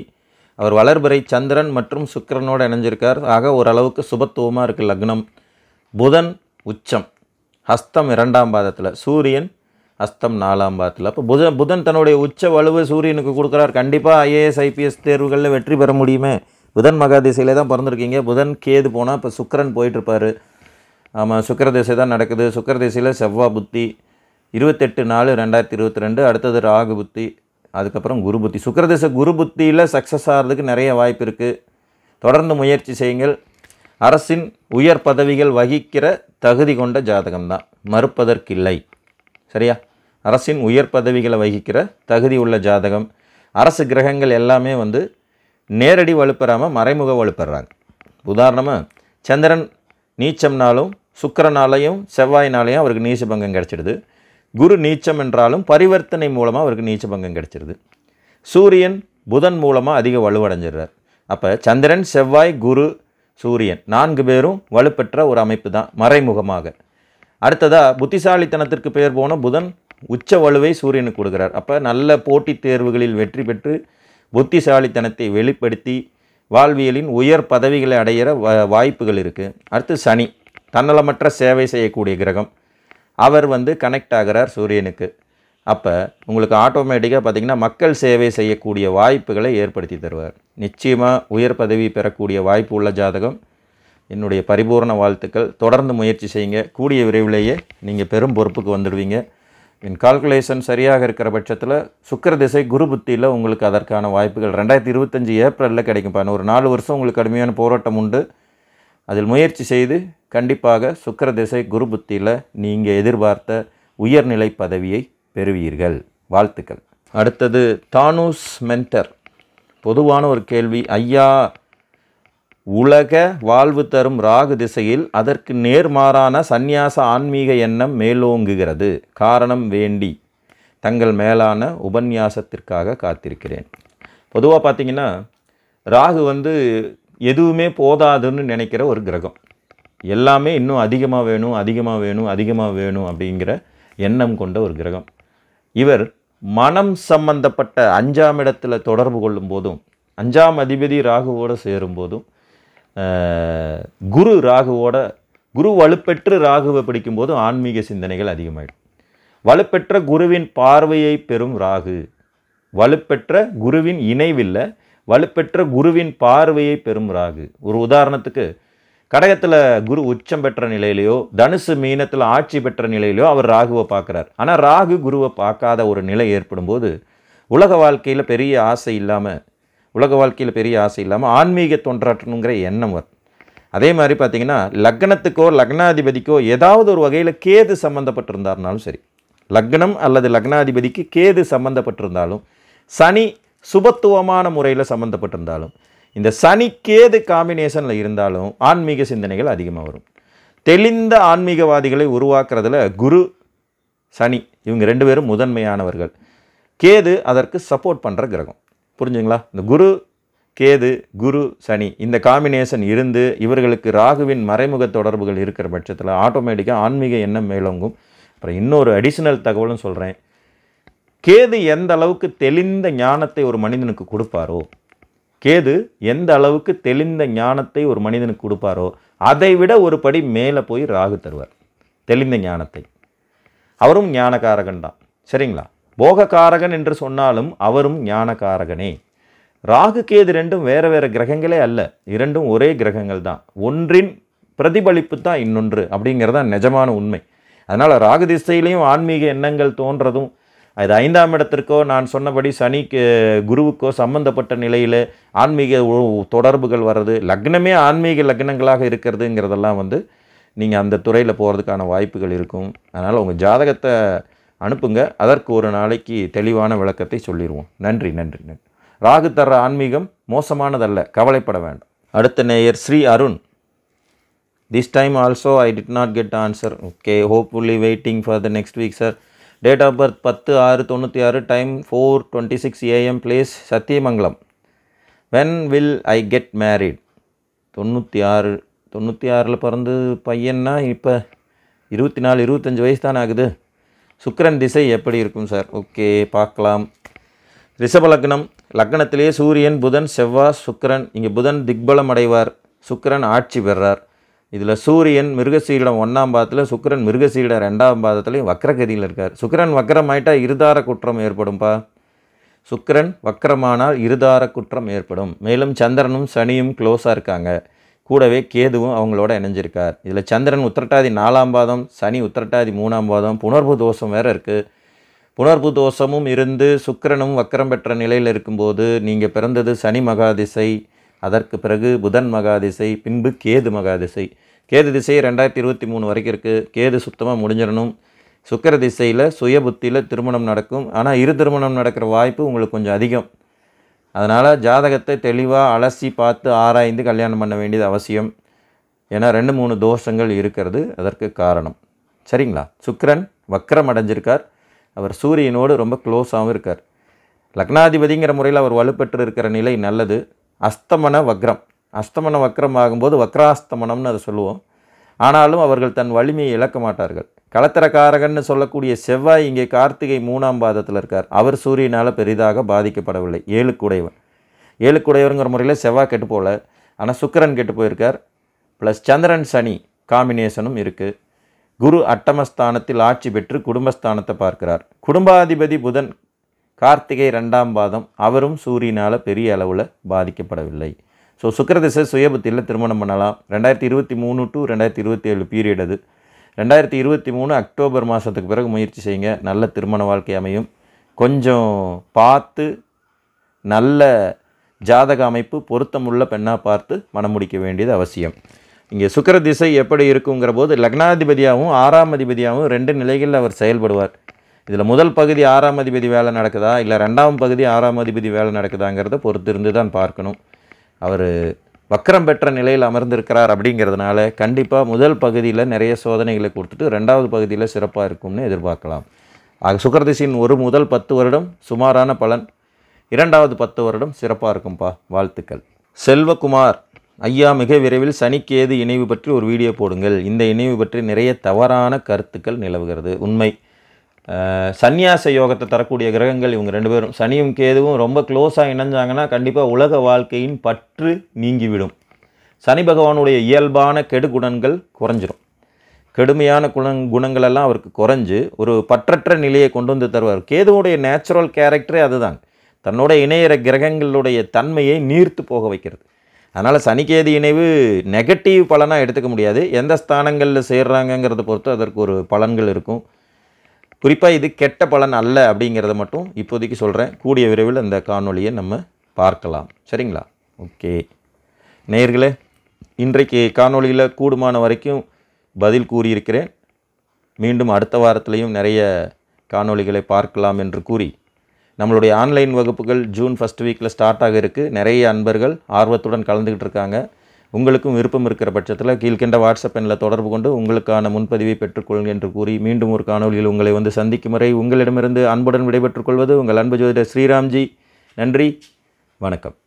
அவர் வளர்பறை சந்திரன் மற்றும் சுக்கரனோடு இணைஞ்சிருக்கார் ஆக ஓரளவுக்கு சுபத்துவமாக இருக்குது லக்னம் புதன் உச்சம் ஹஸ்தம் இரண்டாம் பாதத்தில் சூரியன் அஸ்தம் நாலாம் பாத்தில் அப்போ புதன் புதன் தன்னுடைய உச்ச வலுவு சூரியனுக்கு கொடுக்குறார் கண்டிப்பாக ஐஏஎஸ் ஐபிஎஸ் தேர்வுகளில் வெற்றி பெற முடியுமே புதன் மகாதிசையில் தான் பிறந்திருக்கீங்க புதன் கேது போனால் இப்போ சுக்கரன் போயிட்டுருப்பார் ஆமாம் சுக்கர திசை தான் நடக்குது சுக்கர திசையில் செவ்வா புத்தி இருபத்தெட்டு நாலு ரெண்டாயிரத்தி இருபத்தி ரெண்டு அடுத்தது ராகு புத்தி அதுக்கப்புறம் குரு புத்தி சுக்கர திசை குரு புத்தியில் சக்ஸஸ் ஆகிறதுக்கு நிறைய வாய்ப்பு இருக்குது தொடர்ந்து முயற்சி செய்யுங்கள் அரசின் உயர் பதவிகள் வகிக்கிற தகுதி கொண்ட ஜாதகம் தான் மறுப்பதற்கில்லை சரியா அரசின் உயர் பதவிகளை வகிக்கிற தகுதி உள்ள ஜாதகம் அரசு கிரகங்கள் எல்லாமே வந்து நேரடி வலுப்பெறாமல் மறைமுக வலுப்பெறாங்க உதாரணமாக சந்திரன் நீச்சம்னாலும் சுக்கரனாலையும் செவ்வாயினாலையும் அவருக்கு நீச்ச பங்கம் கிடச்சிடுது குரு நீச்சம் என்றாலும் பரிவர்த்தனை மூலமாக அவருக்கு நீச்ச பங்கம் கிடச்சிடுது சூரியன் புதன் மூலமாக அதிக வலுவடைஞ்சிடுறார் அப்போ சந்திரன் செவ்வாய் குரு சூரியன் நான்கு பேரும் வலுப்பெற்ற ஒரு அமைப்பு தான் மறைமுகமாக அடுத்ததாக புத்திசாலித்தனத்திற்கு பெயர் போன புதன் உச்ச வலுவை சூரியனுக்கு கொடுக்குறார் அப்போ நல்ல போட்டித் தேர்வுகளில் வெற்றி பெற்று புத்திசாலித்தனத்தை வெளிப்படுத்தி வாழ்வியலின் உயர் பதவிகளை அடையிற வாய்ப்புகள் இருக்குது அடுத்து சனி தன்னலமற்ற சேவை செய்யக்கூடிய கிரகம் அவர் வந்து கனெக்ட் ஆகிறார் சூரியனுக்கு அப்போ உங்களுக்கு ஆட்டோமேட்டிக்காக பார்த்திங்கன்னா மக்கள் சேவை செய்யக்கூடிய வாய்ப்புகளை ஏற்படுத்தி தருவார் நிச்சயமாக உயர் பதவி பெறக்கூடிய வாய்ப்பு உள்ள ஜாதகம் என்னுடைய பரிபூர்ண வாழ்த்துக்கள் தொடர்ந்து முயற்சி செய்யுங்க கூடிய விரைவிலேயே நீங்கள் பெரும் பொறுப்புக்கு வந்துடுவீங்க என் கால்குலேஷன் சரியாக இருக்கிற பட்சத்தில் சுக்கர திசை குரு புத்தியில் உங்களுக்கு அதற்கான வாய்ப்புகள் ரெண்டாயிரத்தி இருபத்தஞ்சி ஏப்ரலில் கிடைக்கும் ஒரு நாலு வருஷம் உங்களுக்கு கடுமையான போராட்டம் உண்டு அதில் முயற்சி செய்து கண்டிப்பாக சுக்கர திசை குரு புத்தியில் நீங்கள் எதிர்பார்த்த உயர்நிலை பதவியை பெறுவீர்கள் வாழ்த்துக்கள் அடுத்தது தானூஸ் மென்டர் பொதுவான ஒரு கேள்வி ஐயா உலக வாழ்வு தரும் ராகு திசையில் அதற்கு நேர்மாறான சந்நியாச ஆன்மீக எண்ணம் மேலோங்குகிறது காரணம் வேண்டி தங்கள் மேலான உபன்யாசத்திற்காக காத்திருக்கிறேன் பொதுவாக பார்த்திங்கன்னா ராகு வந்து எதுவுமே போதாதுன்னு நினைக்கிற ஒரு கிரகம் எல்லாமே இன்னும் அதிகமாக வேணும் அதிகமாக வேணும் அதிகமாக வேணும் அப்படிங்கிற எண்ணம் கொண்ட ஒரு கிரகம் இவர் மனம் சம்பந்தப்பட்ட அஞ்சாம் இடத்துல தொடர்பு கொள்ளும் போதும் அஞ்சாம் அதிபதி ராகுவோடு சேரும்போதும் குரு ராகுவோட குரு வலுப்பெற்று ராகுவை பிடிக்கும்போது ஆன்மீக சிந்தனைகள் அதிகமாயிடும் வலுப்பெற்ற குருவின் பார்வையை பெறும் ராகு வலுப்பெற்ற குருவின் இணைவில்லை வலுப்பெற்ற குருவின் பார்வையை பெறும் ராகு ஒரு உதாரணத்துக்கு கடகத்தில் குரு உச்சம் பெற்ற நிலையிலையோ தனுசு மீனத்தில் ஆட்சி பெற்ற நிலையிலையோ அவர் ராகுவை பார்க்குறார் ஆனால் ராகு குருவை பார்க்காத ஒரு நிலை ஏற்படும்போது உலக வாழ்க்கையில் பெரிய ஆசை இல்லாமல் உலக வாழ்க்கையில் பெரிய ஆசை இல்லாமல் ஆன்மீக தொன்றாற்றணுங்கிற எண்ணம் வரும் அதே மாதிரி பார்த்திங்கன்னா லக்னத்துக்கோ லக்னாதிபதிக்கோ ஏதாவது ஒரு வகையில் கேது சம்மந்தப்பட்டிருந்தாருனாலும் சரி லக்னம் அல்லது லக்னாதிபதிக்கு கேது சம்மந்தப்பட்டிருந்தாலும் சனி சுபத்துவமான முறையில் சம்மந்தப்பட்டிருந்தாலும் இந்த சனி கேது காம்பினேஷனில் இருந்தாலும் ஆன்மீக சிந்தனைகள் அதிகமாக வரும் தெளிந்த ஆன்மீகவாதிகளை உருவாக்குறதுல குரு சனி இவங்க ரெண்டு பேரும் முதன்மையானவர்கள் கேது அதற்கு சப்போர்ட் பண்ணுற கிரகம் புரிஞ்சுங்களா இந்த குரு கேது குரு சனி இந்த காம்பினேஷன் இருந்து இவர்களுக்கு ராகுவின் மறைமுக தொடர்புகள் இருக்கிற பட்சத்தில் ஆட்டோமேட்டிக்காக ஆன்மீக எண்ணம் மேலோங்கும் அப்புறம் இன்னொரு அடிஷ்னல் தகவலும் சொல்கிறேன் கேது எந்த அளவுக்கு தெளிந்த ஞானத்தை ஒரு மனிதனுக்கு கொடுப்பாரோ கேது எந்த அளவுக்கு தெளிந்த ஞானத்தை ஒரு மனிதனுக்கு கொடுப்பாரோ அதை விட ஒரு படி மேலே போய் ராகு தருவார் தெளிந்த ஞானத்தை அவரும் ஞானகாரகன் தான் சரிங்களா போகக்காரகன் என்று சொன்னாலும் அவரும் ஞானகாரகனே ராகு கேது ரெண்டும் வேறு வேறு கிரகங்களே அல்ல இரண்டும் ஒரே கிரகங்கள் தான் ஒன்றின் பிரதிபலிப்பு தான் இன்னொன்று அப்படிங்கிறது தான் நிஜமான உண்மை அதனால் ராகு திசையிலையும் ஆன்மீக எண்ணங்கள் தோன்றதும் அது ஐந்தாம் இடத்திற்கோ நான் சொன்னபடி சனிக்கு குருவுக்கோ சம்மந்தப்பட்ட நிலையில் ஆன்மீக தொடர்புகள் வர்றது லக்னமே ஆன்மீக லக்னங்களாக இருக்கிறதுங்கிறதெல்லாம் வந்து நீங்கள் அந்த துறையில் போகிறதுக்கான வாய்ப்புகள் இருக்கும் அதனால் உங்கள் ஜாதகத்தை அனுப்புங்க அதற்கு ஒரு நாளைக்கு தெளிவான விளக்கத்தை சொல்லிடுவோம் நன்றி நன்றி நன்றி ராகு தர்ற ஆன்மீகம் மோசமானதல்ல கவலைப்பட வேண்டாம் அடுத்த நேயர் Shri Arun this time also I did not get answer okay hopefully waiting for the next week sir date of birth பத்து ஆறு தொண்ணூற்றி ஆறு time four twenty six AM place Sathyamangalam when will I get married தொண்ணூற்றி ஆறு தொண்ணூற்றி ஆறில் பிறந்து பையன்னா இப்போ இருபத்தி நாலு இருபத்தஞ்சி வயசு தானே ஆகுது சுக்கரன் திசை எப்படி இருக்கும் சார் ஓகே பார்க்கலாம் ரிஷபலக்னம் லக்னத்திலேயே சூரியன் புதன் செவ்வாய் சுக்கரன் இங்கே புதன் திக்பலம் அடைவார் சுக்கரன் ஆட்சி பெறார் இதில் சூரியன் மிருகசீரிடம் ஒன்றாம் பாதத்தில் சுக்கரன் மிருகசீரிடம் ரெண்டாம் பாதத்துலையும் வக்கரகதியில் இருக்கார் சுக்கரன் வக்கரமாயிட்டால் இருதார குற்றம் ஏற்படும்பா சுக்கரன் வக்கரமானால் இருதார குற்றம் ஏற்படும் மேலும் சந்திரனும் சனியும் க்ளோஸாக இருக்காங்க கூடவே கேதுவும் அவங்களோட இணைஞ்சிருக்கார் இதில் சந்திரன் உத்திரட்டாதி நாலாம் பாதம் சனி உத்திரட்டாதி மூணாம் பாதம் புனர்பு தோஷம் வேறு இருக்குது புனர்பு தோஷமும் இருந்து சுக்கரனும் வக்கரம் பெற்ற நிலையில் இருக்கும்போது நீங்கள் பிறந்தது சனி மகாதிசை அதற்கு பிறகு புதன் மகாதிசை பின்பு கேது மகாதிசை கேது திசை ரெண்டாயிரத்தி இருபத்தி மூணு வரைக்கும் இருக்குது கேது சுத்தமாக முடிஞ்சிடணும் சுக்கர திசையில் சுய புத்தியில் திருமணம் நடக்கும் ஆனால் இரு திருமணம் நடக்கிற வாய்ப்பு உங்களுக்கு கொஞ்சம் அதிகம் அதனால் ஜாதகத்தை தெளிவாக அலசி பார்த்து ஆராய்ந்து கல்யாணம் பண்ண வேண்டியது அவசியம் ஏன்னா ரெண்டு மூணு தோஷங்கள் இருக்கிறது அதற்கு காரணம் சரிங்களா சுக்கரன் வக்கரம் அடைஞ்சிருக்கார் அவர் சூரியனோடு ரொம்ப க்ளோஸாகவும் இருக்கார் லக்னாதிபதிங்கிற முறையில் அவர் வலுப்பெற்று இருக்கிற நிலை நல்லது அஸ்தமன வக்ரம் அஸ்தமன வக்ரம் ஆகும்போது வக்ராஸ்தமனம்னு அதை சொல்லுவோம் ஆனாலும் அவர்கள் தன் வலிமையை இழக்க மாட்டார்கள் கலத்தரக்காரகன்னு சொல்லக்கூடிய செவ்வாய் இங்கே கார்த்திகை மூணாம் பாதத்தில் இருக்கார் அவர் சூரியனால் பெரிதாக பாதிக்கப்படவில்லை ஏழுக்குடையவன் ஏழுக்குடையவருங்கிற முறையில் செவ்வாய் கெட்டு போகல ஆனால் சுக்கரன் கெட்டு போயிருக்கார் ப்ளஸ் சந்திரன் சனி காம்பினேஷனும் இருக்குது குரு அட்டமஸ்தானத்தில் ஆட்சி பெற்று குடும்பஸ்தானத்தை பார்க்கிறார் குடும்பாதிபதி புதன் கார்த்திகை ரெண்டாம் பாதம் அவரும் சூரியனால் பெரிய அளவில் பாதிக்கப்படவில்லை ஸோ சுக்கரதிசை சுயபுத்தியில் திருமணம் பண்ணலாம் ரெண்டாயிரத்தி இருபத்தி மூணு டு ரெண்டாயிரத்தி இருபத்தி ஏழு பீரியட் அது ரெண்டாயிரத்தி இருபத்தி மூணு அக்டோபர் மாதத்துக்கு பிறகு முயற்சி செய்யுங்க நல்ல திருமண வாழ்க்கை அமையும் கொஞ்சம் பார்த்து நல்ல ஜாதக அமைப்பு பொருத்தமுள்ள பெண்ணாக பார்த்து மனம் முடிக்க வேண்டியது அவசியம் இங்கே சுக்கர திசை எப்படி இருக்குங்கிற போது லக்னாதிபதியாகவும் ஆறாம் அதிபதியாகவும் ரெண்டு நிலைகளில் அவர் செயல்படுவார் இதில் முதல் பகுதி ஆறாம் அதிபதி வேலை நடக்குதா இல்லை ரெண்டாம் பகுதி ஆறாம் அதிபதி வேலை நடக்குதாங்கிறத பொறுத்து தான் பார்க்கணும் அவர் வக்கரம் பெற்ற நிலையில் அமர்ந்திருக்கிறார் அப்படிங்கிறதுனால கண்டிப்பாக முதல் பகுதியில் நிறைய சோதனைகளை கொடுத்துட்டு ரெண்டாவது பகுதியில் சிறப்பாக இருக்கும்னு எதிர்பார்க்கலாம் ஆக சுக்கரதிசையின் ஒரு முதல் பத்து வருடம் சுமாரான பலன் இரண்டாவது பத்து வருடம் சிறப்பாக இருக்கும்பா வாழ்த்துக்கள் செல்வகுமார் ஐயா மிக விரைவில் சனிக்கேது இணைவு பற்றி ஒரு வீடியோ போடுங்கள் இந்த இணைவு பற்றி நிறைய தவறான கருத்துக்கள் நிலவுகிறது உண்மை சந்நியாச யோகத்தை தரக்கூடிய கிரகங்கள் இவங்க ரெண்டு பேரும் சனியும் கேதுவும் ரொம்ப க்ளோஸாக இணைஞ்சாங்கன்னா கண்டிப்பாக உலக வாழ்க்கையின் பற்று நீங்கிவிடும் சனி பகவானுடைய இயல்பான கெடுகுணங்கள் குறைஞ்சிரும் கடுமையான குணங் குணங்களெல்லாம் அவருக்கு குறைஞ்சு ஒரு பற்றற்ற நிலையை கொண்டு வந்து தருவார் கேதுவுடைய நேச்சுரல் கேரக்டரே அதுதான் தன்னோட இணையிற கிரகங்களுடைய தன்மையை நீர்த்து போக வைக்கிறது அதனால் சனிக்கேது இணைவு நெகட்டிவ் பலனாக எடுத்துக்க முடியாது எந்த ஸ்தானங்களில் சேர்றாங்கங்கிறத பொறுத்து அதற்கு ஒரு பலன்கள் இருக்கும் குறிப்பாக இது கெட்ட பலன் அல்ல அப்படிங்கிறத மட்டும் இப்போதைக்கு சொல்கிறேன் கூடிய விரைவில் அந்த காணொலியை நம்ம பார்க்கலாம் சரிங்களா ஓகே நேர்களே இன்றைக்கு காணொலியில் கூடுமான வரைக்கும் பதில் கூறியிருக்கிறேன் மீண்டும் அடுத்த வாரத்திலையும் நிறைய காணொலிகளை பார்க்கலாம் என்று கூறி நம்மளுடைய ஆன்லைன் வகுப்புகள் ஜூன் ஃபஸ்ட் வீக்கில் ஸ்டார்ட் ஆக இருக்குது நிறைய அன்பர்கள் ஆர்வத்துடன் கலந்துக்கிட்டு இருக்காங்க உங்களுக்கும் விருப்பம் இருக்கிற பட்சத்தில் கீழ்கண்ட வாட்ஸ்அப் எண்ணில் தொடர்பு கொண்டு உங்களுக்கான முன்பதிவை பெற்றுக்கொள் என்று கூறி மீண்டும் ஒரு காணொலியில் உங்களை வந்து சந்திக்கும் வரை உங்களிடமிருந்து அன்புடன் விடைபெற்றுக் கொள்வது உங்கள் அன்பு ஜோதிடர் ஸ்ரீராம்ஜி நன்றி வணக்கம்